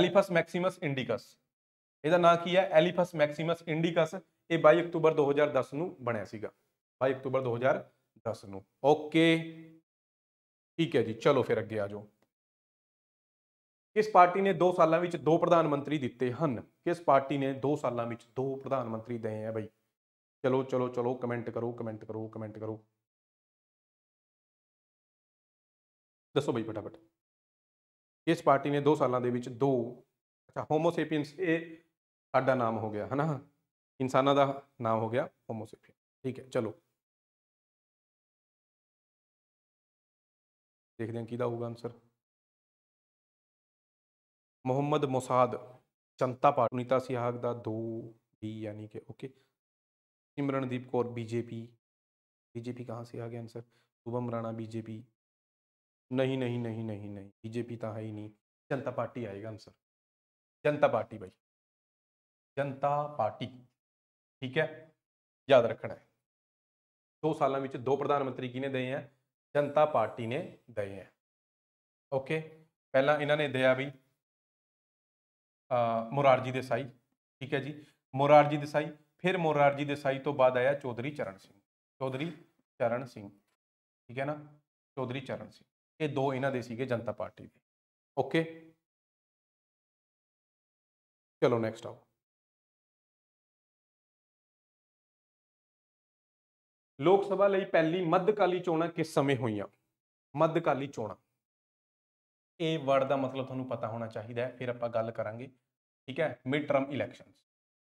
ਐਲੀਫਸ ਮੈਕਸਿਮਸ ਇੰਡੀਕਸ ਇਹਦਾ ਨਾਂ ਕੀ ਹੈ ਐਲੀਫਸ ਮੈਕਸਿਮਸ ਇੰਡੀਕਸ ਇਹ 22 ਅਕਤੂਬਰ 2010 ਨੂੰ ਬਣਿਆ ਸੀਗਾ 22 ਅਕਤੂਬਰ 2010 ਨੂੰ ਓਕੇ ਠੀਕ ਹੈ ਜੀ ਚਲੋ ਫਿਰ ਅੱਗੇ ਆ ਜਾਓ ਕਿਸ ਪਾਰਟੀ ਨੇ 2 ਸਾਲਾਂ ਵਿੱਚ 2 ਪ੍ਰਧਾਨ ਮੰਤਰੀ ਦਿੱਤੇ ਹਨ ਕਿਸ ਪਾਰਟੀ ਨੇ 2 ਸਾਲਾਂ ਵਿੱਚ 2 ਪ੍ਰਧਾਨ ਮੰਤਰੀ ਦੇ ਆ ਬਈ ਚਲੋ ਚਲੋ ਚਲੋ ਕਮੈਂਟ ਕਰੋ ਕਮੈਂਟ ਕਰੋ ਕਮੈਂਟ ਕਰੋ ਦੱਸੋ ਬਈ ਫਟਾਫਟ ਇਸ ਪਾਰਟੀ ਨੇ 2 ਸਾਲਾਂ ਦੇ ਵਿੱਚ 2 ਅੱਛਾ ਹੋਮੋਸੇਪੀਅਨਸ ਇਹ ਸਾਡਾ ਨਾਮ ਹੋ ਗਿਆ ਹਨਾ ਇਨਸਾਨਾਂ ਦਾ ਨਾਮ ਹੋ ਗਿਆ ਹੋਮੋਸੇਪੀਅਨ ਠੀਕ ਹੈ ਚਲੋ ਦੇਖਦੇ ਹਾਂ ਕਿਹਦਾ ਹੋਊਗਾ ਆਨਸਰ ਮੁਹੰਮਦ ਮੁਸਾਦ ਚੰਤਾ ਪਾਰਟੀ ਨੀਤਾ ਸਿਆਹਕ ਦਾ 2 ਵੀ ਯਾਨੀ ਕਿ okay Simrandeep Kaur BJP BJP ਕਹਾਂ ਸੇ ਆ ਗਿਆ ਅਨਸਰ ਸ਼ੁਭਮ ਰਾਣਾ ਬੀਜੇਪੀ ਨਹੀਂ ਨਹੀਂ ਨਹੀਂ ਨਹੀਂ ਨਹੀਂ ਬੀਜੇਪੀ ਤਾਂ ਹੈ ਹੀ ਨਹੀਂ ਜਨਤਾ ਪਾਰਟੀ ਆਏਗਾ ਅਨਸਰ ਜਨਤਾ ਪਾਰਟੀ ਭਾਈ ਜਨਤਾ ਪਾਰਟੀ ਠੀਕ ਹੈ ਯਾਦ ਰੱਖਣਾ ਹੈ 2 ਸਾਲਾਂ ਵਿੱਚ ਦੋ ਪ੍ਰਧਾਨ ਮੰਤਰੀ ਕਿਨੇ ਦਏ ਆ ਜਨਤਾ ਪਾਰਟੀ ਨੇ ਦਏ ਆ ਓਕੇ ਪਹਿਲਾਂ ਇਹਨਾਂ ਨੇ ਦਿਆ ਵੀ ਮੁਰਾਰਜੀ ਦੇਸਾਈ ਠੀਕ ਹੈ ਜੀ ਮੁਰਾਰਜੀ ਦੇਸਾਈ ਫਿਰ ਮੁਰਾਰਜੀ ਦੇਸਾਈ ਤੋਂ ਬਾਅਦ ਆਇਆ ਚੌਧਰੀ ਚਰਨ ਸਿੰਘ ਚੌਧਰੀ ਚਰਨ ਸਿੰਘ ਠੀਕ ਹੈ ਨਾ ਚੌਧਰੀ ਚਰਨ ਸਿੰਘ ਇਹ ਦੋ ਇਹਨਾਂ ਦੇ ਸੀਗੇ ਜਨਤਾ ਪਾਰਟੀ ਦੇ ਓਕੇ ਚਲੋ ਨੈਕਸਟ ਆਓ ਲੋਕ ਸਭਾ ਲਈ ਪਹਿਲੀ ਮੱਧਕਾਲੀ ਚੋਣਾਂ ਕਿਸ ਸਮੇਂ ਹੋਈਆਂ ਮੱਧਕਾਲੀ ਚੋਣਾਂ ਇਹ ਵਰਡ ਦਾ ਮਤਲਬ ਤੁਹਾਨੂੰ ਪਤਾ ਹੋਣਾ ਚਾਹੀਦਾ ਹੈ ਫਿਰ ਆਪਾਂ ਗੱਲ ਕਰਾਂਗੇ ਠੀਕ ਹੈ ਮਿਡ ਟਰਮ ਇਲੈਕਸ਼ਨਸ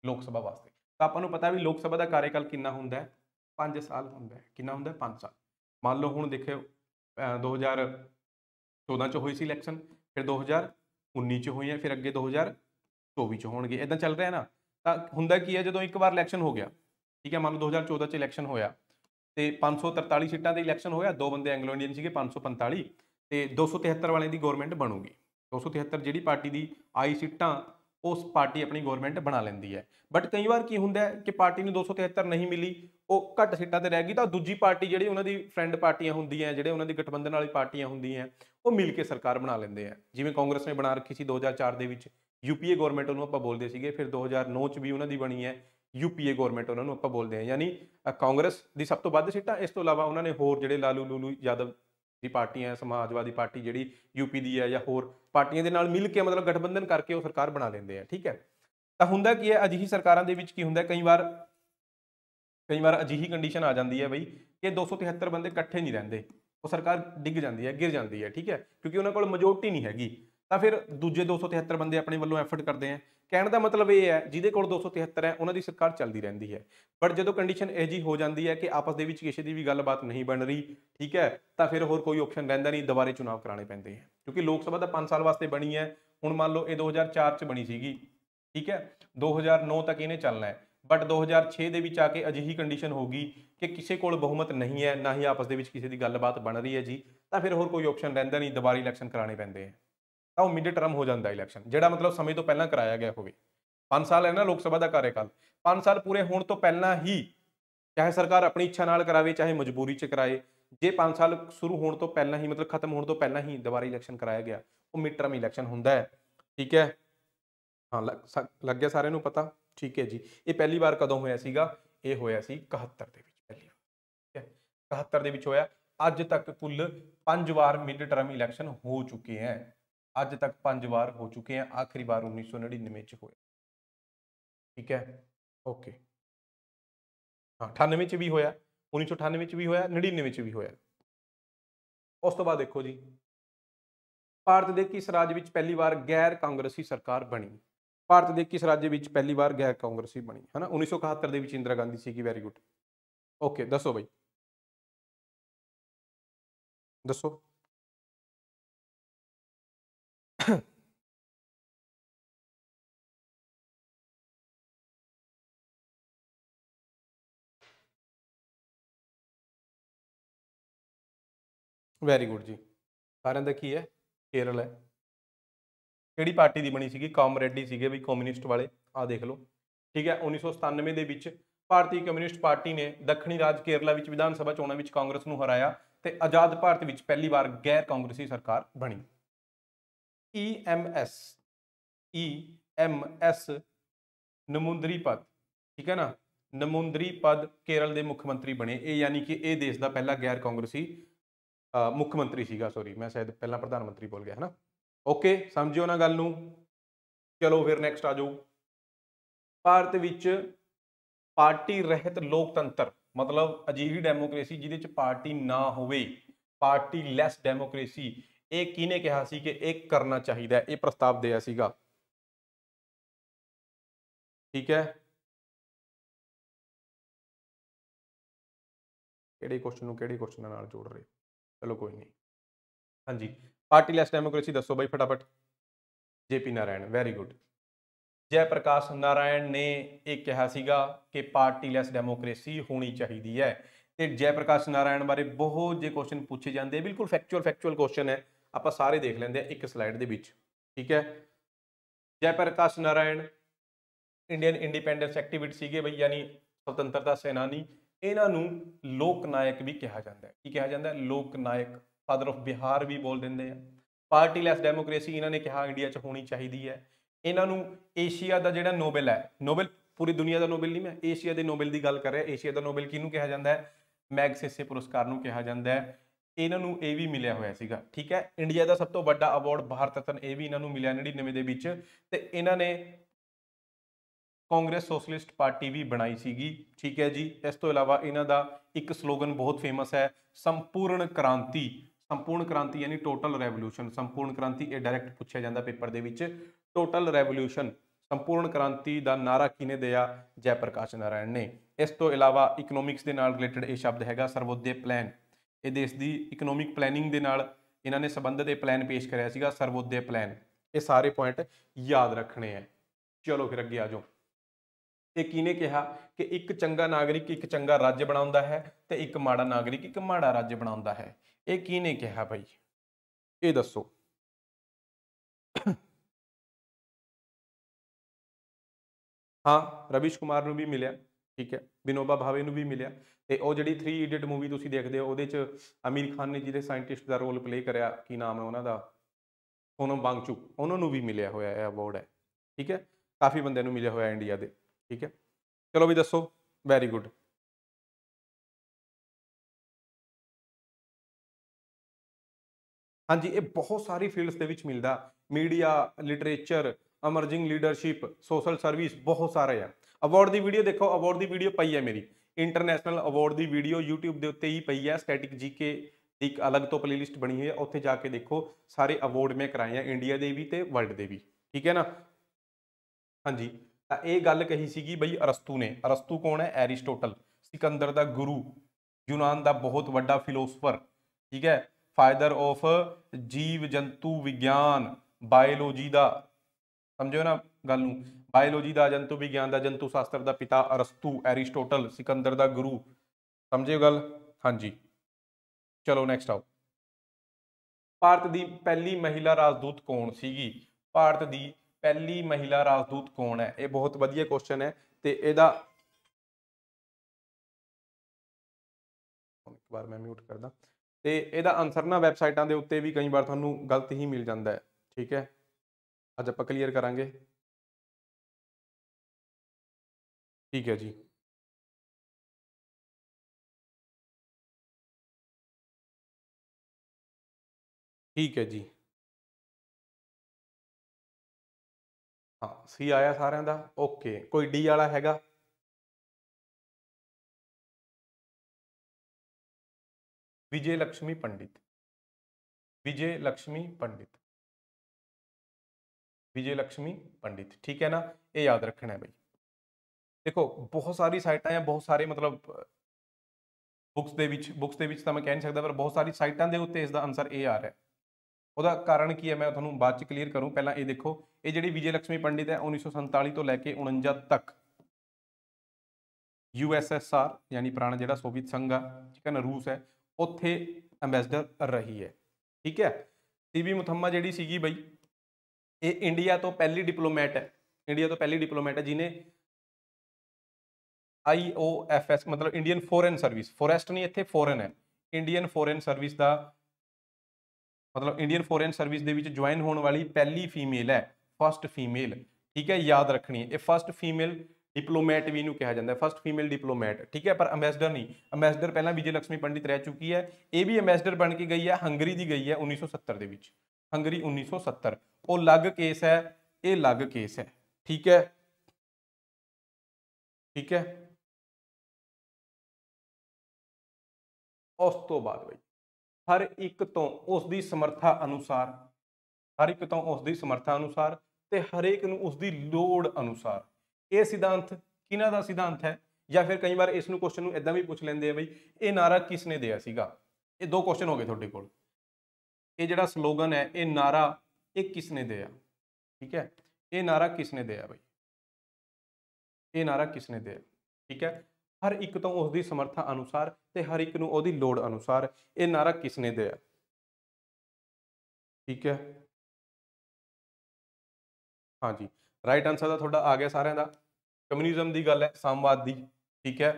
ਲੋਕ ਸਭਾ ਵਾਸਤੇ ਤਾਂ ਆਪਾਂ ਨੂੰ ਪਤਾ ਵੀ ਲੋਕ ਸਭਾ ਦਾ ਕਾਰਜਕਾਲ ਕਿੰਨਾ ਹੁੰਦਾ ਹੈ 5 ਸਾਲ ਹੁੰਦਾ ਹੈ ਕਿੰਨਾ ਹੁੰਦਾ ਹੈ 5 ਸਾਲ ਮੰਨ ਲਓ ਹੁਣ ਦੇਖਿਓ 2014 ਚ ਹੋਈ ਸੀ ਇਲੈਕਸ਼ਨ ਫਿਰ 2019 ਚ ਹੋਈ ਹੈ ਫਿਰ ਅੱਗੇ 2024 ਚ ਹੋਣਗੇ ਇਦਾਂ ਚੱਲ ਰਿਹਾ ਨਾ ਤਾਂ ਹੁੰਦਾ ਕੀ ਹੈ ਜਦੋਂ ਇੱਕ ਵਾਰ ਇਲੈਕਸ਼ਨ ਹੋ ਗਿਆ ਠੀਕ ਹੈ ਮੰਨ ਲਓ 2014 ਚ ਇਲੈਕਸ਼ਨ ਹੋਇਆ ਤੇ 543 ਸੀਟਾਂ ਦੇ ਇਲੈਕਸ਼ਨ ਹੋਇਆ ਦੋ ਬੰਦੇ ਐਂਗਲੋ ਇੰਡੀਅਨ ਸੀਗੇ 545 ਤੇ 273 ਵਾਲਿਆਂ ਦੀ ਗਵਰਨਮੈਂਟ ਬਣੂਗੀ 273 ਜਿਹੜੀ ਪਾਰਟੀ ਦੀ ਆਈ ਸੀਟਾਂ ਉਸ ਪਾਰਟੀ ਆਪਣੀ ਗਵਰਨਮੈਂਟ ਬਣਾ ਲੈਂਦੀ ਹੈ ਬਟ ਕਈ ਵਾਰ ਕੀ ਹੁੰਦਾ ਹੈ ਕਿ ਪਾਰਟੀ ਨੂੰ 273 ਨਹੀਂ ਮਿਲੀ ਉਹ ਘੱਟ ਸੀਟਾਂ ਤੇ ਰਹਿ ਗਈ ਤਾਂ ਦੂਜੀ ਪਾਰਟੀ ਜਿਹੜੀ ਉਹਨਾਂ ਦੀ ਫਰੈਂਡ ਪਾਰਟੀਆਂ ਹੁੰਦੀਆਂ ਜਿਹੜੇ ਉਹਨਾਂ ਦੀ ਗਠਬੰਧਨ ਵਾਲੀ ਪਾਰਟੀਆਂ ਹੁੰਦੀਆਂ ਉਹ ਮਿਲ ਕੇ ਸਰਕਾਰ ਬਣਾ ਲੈਂਦੇ ਆ ਜਿਵੇਂ ਕਾਂਗਰਸ ਨੇ ਬਣਾ ਰੱਖੀ ਸੀ 2004 ਦੇ ਵਿੱਚ ਯੂਪੀਏ ਗਵਰਨਮੈਂਟ ਉਹਨੂੰ ਆਪਾਂ ਬੋਲਦੇ ਸੀਗੇ ਫਿਰ 2009 ਚ ਵੀ ਉਹਨਾਂ ਦੀ ਬਣੀ ਹੈ ਯੂਪੀਏ ਗਵਰਨਮੈਂਟ ਉਹਨਾਂ ਨੂੰ ਆਪਾਂ ਬੋਲਦੇ ਆ ਯਾਨੀ ਕਾਂਗਰਸ ਦੀ ਸਭ ਤੋਂ ਵੱਧ ਸੀਟਾਂ ਇਸ ਤੋਂ ਇਲਾਵਾ ਉਹਨਾਂ ਨੇ ਹੋਰ ਜਿਹੜੇ ਲਾਲੂ ਲੂਲੂ ਯਾਦਵ ਦੀ ਪਾਰਟੀਆਂ ਹੈ ਸਮਾਜਵਾਦੀ ਪਾਰਟੀ ਜਿਹੜੀ ਯੂਪੀ ਦੀ ਹੈ ਜਾਂ ਹੋਰ ਪਾਰਟੀਆਂ ਦੇ ਨਾਲ ਮਿਲ ਕੇ ਮਤਲਬ ਗਠਬੰਧਨ ਕਰਕੇ ਉਹ ਸਰਕਾਰ ਬਣਾ ਲੈਂਦੇ ਆ ਠੀਕ ਹੈ ਤਾਂ ਹੁੰਦਾ ਕੀ ਹੈ ਅਜਿਹੀ ਸਰਕਾਰਾਂ ਦੇ ਵਿੱਚ ਕੀ ਹੁੰਦਾ ਕਈ ਵਾਰ ਕਈ ਵਾਰ ਅਜਿਹੀ ਕੰਡੀਸ਼ਨ ਆ ਜਾਂਦੀ ਹੈ ਬਈ ਕਿ 273 ਬੰਦੇ ਇਕੱਠੇ ਨਹੀਂ ਰਹਿੰਦੇ ਉਹ ਸਰਕਾਰ ਡਿੱਗ ਜਾਂਦੀ ਹੈ ਗਿਰ ਜਾਂਦੀ ਹੈ ਠੀਕ ਹੈ ਕਿਉਂਕਿ ਉਹਨਾਂ ਕੋਲ ਮੈਜੋਰਟੀ ਨਹੀਂ ਹੈਗੀ ਤਾਂ ਫਿਰ ਦੂਜੇ 273 ਬੰਦੇ ਆਪਣੇ ਵੱਲੋਂ ਐਫਰਟ ਕਰਦੇ ਆ ਕਹਿਣ ਦਾ ਮਤਲਬ ਇਹ ਹੈ ਜਿਹਦੇ ਕੋਲ 273 ਹੈ ਉਹਨਾਂ ਦੀ ਸਰਕਾਰ ਚੱਲਦੀ ਰਹਿੰਦੀ ਹੈ ਬਟ ਜਦੋਂ ਕੰਡੀਸ਼ਨ ਇਹ ਜੀ ਹੋ ਜਾਂਦੀ ਹੈ ਕਿ ਆਪਸ ਦੇ ਵਿੱਚ ਕਿਸੇ ਦੀ ਵੀ ਗੱਲਬਾਤ ਨਹੀਂ ਬਣ ਰਹੀ ਠੀਕ ਹੈ ਤਾਂ ਫਿਰ ਹੋਰ ਕੋਈ ਆਪਸ਼ਨ ਰਹਿੰਦਾ ਨਹੀਂ ਦੁਬਾਰੇ ਚੋਣਾਂ ਕਰਾਣੇ ਪੈਂਦੇ ਹੈ ਕਿਉਂਕਿ ਲੋਕ ਸਭਾ ਤਾਂ 5 ਸਾਲ ਵਾਸਤੇ ਬਣੀ ਹੈ ਹੁਣ ਮੰਨ ਲਓ ਇਹ 2004 ਚ ਬਣੀ ਸੀਗੀ ਠੀਕ ਹੈ 2009 ਤੱਕ ਇਹਨੇ ਚੱਲਣਾ ਹੈ ਬਟ 2006 ਦੇ ਵਿੱਚ ਆ ਕੇ ਅਜਿਹੀ ਕੰਡੀਸ਼ਨ ਹੋ ਗਈ ਕਿ ਕਿਸੇ ਕੋਲ ਬਹੁਮਤ ਨਹੀਂ ਹੈ ਨਾ ਹੀ ਆਪਸ ਦੇ ਵਿੱਚ ਕਿਸੇ ਦੀ ਗੱਲਬਾਤ ਬਣ ਰਹੀ ਹੈ ਜੀ ਤਾਂ ਫਿਰ ਹੋਰ ਕੋਈ ਆਪਸ਼ਨ ਰਹਿੰਦਾ ਨਹੀਂ ਦੁਬਾਰੇ ਇਲੈਕਸ਼ਨ ਕਰਾਣੇ ਪੈਂਦੇ ਹੈ ਤਾਂ ਉਹ ਮਿਡ ਟਰਮ ਹੋ ਜਾਂਦਾ ਇਲੈਕਸ਼ਨ ਜਿਹੜਾ ਮਤਲਬ ਸਮੇਂ ਤੋਂ ਪਹਿਲਾਂ ਕਰਾਇਆ ਗਿਆ ਹੋਵੇ 5 ਸਾਲ ਹੈ ਨਾ ਲੋਕ ਸਭਾ ਦਾ ਕਾਰਜਕਾਲ 5 ਸਾਲ ਪੂਰੇ ਹੋਣ ਤੋਂ ਪਹਿਲਾਂ ਹੀ ਚਾਹੇ ਸਰਕਾਰ ਆਪਣੀ ਇੱਛਾ ਨਾਲ ਕਰਾਵੇ ਚਾਹੇ ਮਜਬੂਰੀ 'ਚ ਕਰਾਏ ਜੇ 5 ਸਾਲ ਸ਼ੁਰੂ ਹੋਣ ਤੋਂ ਪਹਿਲਾਂ ਹੀ ਮਤਲਬ ਖਤਮ ਹੋਣ ਤੋਂ ਪਹਿਲਾਂ ਹੀ ਦੁਬਾਰਾ ਇਲੈਕਸ਼ਨ ਕਰਾਇਆ ਗਿਆ ਉਹ ਮਿਡ ਟਰਮ ਇਲੈਕਸ਼ਨ ਹੁੰਦਾ ਹੈ ਠੀਕ ਹੈ ਹਾਂ ਲੱਗ ਗਿਆ ਸਾਰਿਆਂ ਨੂੰ ਪਤਾ ਠੀਕ ਹੈ ਜੀ ਇਹ ਪਹਿਲੀ ਵਾਰ ਕਦੋਂ ਹੋਇਆ ਸੀਗਾ ਇਹ ਹੋਇਆ ਸੀ 71 ਦੇ ਵਿੱਚ ਪਹਿਲੀ ਵਾਰ ਠੀਕ ਹੈ 71 ਦੇ ਵਿੱਚ ਹੋਇਆ ਅੱਜ ਤੱਕ ਕੁੱਲ 5 ਵਾਰ ਮਿਡ ਟਰਮ ਇਲੈਕਸ਼ਨ ਹੋ ਚੁੱਕੇ ਹੈ ਅੱਜ ਤੱਕ ਪੰਜ ਵਾਰ ਹੋ ਚੁੱਕੇ ਆ ਆਖਰੀ ਵਾਰ 1999 ਚ ਹੋਇਆ ਠੀਕ ਹੈ ਓਕੇ ਹਾਂ 98 ਚ ਵੀ ਹੋਇਆ 1998 ਚ ਵੀ ਹੋਇਆ 99 ਚ ਵੀ ਹੋਇਆ ਉਸ ਤੋਂ ਬਾਅਦ ਦੇਖੋ ਜੀ ਭਾਰਤ ਦੇ ਕਿਸ ਰਾਜ ਵਿੱਚ ਪਹਿਲੀ ਵਾਰ ਗੈਰ ਕਾਂਗਰਸੀ ਸਰਕਾਰ ਬਣੀ ਭਾਰਤ ਦੇ ਕਿਸ ਰਾਜ ਵਿੱਚ ਪਹਿਲੀ ਵਾਰ ਗੈਰ ਕਾਂਗਰਸੀ ਬਣੀ ਹੈ ਨਾ 1971 ਦੇ ਵਿੱਚ ਇੰਦਰਾ ਗਾਂਧੀ ਸੀ ਕੀ ਵੈਰੀ ਗੁੱਡ ਓਕੇ ਦੱਸੋ ਬਾਈ ਦੱਸੋ ਵੈਰੀ ਗੁੱਡ ਜੀ ਸਾਰਿਆਂ ਦਾ ਕੀ ਹੈ ਕੇਰਲ ਹੈ ਕਿਹੜੀ ਪਾਰਟੀ ਦੀ ਬਣੀ ਸੀਗੀ ਕਾਮਰੇਡੀ ਸੀਗੇ ਵੀ ਕਮਿਊਨਿਸਟ ਵਾਲੇ ਆ ਦੇਖ ਲਓ ਠੀਕ ਹੈ 1997 ਦੇ ਵਿੱਚ ਭਾਰਤੀ ਕਮਿਊਨਿਸਟ ਪਾਰਟੀ ਨੇ ਦੱਖਣੀ ਰਾਜ ਕੇਰਲਾ ਵਿੱਚ ਵਿਧਾਨ ਸਭਾ ਚੋਣਾਂ ਵਿੱਚ ਕਾਂਗਰਸ ਨੂੰ ਹਰਾਇਆ ਤੇ ਆਜ਼ਾਦ ਭਾਰਤ ਵਿੱਚ ਪਹਿਲੀ ਵਾਰ ਗੈਰ ਕਾਂਗਰਸੀ ਸਰਕਾਰ ਬਣੀ ईएमएस ईएमएस ਨਮੁੰਦਰੀ ਪਦ ਠੀਕ ਹੈ ਨਾ ਨਮੁੰਦਰੀ ਪਦ ਕੇਰਲ ਦੇ ਮੁੱਖ ਮੰਤਰੀ ਬਣੇ ਇਹ ਯਾਨੀ ਕਿ ਇਹ ਦੇਸ਼ ਦਾ ਪਹਿਲਾ ਗੈਰ ਕਾਂਗਰਸੀ ਮੁੱਖ ਮੰਤਰੀ ਸੀਗਾ ਸੌਰੀ ਮੈਂ ਸ਼ਾਇਦ ਪਹਿਲਾਂ ਪ੍ਰਧਾਨ ਮੰਤਰੀ ਬੋਲ ਗਿਆ ਹੈ ਨਾ ਓਕੇ ਸਮਝਿਓ ਨਾ ਗੱਲ ਨੂੰ ਚਲੋ ਫਿਰ ਨੈਕਸਟ ਆ ਜਾਓ ਭਾਰਤ ਵਿੱਚ ਪਾਰਟੀ ਰਹਿਤ ਲੋਕਤੰਤਰ ਮਤਲਬ ਅਜਿਹੀ ਡੈਮੋਕ੍ਰੇਸੀ ਜਿਹਦੇ ਵਿੱਚ ਪਾਰਟੀ ਨਾ ਹੋਵੇ ਪਾਰਟੀ ਲੈਸ ਡੈਮੋਕ੍ਰੇਸੀ ਇਹ ਕਿਹਨੇ ਕਿਹਾ ਸੀ ਕਿ ਇਹ ਕਰਨਾ ਚਾਹੀਦਾ ਇਹ ਪ੍ਰਸਤਾਵ ਦਿਆ ਸੀਗਾ ਠੀਕ ਹੈ ਕਿਹੜੇ ਕੁਐਸਚਨ ਨੂੰ ਕਿਹੜੇ ਕੁਐਸਚਨ ਨਾਲ ਜੋੜ ਰਹੇ ਚਲੋ ਕੋਈ ਨਹੀਂ ਹਾਂਜੀ ਪਾਰਟੀ ਲੈਸ ਡੈਮੋਕ੍ਰੇਸੀ ਦੱਸੋ ਬਾਈ ਫਟਾਫਟ ਜੇਪੀ ਨਾਰਾਇਣ ਵੈਰੀ ਗੁੱਡ ਜੈ ਪ੍ਰਕਾਸ਼ ਨਾਰਾਇਣ ਨੇ ਇਹ ਕਿਹਾ ਸੀਗਾ ਕਿ ਪਾਰਟੀ ਲੈਸ ਡੈਮੋਕ੍ਰੇਸੀ ਹੋਣੀ ਚਾਹੀਦੀ ਹੈ ਤੇ ਜੈ ਪ੍ਰਕਾਸ਼ ਨਾਰਾਇਣ ਬਾਰੇ ਬਹੁਤ ਜੇ ਕੁਐਸਚਨ ਪੁੱਛੇ ਜਾਂਦੇ ਬਿਲਕੁਲ ਫੈਕਚੁਅਲ ਫੈਕਚੁਅਲ ਕੁਐਸਚਨ ਹੈ ਆਪਾਂ ਸਾਰੇ ਦੇਖ ਲੈਂਦੇ ਆ ਇੱਕ ਸਲਾਈਡ ਦੇ ਵਿੱਚ ਠੀਕ ਹੈ Jai Prakash Narayan Indian independence activity ਸੀਗੇ ਬਈ ਯਾਨੀ ਸੁਤੰਤਰਤਾ ਸੈਨਾਨੀ ਇਹਨਾਂ ਨੂੰ ਲੋਕ ਨਾਇਕ ਵੀ ਕਿਹਾ ਜਾਂਦਾ ਹੈ ਕੀ ਕਿਹਾ ਜਾਂਦਾ ਹੈ ਲੋਕ ਨਾਇਕ ਫਾਦਰ ਆਫ ਬਿਹਾਰ ਵੀ ਬੋਲ ਦਿੰਦੇ ਆ ਪਾਰਟੀਲੈਸ ਡੈਮੋਕ੍ਰੇਸੀ ਇਹਨਾਂ ਨੇ ਕਿਹਾ ਇੰਡੀਆ 'ਚ ਹੋਣੀ ਚਾਹੀਦੀ ਹੈ ਇਹਨਾਂ ਨੂੰ ਏਸ਼ੀਆ ਦਾ ਜਿਹੜਾ ਨੋਬਲ ਹੈ ਨੋਬਲ ਪੂਰੀ ਦੁਨੀਆ ਦਾ ਨੋਬਲ ਨਹੀਂ ਮੈਂ ਏਸ਼ੀਆ ਦੇ ਨੋਬਲ ਦੀ ਗੱਲ ਕਰ ਰਿਹਾ ਏਸ਼ੀਆ ਦਾ ਨੋਬਲ ਕਿਹਨੂੰ ਕਿਹਾ ਜਾਂਦਾ ਹੈ ਮੈਗਸੇਸੇ ਪੁਰਸਕਾਰ ਨੂੰ ਕਿਹਾ ਜਾਂਦਾ ਹੈ ਇਹਨਾਂ ਨੂੰ ਇਹ ਵੀ ਮਿਲਿਆ ਹੋਇਆ ਸੀਗਾ ਠੀਕ ਹੈ ਇੰਡੀਆ ਦਾ ਸਭ ਤੋਂ ਵੱਡਾ ਅਵਾਰਡ ਭਾਰਤ ਰਤਨ ਇਹ ਵੀ ਇਹਨਾਂ ਨੂੰ ਮਿਲਿਆ 99 ਦੇ ਵਿੱਚ ਤੇ ਇਹਨਾਂ ਨੇ ਕਾਂਗਰਸ ਸੋਸ਼ਲਿਸਟ ਪਾਰਟੀ ਵੀ ਬਣਾਈ ਸੀਗੀ ਠੀਕ ਹੈ ਜੀ ਇਸ ਤੋਂ ਇਲਾਵਾ ਇਹਨਾਂ ਦਾ ਇੱਕ ਸਲੋਗਨ ਬਹੁਤ ਫੇਮਸ ਹੈ ਸੰਪੂਰਨ ਕ੍ਰਾਂਤੀ ਸੰਪੂਰਨ ਕ੍ਰਾਂਤੀ ਯਾਨੀ ਟੋਟਲ ਰੈਵੋਲੂਸ਼ਨ ਸੰਪੂਰਨ ਕ੍ਰਾਂਤੀ ਇਹ ਡਾਇਰੈਕਟ ਪੁੱਛਿਆ ਜਾਂਦਾ ਪੇਪਰ ਦੇ ਵਿੱਚ ਟੋਟਲ ਰੈਵੋਲੂਸ਼ਨ ਸੰਪੂਰਨ ਕ੍ਰਾਂਤੀ ਦਾ ਨਾਰਾ ਕਿਨੇ ਦਿਆ ਜੈ ਪ੍ਰਕਾਸ਼ ਨਾਰਾਇਣ ਨੇ ਇਸ ਤੋਂ ਇਲਾਵਾ ਇਕਨੋਮਿਕਸ ਦੇ ਨਾਲ ਰਿਲੇਟਡ ਇਹ ਸ਼ਬਦ ਹੈਗਾ ਸਰਵੋਦਯ ਪਲਾਨ ਇਹ ਦੇਸ਼ ਦੀ ਇਕਨੋਮਿਕ ਪਲੈਨਿੰਗ ਦੇ ਨਾਲ ਇਹਨਾਂ ਨੇ ਸੰਬੰਧਿਤ ਇਹ ਪਲਾਨ ਪੇਸ਼ ਕਰਿਆ ਸੀਗਾ ਸਰਵੋਦਯ ਪਲਾਨ ਇਹ ਸਾਰੇ ਪੁਆਇੰਟ ਯਾਦ ਰੱਖਣੇ ਆ ਚਲੋ ਫਿਰ ਅੱਗੇ ਆ ਜਾਓ ਇਹ ਕਿਹਨੇ ਕਿਹਾ ਕਿ ਇੱਕ ਚੰਗਾ ਨਾਗਰਿਕ ਇੱਕ ਚੰਗਾ ਰਾਜ ਬਣਾਉਂਦਾ ਹੈ ਤੇ ਇੱਕ ਮਾੜਾ ਨਾਗਰਿਕ ਇੱਕ ਮਾੜਾ ਰਾਜ ਬਣਾਉਂਦਾ ਹੈ ਇਹ ਕਿਹਨੇ ਕਿਹਾ ਭਾਈ ਇਹ ਦੱਸੋ ਹਾਂ ਰਵੀਸ਼ ਕੁਮਾਰ ਨੂੰ ਵੀ ਮਿਲਿਆ ਠੀਕ ਹੈ ਬਿਨੋਬਾ ਭਾਵੇ ਨੂੰ ਵੀ ਮਿਲਿਆ ਤੇ ਉਹ ਜਿਹੜੀ 3 ਇਡੀਟ ਮੂਵੀ ਤੁਸੀਂ ਦੇਖਦੇ ਹੋ ਉਹਦੇ 'ਚ ਅਮੀਰ ਖਾਨ ਨੇ ਜਿਹਦੇ ਸਾਇੰਟਿਸਟ ਦਾ ਰੋਲ ਪਲੇ ਕਰਿਆ ਕੀ ਨਾਮ ਹੈ ਉਹਨਾਂ ਦਾ ਸੋਨਮ ਬੰਗਚੂ ਉਹਨਾਂ ਨੂੰ ਵੀ ਮਿਲਿਆ ਹੋਇਆ ਇਹ ਅਵਾਰਡ ਹੈ ਠੀਕ ਹੈ ਕਾਫੀ ਬੰਦਿਆਂ ਨੂੰ ਮਿਲਿਆ ਹੋਇਆ ਇੰਡੀਆ ਦੇ ਠੀਕ ਹੈ ਚਲੋ ਵੀ ਦੱਸੋ ਵੈਰੀ ਗੁੱਡ ਹਾਂਜੀ ਇਹ ਬਹੁਤ ਸਾਰੀ ਫੀਲਡਸ ਦੇ ਵਿੱਚ ਮਿਲਦਾ media literature emerging leadership social service ਬਹੁਤ ਸਾਰੇ ਆ ਅਵਾਰਡ ਦੀ ਵੀਡੀਓ ਦੇਖੋ ਅਵਾਰਡ ਦੀ ਵੀਡੀਓ ਪਈ ਹੈ ਮੇਰੀ ਇੰਟਰਨੈਸ਼ਨਲ ਅਵਾਰਡ ਦੀ ਵੀਡੀਓ YouTube ਦੇ ਉੱਤੇ ਹੀ ਪਈ ਹੈ ਸਟੈਟਿਕ ਜੀਕੇ ਦੀ ਇੱਕ ਅਲੱਗ ਤੋਂ ਪਲੇਲਿਸਟ ਬਣੀ ਹੋਈ ਹੈ ਉੱਥੇ ਜਾ ਕੇ ਦੇਖੋ ਸਾਰੇ ਅਵਾਰਡ ਮੈਂ ਕਰਾਏ ਆ ਇੰਡੀਆ ਦੇ ਵੀ ਤੇ ਵਰਲਡ ਦੇ ਵੀ ਠੀਕ ਹੈ ਨਾ ਹਾਂਜੀ ਤਾਂ ਇਹ ਗੱਲ ਕਹੀ ਸੀਗੀ ਬਈ ਅਰਸਤੂ ਨੇ ਅਰਸਤੂ ਕੌਣ ਹੈ ਐਰਿਸਟੋਟਲ ਸਿਕੰਦਰ ਦਾ ਗੁਰੂ ਯੂਨਾਨ ਦਾ ਬਹੁਤ ਵੱਡਾ ਫਿਲਾਸਫਰ ਠੀਕ ਹੈ ਫਾਦਰ ਆਫ ਜੀਵ ਜੰਤੂ ਵਿਗਿਆਨ ਬਾਇਓਲੋਜੀ ਦਾ ਸਮਝੋ ਨਾ ਗੱਲ ਨੂੰ ਬਾਇਓਲੋਜੀ ਦਾ ਜੰਤੂ ਵਿਗਿਆਨ ਦਾ ਜੰਤੂ ਸ਼ਾਸਤਰ ਦਾ ਪਿਤਾ ਅਰਸਤੂ ਐਰੀਸਟੋਟਲ ਸਿਕੰਦਰ ਦਾ ਗੁਰੂ ਸਮਝੇ ਗੱਲ ਹਾਂਜੀ ਚਲੋ ਨੈਕਸਟ ਆਓ ਭਾਰਤ ਦੀ ਪਹਿਲੀ ਮਹਿਲਾ ਰਾਜਦੂਤ ਕੌਣ ਸੀਗੀ ਭਾਰਤ ਦੀ ਪਹਿਲੀ ਮਹਿਲਾ ਰਾਜਦੂਤ ਕੌਣ ਹੈ ਇਹ ਬਹੁਤ ਵਧੀਆ ਕੁਐਸਚਨ ਹੈ ਤੇ ਇਹਦਾ ਇੱਕ ਵਾਰ ਮੈਂ ਮਿਊਟ ਕਰਦਾ ਤੇ ਇਹਦਾ ਆਨਸਰ ਨਾ ਵੈਬਸਾਈਟਾਂ ਦੇ ਉੱਤੇ ਵੀ ਕਈ ਵਾਰ ਤੁਹਾਨੂੰ ਗਲਤ ਹੀ ਮਿਲ ਜਾਂਦਾ ਹੈ ਠੀਕ ਹੈ ਅੱਜ ਆਪਾਂ ਕਲੀਅਰ ਕਰਾਂਗੇ ਠੀਕ ਹੈ ਜੀ ਠੀਕ ਹੈ ਜੀ ਹਾਂ ਸੀ ਆਇਆ ਸਾਰਿਆਂ ਦਾ ਓਕੇ ਕੋਈ ਡੀ ਵਾਲਾ ਹੈਗਾ ਵਿਜੇ ਲక్ష్ਮੀ ਪੰਡਿਤ ਵਿਜੇ ਲక్ష్ਮੀ ਪੰਡਿਤ ਵਿਜੇ ਲక్ష్ਮੀ ਪੰਡਿਤ ਠੀਕ ਹੈ ਨਾ ਇਹ ਯਾਦ ਰੱਖਣਾ ਹੈ ਬਈ ਦੇਖੋ ਬਹੁਤ ਸਾਰੀ ਸਾਈਟਾਂ ਆ ਬਹੁਤ ਸਾਰੇ ਮਤਲਬ ਬੁక్స్ ਦੇ ਵਿੱਚ ਬੁక్స్ ਦੇ ਵਿੱਚ ਤਾਂ ਮੈਂ ਕਹਿ ਨਹੀਂ ਸਕਦਾ ਪਰ ਬਹੁਤ ਸਾਰੀ ਸਾਈਟਾਂ ਦੇ ਉੱਤੇ ਇਸ ਦਾ ਆਨਸਰ ਏ ਆ ਰਿਹਾ ਉਹਦਾ ਕਾਰਨ ਕੀ ਹੈ ਮੈਂ ਤੁਹਾਨੂੰ ਬਾਅਦ ਚ ਕਲੀਅਰ ਕਰੂੰ ਪਹਿਲਾਂ ਇਹ ਦੇਖੋ ਇਹ ਜਿਹੜੀ ਵਿਜੇ ਲక్ష్ਮੀ ਪੰਡਿਤ ਹੈ 1947 ਤੋਂ ਲੈ ਕੇ 49 ਤੱਕ ਯੂਐਸਐਸਆਰ ਯਾਨੀ ਪੁਰਾਣਾ ਜਿਹੜਾ ਸੋਵੀਅਤ ਸੰਘ ਆ ਠੀਕ ਹੈ ਨਾ ਰੂਸ ਹੈ ਉੱਥੇ ਐਮਬੈਸਡਰ ਰਹੀ ਹੈ ਠੀਕ ਹੈ ਸੀਬੀ ਮੁਥੰਮਾ ਜਿਹੜੀ ਸੀਗੀ ਬਈ ਇਹ ਇੰਡੀਆ ਤੋਂ ਪਹਿਲੀ ਡਿਪਲੋਮੈਟ ਹੈ ਇੰਡੀਆ ਤੋਂ ਪਹਿਲੀ ਡਿਪਲੋਮੈਟ ਹੈ ਜਿਨੇ ਆਈਓਐਫਐਸ ਮਤਲਬ ਇੰਡੀਅਨ ਫੋਰਨ ਸਰਵਿਸ ਫੋਰੈਸਟ ਨਹੀਂ ਇੱਥੇ ਫੋਰਨ ਹੈ ਇੰਡੀਅਨ ਫੋਰਨ ਸਰਵਿਸ ਦਾ ਮਤਲਬ ਇੰਡੀਅਨ ਫੋਰਨ ਸਰਵਿਸ ਦੇ ਵਿੱਚ ਜੁਆਇਨ ਹੋਣ ਵਾਲੀ ਪਹਿਲੀ ਫੀਮੇਲ ਹੈ ਫਰਸਟ ਫੀਮੇਲ ਠੀਕ ਹੈ ਯਾਦ ਰੱਖਣੀ ਇਹ ਫਰਸਟ ਫੀਮੇਲ ਡਿਪਲੋਮੈਟ ਵੀ ਨੂੰ ਕਿਹਾ ਜਾਂਦਾ ਹੈ ਫਰਸਟ ਫੀਮੇਲ ਡਿਪਲੋਮੈਟ ਠੀਕ ਹੈ ਪਰ ਅੰਬੈਸਡਰ ਨਹੀਂ ਅੰਬੈਸਡਰ ਪਹਿਲਾਂ ਵਿਜੇ ਲక్ష్ਮੀ ਪੰਡਿਤ ਰਹਿ ਚੁੱਕੀ ਹੈ ਇਹ ਵੀ ਅੰਬੈਸਡਰ ਬਣ ਕੇ ਗਈ ਹੈ ਹੰਗਰੀ ਦੀ ਗਈ ਹੈ 1970 ਦੇ ਵਿੱਚ ਹੰਗਰੀ 1970 ਉਹ ਲੱਗ ਕੇਸ ਹੈ ਇਹ ਲੱਗ ਕੇਸ ਹੈ ਠੀਕ ਹੈ ਠੀਕ ਹੈ ਉਸ ਤੋਂ ਬਾਅਦ ਬਈ ਹਰ ਇੱਕ ਤੋਂ ਉਸ ਦੀ ਸਮਰੱਥਾ ਅਨੁਸਾਰ ਹਰ ਇੱਕ ਤੋਂ ਉਸ ਦੀ ਸਮਰੱਥਾ ਅਨੁਸਾਰ ਤੇ ਹਰੇਕ ਨੂੰ ਉਸ ਦੀ ਲੋੜ ਅਨੁਸਾਰ ਇਹ ਸਿਧਾਂਤ ਕਿਹਨਾਂ ਦਾ ਸਿਧਾਂਤ ਹੈ ਜਾਂ ਫਿਰ ਕਈ ਵਾਰ ਇਸ ਨੂੰ ਕੁਐਸਚਨ ਨੂੰ ਇਦਾਂ ਵੀ ਪੁੱਛ ਲੈਂਦੇ ਆ ਬਈ ਇਹ ਨਾਰਾ ਕਿਸ ਨੇ ਦਿਆ ਸੀਗਾ ਇਹ ਦੋ ਕੁਐਸਚਨ ਹੋ ਗਏ ਤੁਹਾਡੇ ਕੋਲ ਇਹ ਜਿਹੜਾ ਸਲੋਗਨ ਹੈ ਇਹ ਨਾਰਾ ਇਹ ਕਿਸ ਨੇ ਦਿਆ ਠੀਕ ਹੈ ਇਹ ਨਾਰਾ ਕਿਸ ਨੇ ਦਿਆ ਬਈ ਇਹ ਨਾਰਾ ਕਿਸ ਨੇ ਦਿਆ ਠੀਕ ਹੈ ਹਰ ਇੱਕ ਤੋਂ ਉਸ ਦੀ ਸਮਰੱਥਾ ਅਨੁਸਾਰ ਤੇ ਹਰ ਇੱਕ ਨੂੰ ਉਹਦੀ ਲੋੜ ਅਨੁਸਾਰ ਇਹ ਨਾਰਾ ਕਿਸ ਨੇ ਦਿਆ ਠੀਕ ਹੈ ਹਾਂਜੀ ਰਾਈਟ ਆਨਸਰ ਦਾ ਤੁਹਾਡਾ ਆ ਗਿਆ ਸਾਰਿਆਂ ਦਾ ਕਮਿਊਨਿਜ਼ਮ ਦੀ ਗੱਲ ਹੈ ਸਾਮਵਾਦ ਦੀ ਠੀਕ ਹੈ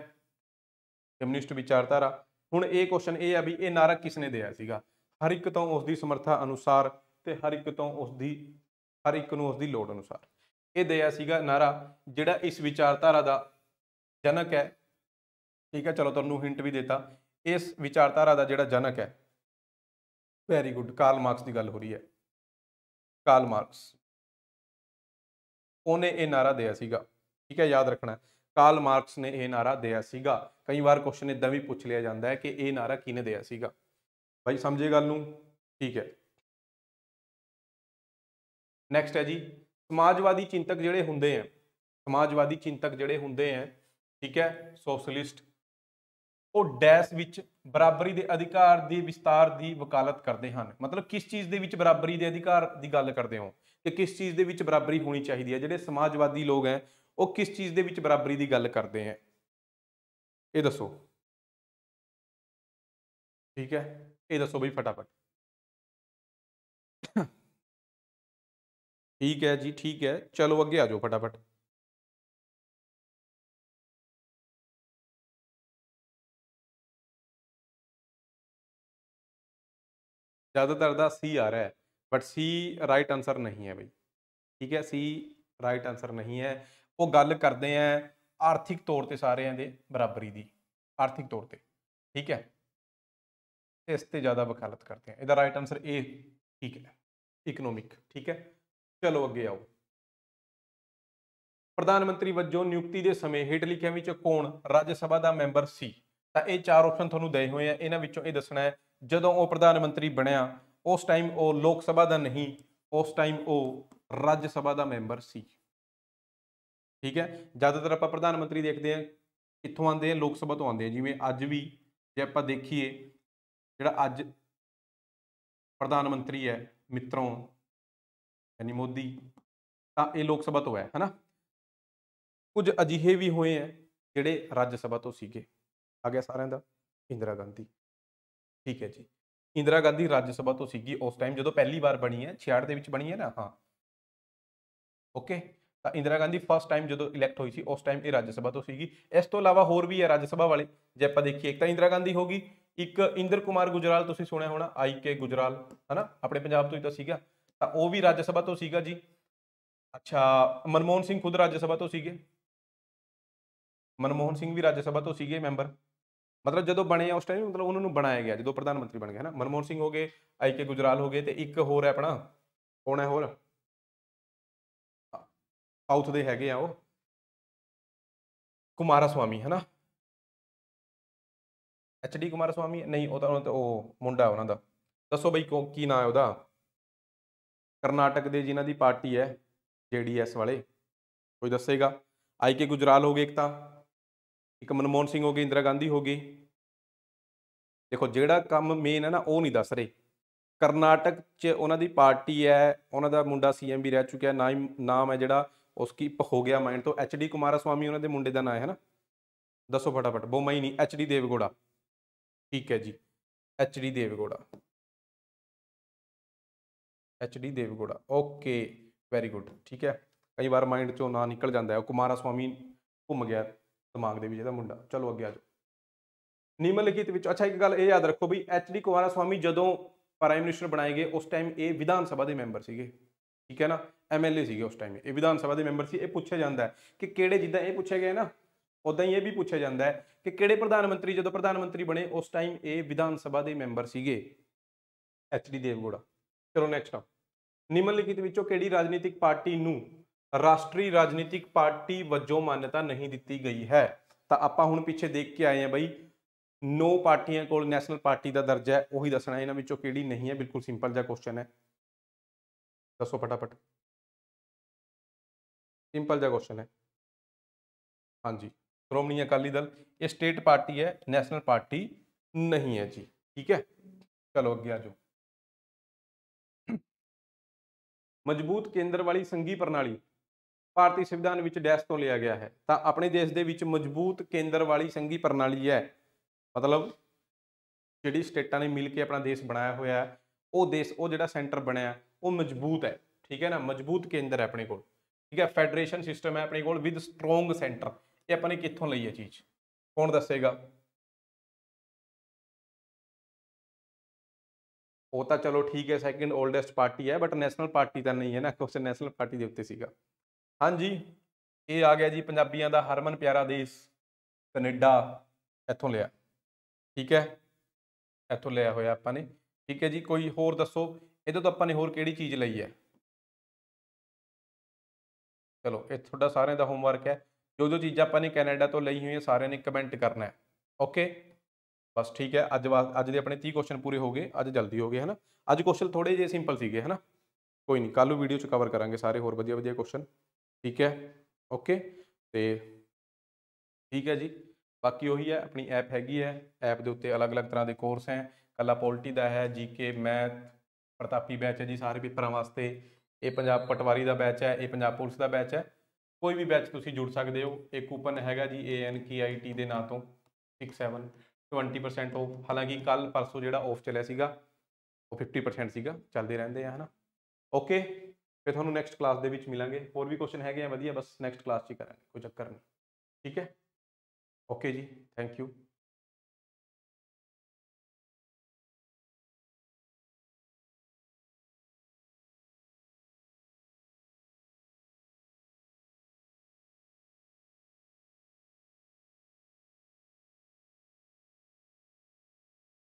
ਕਮਿਊਨਿਸਟ ਵਿਚਾਰਧਾਰਾ ਹੁਣ ਇਹ ਕੁਐਸਚਨ ਇਹ ਆ ਵੀ ਇਹ ਨਾਰਾ ਕਿਸ ਨੇ ਦਿਆ ਸੀਗਾ ਹਰ ਇੱਕ ਤੋਂ ਉਸ ਦੀ ਸਮਰੱਥਾ ਅਨੁਸਾਰ ਤੇ ਹਰ ਇੱਕ ਤੋਂ ਉਸ ਦੀ ਹਰ ਇੱਕ ਨੂੰ ਉਸ ਦੀ ਲੋੜ ਅਨੁਸਾਰ ਇਹ ਦਿਆ ਸੀਗਾ ਨਾਰਾ ਜਿਹੜਾ ਇਸ ਵਿਚਾਰਧਾਰਾ ਦਾ ਜਨਕ ਹੈ ਠੀਕ ਹੈ ਚਲੋ ਤੁਹਾਨੂੰ ਹਿੰਟ ਵੀ ਦਿੱਤਾ ਇਸ ਵਿਚਾਰਧਾਰਾ ਦਾ ਜਿਹੜਾ ਜਨਕ ਹੈ ਵੈਰੀ ਗੁੱਡ ਕਾਰਲ ਮਾਰਕਸ ਦੀ ਗੱਲ ਹੋ ਰਹੀ ਹੈ ਕਾਰਲ ਮਾਰਕਸ ਉਹਨੇ ਇਹ ਨਾਰਾ ਦਿਆ ਸੀਗਾ ਠੀਕ ਹੈ ਯਾਦ ਰੱਖਣਾ ਕਾਰਲ ਮਾਰਕਸ ਨੇ ਇਹ ਨਾਰਾ ਦਿਆ ਸੀਗਾ ਕਈ ਵਾਰ ਕੁਐਸਚਨ ਇਦਾਂ ਵੀ ਪੁੱਛ ਲਿਆ ਜਾਂਦਾ ਹੈ ਕਿ ਇਹ ਨਾਰਾ ਕਿਹਨੇ ਦਿਆ ਸੀਗਾ ਭਾਈ ਸਮਝੇ ਗੱਲ ਨੂੰ ਠੀਕ ਹੈ ਨੈਕਸਟ ਹੈ ਜੀ ਸਮਾਜਵਾਦੀ ਚਿੰਤਕ ਜਿਹੜੇ ਹੁੰਦੇ ਆ ਸਮਾਜਵਾਦੀ ਚਿੰਤਕ ਜਿਹੜੇ ਹੁੰਦੇ ਆ ਠੀਕ ਹੈ ਸੋਸ਼ਲਿਸਟ ਉਹ ਡੈਸ਼ ਵਿੱਚ ਬਰਾਬਰੀ ਦੇ ਅਧਿਕਾਰ ਦੀ ਵਿਸਤਾਰ ਦੀ ਵਕਾਲਤ ਕਰਦੇ ਹਨ ਮਤਲਬ ਕਿਸ ਚੀਜ਼ ਦੇ ਵਿੱਚ ਬਰਾਬਰੀ ਦੇ ਅਧਿਕਾਰ ਦੀ ਗੱਲ ਕਰਦੇ ਹੋ ਤੇ ਕਿਸ ਚੀਜ਼ ਦੇ ਵਿੱਚ ਬਰਾਬਰੀ ਹੋਣੀ ਚਾਹੀਦੀ ਹੈ ਜਿਹੜੇ ਸਮਾਜਵਾਦੀ ਲੋਕ ਹੈ ਉਹ ਕਿਸ ਚੀਜ਼ ਦੇ ਵਿੱਚ ਬਰਾਬਰੀ ਦੀ ਗੱਲ ਕਰਦੇ ਹੈ ਇਹ ਦੱਸੋ ਠੀਕ ਹੈ ਇਹ ਦੱਸੋ ਬਈ ਫਟਾਫਟ ਠੀਕ ਹੈ ਜੀ ਠੀਕ ਹੈ ਚਲੋ ਅੱਗੇ ਆ ਜਾਓ ਫਟਾਫਟ ਜ਼ਿਆਦਾਤਰ ਦਾ ਸੀ ਆ ਰਿਹਾ ਹੈ ਬਟ ਸੀ ਰਾਈਟ ਆਨਸਰ ਨਹੀਂ ਹੈ ਬਈ ਠੀਕ ਹੈ ਸੀ ਰਾਈਟ ਆਨਸਰ ਨਹੀਂ ਹੈ ਉਹ ਗੱਲ ਕਰਦੇ ਆ ਆਰਥਿਕ ਤੌਰ ਤੇ ਸਾਰਿਆਂ ਦੇ ਬਰਾਬਰੀ ਦੀ ਆਰਥਿਕ ਤੌਰ ਤੇ ਠੀਕ ਹੈ ਇਸ ਤੇ ਜ਼ਿਆਦਾ ਵਕਾਲਤ ਕਰਦੇ ਆ ਇਹਦਾ ਰਾਈਟ ਆਨਸਰ ਏ ਠੀਕ ਹੈ ਇਕਨੋਮਿਕ ਠੀਕ ਹੈ ਚਲੋ ਅੱਗੇ ਆਓ ਪ੍ਰਧਾਨ ਮੰਤਰੀ ਵੱਜੋਂ ਨਿਯੁਕਤੀ ਦੇ ਸਮੇਂ ਹੇਠ ਲਿਖਿਆਂ ਵਿੱਚੋਂ ਕੌਣ ਰਾਜ ਸਭਾ ਦਾ ਮੈਂਬਰ ਸੀ ਤਾਂ ਇਹ ਚਾਰ ਆਪਸ਼ਨ ਤੁਹਾਨੂੰ ਦਏ ਹੋਏ ਆ ਇਹਨਾਂ ਵਿੱਚੋਂ ਇਹ ਦੱਸਣਾ ਹੈ ਜਦੋਂ ਉਹ ਪ੍ਰਧਾਨ ਮੰਤਰੀ ਬਣਿਆ ਉਸ ਟਾਈਮ ਉਹ ਲੋਕ ਸਭਾ ਦਾ ਨਹੀਂ ਉਸ ਟਾਈਮ ਉਹ ਰਾਜ ਸਭਾ ਦਾ ਮੈਂਬਰ ਸੀ ਠੀਕ ਹੈ ਜ਼ਿਆਦਾਤਰ ਆਪਾਂ ਪ੍ਰਧਾਨ ਮੰਤਰੀ ਦੇਖਦੇ ਆ ਕਿੱਥੋਂ ਆਉਂਦੇ ਆ ਲੋਕ ਸਭਾ ਤੋਂ ਆਉਂਦੇ ਆ ਜਿਵੇਂ ਅੱਜ ਵੀ ਜੇ ਆਪਾਂ ਦੇਖੀਏ ਜਿਹੜਾ ਅੱਜ ਪ੍ਰਧਾਨ ਮੰਤਰੀ ਹੈ ਮਿੱਤਰੋਂ ਯਾਨੀ ਮੋਦੀ ਤਾਂ ਇਹ ਲੋਕ ਸਭਾ ਤੋਂ ਹੈ ਹਨਾ ਕੁਝ ਅਜਿਹੇ ਵੀ ਹੋਏ ਆ ਜਿਹੜੇ ਰਾਜ ਸਭਾ ਤੋਂ ਸੀਗੇ ਆ ਗਿਆ ਸਾਰਿਆਂ ਦਾ ਇੰਦਰਾ ਗਾਂਧੀ ਠੀਕ ਹੈ ਜੀ ਇੰਦਰਾ ਗਾਂਧੀ ਰਾਜ ਸਭਾ ਤੋਂ ਸੀਗੀ ਉਸ ਟਾਈਮ ਜਦੋਂ ਪਹਿਲੀ ਵਾਰ ਬਣੀ ਹੈ 66 ਦੇ ਵਿੱਚ ਬਣੀ ਹੈ ਨਾ ਹਾਂ ਓਕੇ ਤਾਂ ਇੰਦਰਾ ਗਾਂਧੀ ਫਸਟ ਟਾਈਮ ਜਦੋਂ ਇਲੈਕਟ ਹੋਈ ਸੀ ਉਸ ਟਾਈਮ ਇਹ ਰਾਜ ਸਭਾ ਤੋਂ ਸੀਗੀ ਇਸ ਤੋਂ ਇਲਾਵਾ ਹੋਰ ਵੀ ਹੈ ਰਾਜ ਸਭਾ ਵਾਲੇ ਜੇ ਆਪਾਂ ਦੇਖੀਏ ਇੱਕ ਤਾਂ ਇੰਦਰਾ ਗਾਂਧੀ ਹੋਗੀ ਇੱਕ ਇੰਦਰ ਕੁਮਾਰ ਗੁਜਰਾਲ ਤੁਸੀਂ ਸੁਣਿਆ ਹੋਣਾ ਆਈ ਕੇ ਗੁਜਰਾਲ ਹਨਾ ਆਪਣੇ ਪੰਜਾਬ ਤੋਂ ਹੀ ਤਾਂ ਸੀਗਾ ਤਾਂ ਉਹ ਵੀ ਰਾਜ ਸਭਾ ਤੋਂ ਸੀਗਾ ਜੀ ਅੱਛਾ ਮਨਮੋਹਨ ਸਿੰਘ ਖੁਦ ਰਾਜ ਸਭਾ ਤੋਂ ਸੀਗੇ ਮਨਮੋਹਨ ਸਿੰਘ ਵੀ ਰਾਜ ਸਭਾ ਤੋਂ ਸੀਗੇ ਮੈਂਬਰ ਮਤਲਬ ਜਦੋਂ ਬਣੇ ਆ ਉਸ ਟਾਈਮ ਮਤਲਬ ਉਹਨਾਂ ਨੂੰ ਬਣਾਇਆ ਗਿਆ ਜਦੋਂ ਪ੍ਰਧਾਨ ਮੰਤਰੀ ਬਣ ਗਏ ਹਨਾ ਮਨਮੋਹਨ ਸਿੰਘ ਹੋ ਗਏ ਆਈ ਕੇ ਗੁਜਰਾਲ ਹੋ ਗਏ ਤੇ ਇੱਕ ਹੋਰ ਹੈ ਆਪਣਾ ਕੋਣ ਹੈ ਹੋਰ ਸਾਊਥ ਦੇ ਹੈਗੇ ਆ ਉਹ ਕੁਮਾਰਾ ਸਵਾਮੀ ਹਨਾ ਐਚ ਡੀ ਕੁਮਾਰਾ ਸਵਾਮੀ ਨਹੀਂ ਉਹ ਤਾਂ ਉਹ ਮੁੰਡਾ ਉਹਨਾਂ ਦਾ ਦੱਸੋ ਬਈ ਕੀ ਨਾਮ ਹੈ ਉਹਦਾ ਕਰਨਾਟਕ ਦੇ ਜਿਨ੍ਹਾਂ ਦੀ ਪਾਰਟੀ ਹੈ ਜੀਡੀਐਸ ਵਾਲੇ ਕੋਈ ਦੱਸੇਗਾ ਆਈ ਕੇ ਗੁਜਰਾਲ ਹੋ ਗਏ ਇੱਕ ਤਾਂ ਇੱਕ ਮਨਮੋਹਨ ਸਿੰਘ ਹੋ ਗਈ ਇੰਦਰਾ ਗਾਂਧੀ ਹੋ ਗਈ ਦੇਖੋ ਜਿਹੜਾ ਕੰਮ ਮੇਨ ਹੈ ਨਾ ਉਹ ਨਹੀਂ ਦੱਸ ਰਹੇ ਕਰਨਾਟਕ 'ਚ ਉਹਨਾਂ ਦੀ ਪਾਰਟੀ ਹੈ ਉਹਨਾਂ ਦਾ ਮੁੰਡਾ ਸੀਐਮ ਵੀ ਰਹਿ ਚੁੱਕਿਆ ਨਾਮ ਨਾਮ ਹੈ ਜਿਹੜਾ ਉਸ ਕੀ ਹੋ ਗਿਆ ਮਾਈਂਡ ਤੋਂ ਐਚਡੀ ਕੁਮਾਰਾ ਸਵਾਮੀ ਉਹਨਾਂ ਦੇ ਮੁੰਡੇ ਦਾ ਨਾਮ ਹੈ ਨਾ ਦੱਸੋ ਫਟਾਫਟ ਬੋਮਾਈ ਨਹੀਂ ਐਚਡੀ ਦੇਵਗੋੜਾ ਠੀਕ ਹੈ ਜੀ HD Deve Gowda HD Deve Gowda okay very good ਠੀਕ ਹੈ ਕਈ ਵਾਰ ਮਾਈਂਡ ਚੋਂ ਨਾਂ ਨਿਕਲ ਜਾਂਦਾ ਹੈ ਕੁਮਾਰਾ ਸਵਾਮੀ ਘੁੰਮ ਗਿਆ ਦਿਮਾਗ ਦੇ ਵਿੱਚ ਇਹਦਾ ਮੁੰਡਾ ਚਲੋ ਅੱਗੇ ਆ ਜਾਓ ਨਿਮਨ ਲਿਖਿਤ ਵਿੱਚ ਅੱਛਾ ਇੱਕ ਗੱਲ ਇਹ ਯਾਦ ਰੱਖੋ ਵੀ ਐਚ ਡੀ ਕੁਮਾਰਾ ਸਵਾਮੀ ਜਦੋਂ ਪ੍ਰਾਈਮ ਮਿਨਿਸਟਰ ਬਣਾਏ ਗਏ ਉਸ ਟਾਈਮ ਇਹ ਵਿਧਾਨ ਸਭਾ ਦੇ ਮੈਂਬਰ ਸੀਗੇ ਠੀਕ ਹੈ ਨਾ ਐਮ ਐਲ ਏ ਸੀਗੇ ਉਸ ਟਾਈਮ ਇਹ ਵਿਧਾਨ ਸਭਾ ਦੇ ਮੈਂਬਰ ਸੀ ਇਹ ਪੁੱਛਿਆ ਜਾਂਦਾ ਕਿ ਕਿਹੜੇ ਜਿੱਦਾਂ ਇਹ ਪੁੱਛਿਆ ਗਿਆ ਨਾ ਉਦਾਂ ਹੀ ਇਹ ਵੀ ਪੁੱਛਿਆ ਜਾਂਦਾ ਕਿ ਕਿਹੜੇ ਪ੍ਰਧਾਨ ਮੰਤਰੀ ਜਦੋਂ ਪ੍ਰਧਾਨ ਮੰਤਰੀ ਬਣੇ ਉਸ ਟਾਈਮ ਇਹ ਵਿਧਾਨ ਸਭਾ ਦੇ ਮੈਂਬਰ ਸੀਗੇ ਐਚ ਡੀ ਦੇਵਗੋੜਾ ਚਲੋ ਨੈਕਸਟ ਆ ਲਿਖਿਤ ਵਿੱਚੋਂ ਕਿਹੜੀ ਰਾਜਨੀਤਿਕ ਪਾਰਟੀ ਨੂੰ ਰਾਸ਼ਟਰੀ ਰਾਜਨੀਤਿਕ ਪਾਰਟੀ ਵੱਜੋਂ ਮਾਨਤਾ ਨਹੀਂ ਦਿੱਤੀ ਗਈ ਹੈ ਤਾਂ ਆਪਾਂ ਹੁਣ ਪਿੱਛੇ ਦੇਖ ਕੇ ਆਏ ਆ ਬਈ ਨੌ ਪਾਰਟੀਆਂ ਕੋਲ ਨੈਸ਼ਨਲ ਪਾਰਟੀ ਦਾ ਦਰਜਾ ਹੈ ਉਹੀ ਦੱਸਣਾ ਇਹਨਾਂ ਵਿੱਚੋਂ ਕਿਹੜੀ ਨਹੀਂ ਹੈ ਬਿਲਕੁਲ ਸਿੰਪਲ ਜਿਹਾ ਕੁਐਸਚਨ ਹੈ ਦੱਸੋ ਫਟਾਫਟ ਸਿੰਪਲ ਜਿਹਾ ਕੁਐਸਚਨ ਹੈ ਹਾਂਜੀ ਸ਼੍ਰੋਮਣੀ ਅਕਾਲੀ ਦਲ ਇਹ ਸਟੇਟ ਪਾਰਟੀ ਹੈ ਨੈਸ਼ਨਲ ਪਾਰਟੀ ਨਹੀਂ ਹੈ ਜੀ ਠੀਕ ਹੈ ਚਲੋ ਅੱਗੇ ਆ ਜਾਓ ਮਜ਼ਬੂਤ ਕੇਂਦਰ ਵਾਲੀ ਸੰਘੀ ਪ੍ਰਣਾਲੀ ਭਾਰਤੀ ਸੰਵਿਧਾਨ ਵਿੱਚ ਡੈਸ਼ ਤੋਂ ਲਿਆ ਗਿਆ ਹੈ ਤਾਂ ਆਪਣੇ ਦੇਸ਼ ਦੇ ਵਿੱਚ ਮਜ਼ਬੂਤ ਕੇਂਦਰ ਵਾਲੀ ਸੰਘੀ ਪ੍ਰਣਾਲੀ ਹੈ ਮਤਲਬ ਜਿਹੜੀ ਸਟੇਟਾਂ ਨੇ ਮਿਲ ਕੇ ਆਪਣਾ ਦੇਸ਼ ਬਣਾਇਆ ਹੋਇਆ ਹੈ ਉਹ ਦੇਸ਼ ਉਹ ਜਿਹੜਾ ਸੈਂਟਰ ਬਣਿਆ ਉਹ ਮਜ਼ਬੂਤ ਹੈ ਠੀਕ ਹੈ ਨਾ ਮਜ਼ਬੂਤ ਕੇਂਦਰ ਹੈ ਆਪਣੇ ਕੋਲ ਠੀਕ ਹੈ ਫੈਡਰੇਸ਼ਨ ਸਿਸਟਮ ਹੈ ਆਪਣੇ ਕੋਲ ਵਿਦ ਸਟਰੋਂਗ ਸੈਂਟਰ ਇਹ ਆਪਾਂ ਨੇ ਕਿੱਥੋਂ ਲਈ ਹੈ ਚੀਜ਼ ਕੌਣ ਦੱਸੇਗਾ ਉਹ ਤਾਂ ਚਲੋ ਠੀਕ ਹੈ ਸੈਕਿੰਡ 올ਡੈਸਟ ਪਾਰਟੀ ਹੈ ਬਟ ਨੈਸ਼ਨਲ ਪਾਰਟੀ ਤਾਂ ਨਹੀਂ ਹੈ ਨਾ ਕੁਐਸਚਨ ਨੈਸ਼ਨਲ ਪਾਰਟੀ ਦੇ ਉੱਤੇ ਸੀਗਾ ਹਾਂਜੀ ਇਹ ਆ ਗਿਆ ਜੀ ਪੰਜਾਬੀਆਂ ਦਾ ਹਰਮਨ ਪਿਆਰਾ ਦੇਸ਼ ਕੈਨੇਡਾ ਇੱਥੋਂ ਲਿਆ ਠੀਕ ਹੈ ਇੱਥੋਂ ਲਿਆ ਹੋਇਆ ਆਪਾਂ ਨੇ ਠੀਕ ਹੈ ਜੀ ਕੋਈ ਹੋਰ ਦੱਸੋ ਇਹਦੇ ਤੋਂ ਆਪਾਂ ਨੇ ਹੋਰ ਕਿਹੜੀ ਚੀਜ਼ ਲਈ ਹੈ ਚਲੋ ਇਹ ਤੁਹਾਡਾ ਸਾਰਿਆਂ ਦਾ ਹੋਮਵਰਕ ਹੈ ਜੋ ਜੋ ਚੀਜ਼ਾਂ ਆਪਾਂ ਨੇ ਕੈਨੇਡਾ ਤੋਂ ਲਈ ਹੋਈਆਂ ਸਾਰਿਆਂ ਨੇ ਕਮੈਂਟ ਕਰਨਾ ਹੈ ਓਕੇ ਬਸ ਠੀਕ ਹੈ ਅੱਜ ਅੱਜ ਦੇ ਆਪਣੇ 30 ਕੁਐਸਚਨ ਪੂਰੇ ਹੋ ਗਏ ਅੱਜ ਜਲਦੀ ਹੋ ਗਏ ਹਨਾ ਅੱਜ ਕੁਐਸਚਨ ਥੋੜੇ ਜਿਹੇ ਸਿੰਪਲ ਸੀਗੇ ਹਨਾ ਕੋਈ ਨਹੀਂ ਕੱਲ ਨੂੰ ਵੀਡੀਓ ਚ ਕਵਰ ਕਰਾਂਗੇ ਸਾਰੇ ਹੋਰ ਵਧੀਆ ਵਧੀਆ ਕੁਐਸਚਨ ਠੀਕ ਹੈ ਓਕੇ ਤੇ ਠੀਕ ਹੈ ਜੀ ਬਾਕੀ ਉਹੀ ਹੈ ਆਪਣੀ ਐਪ ਹੈਗੀ ਹੈ ਐਪ ਦੇ ਉੱਤੇ ਅਲੱਗ-ਅਲੱਗ ਤਰ੍ਹਾਂ ਦੇ ਕੋਰਸ ਹੈ ਕੱਲਾ ਪੋਲਿਟੀ ਦਾ ਹੈ ਜੀਕੇ ਮੈਥ ਪ੍ਰਤਾਪੀ ਬੈਚ ਹੈ ਜੀ ਸਾਰੇ ਪੇਪਰਾਂ ਵਾਸਤੇ ਇਹ ਪੰਜਾਬ ਪਟਵਾਰੀ ਦਾ ਬੈਚ ਹੈ ਇਹ ਪੰਜਾਬ ਪੁਲਿਸ ਦਾ ਬੈਚ ਹੈ ਕੋਈ ਵੀ ਬੈਚ ਤੁਸੀਂ ਜੁੜ ਸਕਦੇ ਹੋ ਇੱਕ ਕੂਪਨ ਹੈਗਾ ਜੀ ANKIT ਦੇ ਨਾਂ ਤੋਂ 67 20% ਆਫ ਹਾਲਾਂਕਿ ਕੱਲ ਪਰਸੋਂ ਜਿਹੜਾ ਆਫ ਚੱਲਿਆ ਸੀਗਾ ਉਹ 50% ਸੀਗਾ ਚੱਲਦੇ ਰਹਿੰਦੇ ਆ ਹਨਾ ਓਕੇ ਫਿਰ ਤੁਹਾਨੂੰ ਨੈਕਸਟ ਕਲਾਸ ਦੇ ਵਿੱਚ ਮਿਲਾਂਗੇ ਹੋਰ ਵੀ ਕੁਐਸਚਨ ਹੈਗੇ ਆ ਵਧੀਆ ਬਸ ਨੈਕਸਟ ਕਲਾਸ 'ਚ ਹੀ ਕਰਾਂਗੇ ਕੋਈ ਚੱਕਰ ਨਹੀਂ ਠੀਕ ਹੈ ਓਕੇ ਜੀ ਥੈਂਕ ਯੂ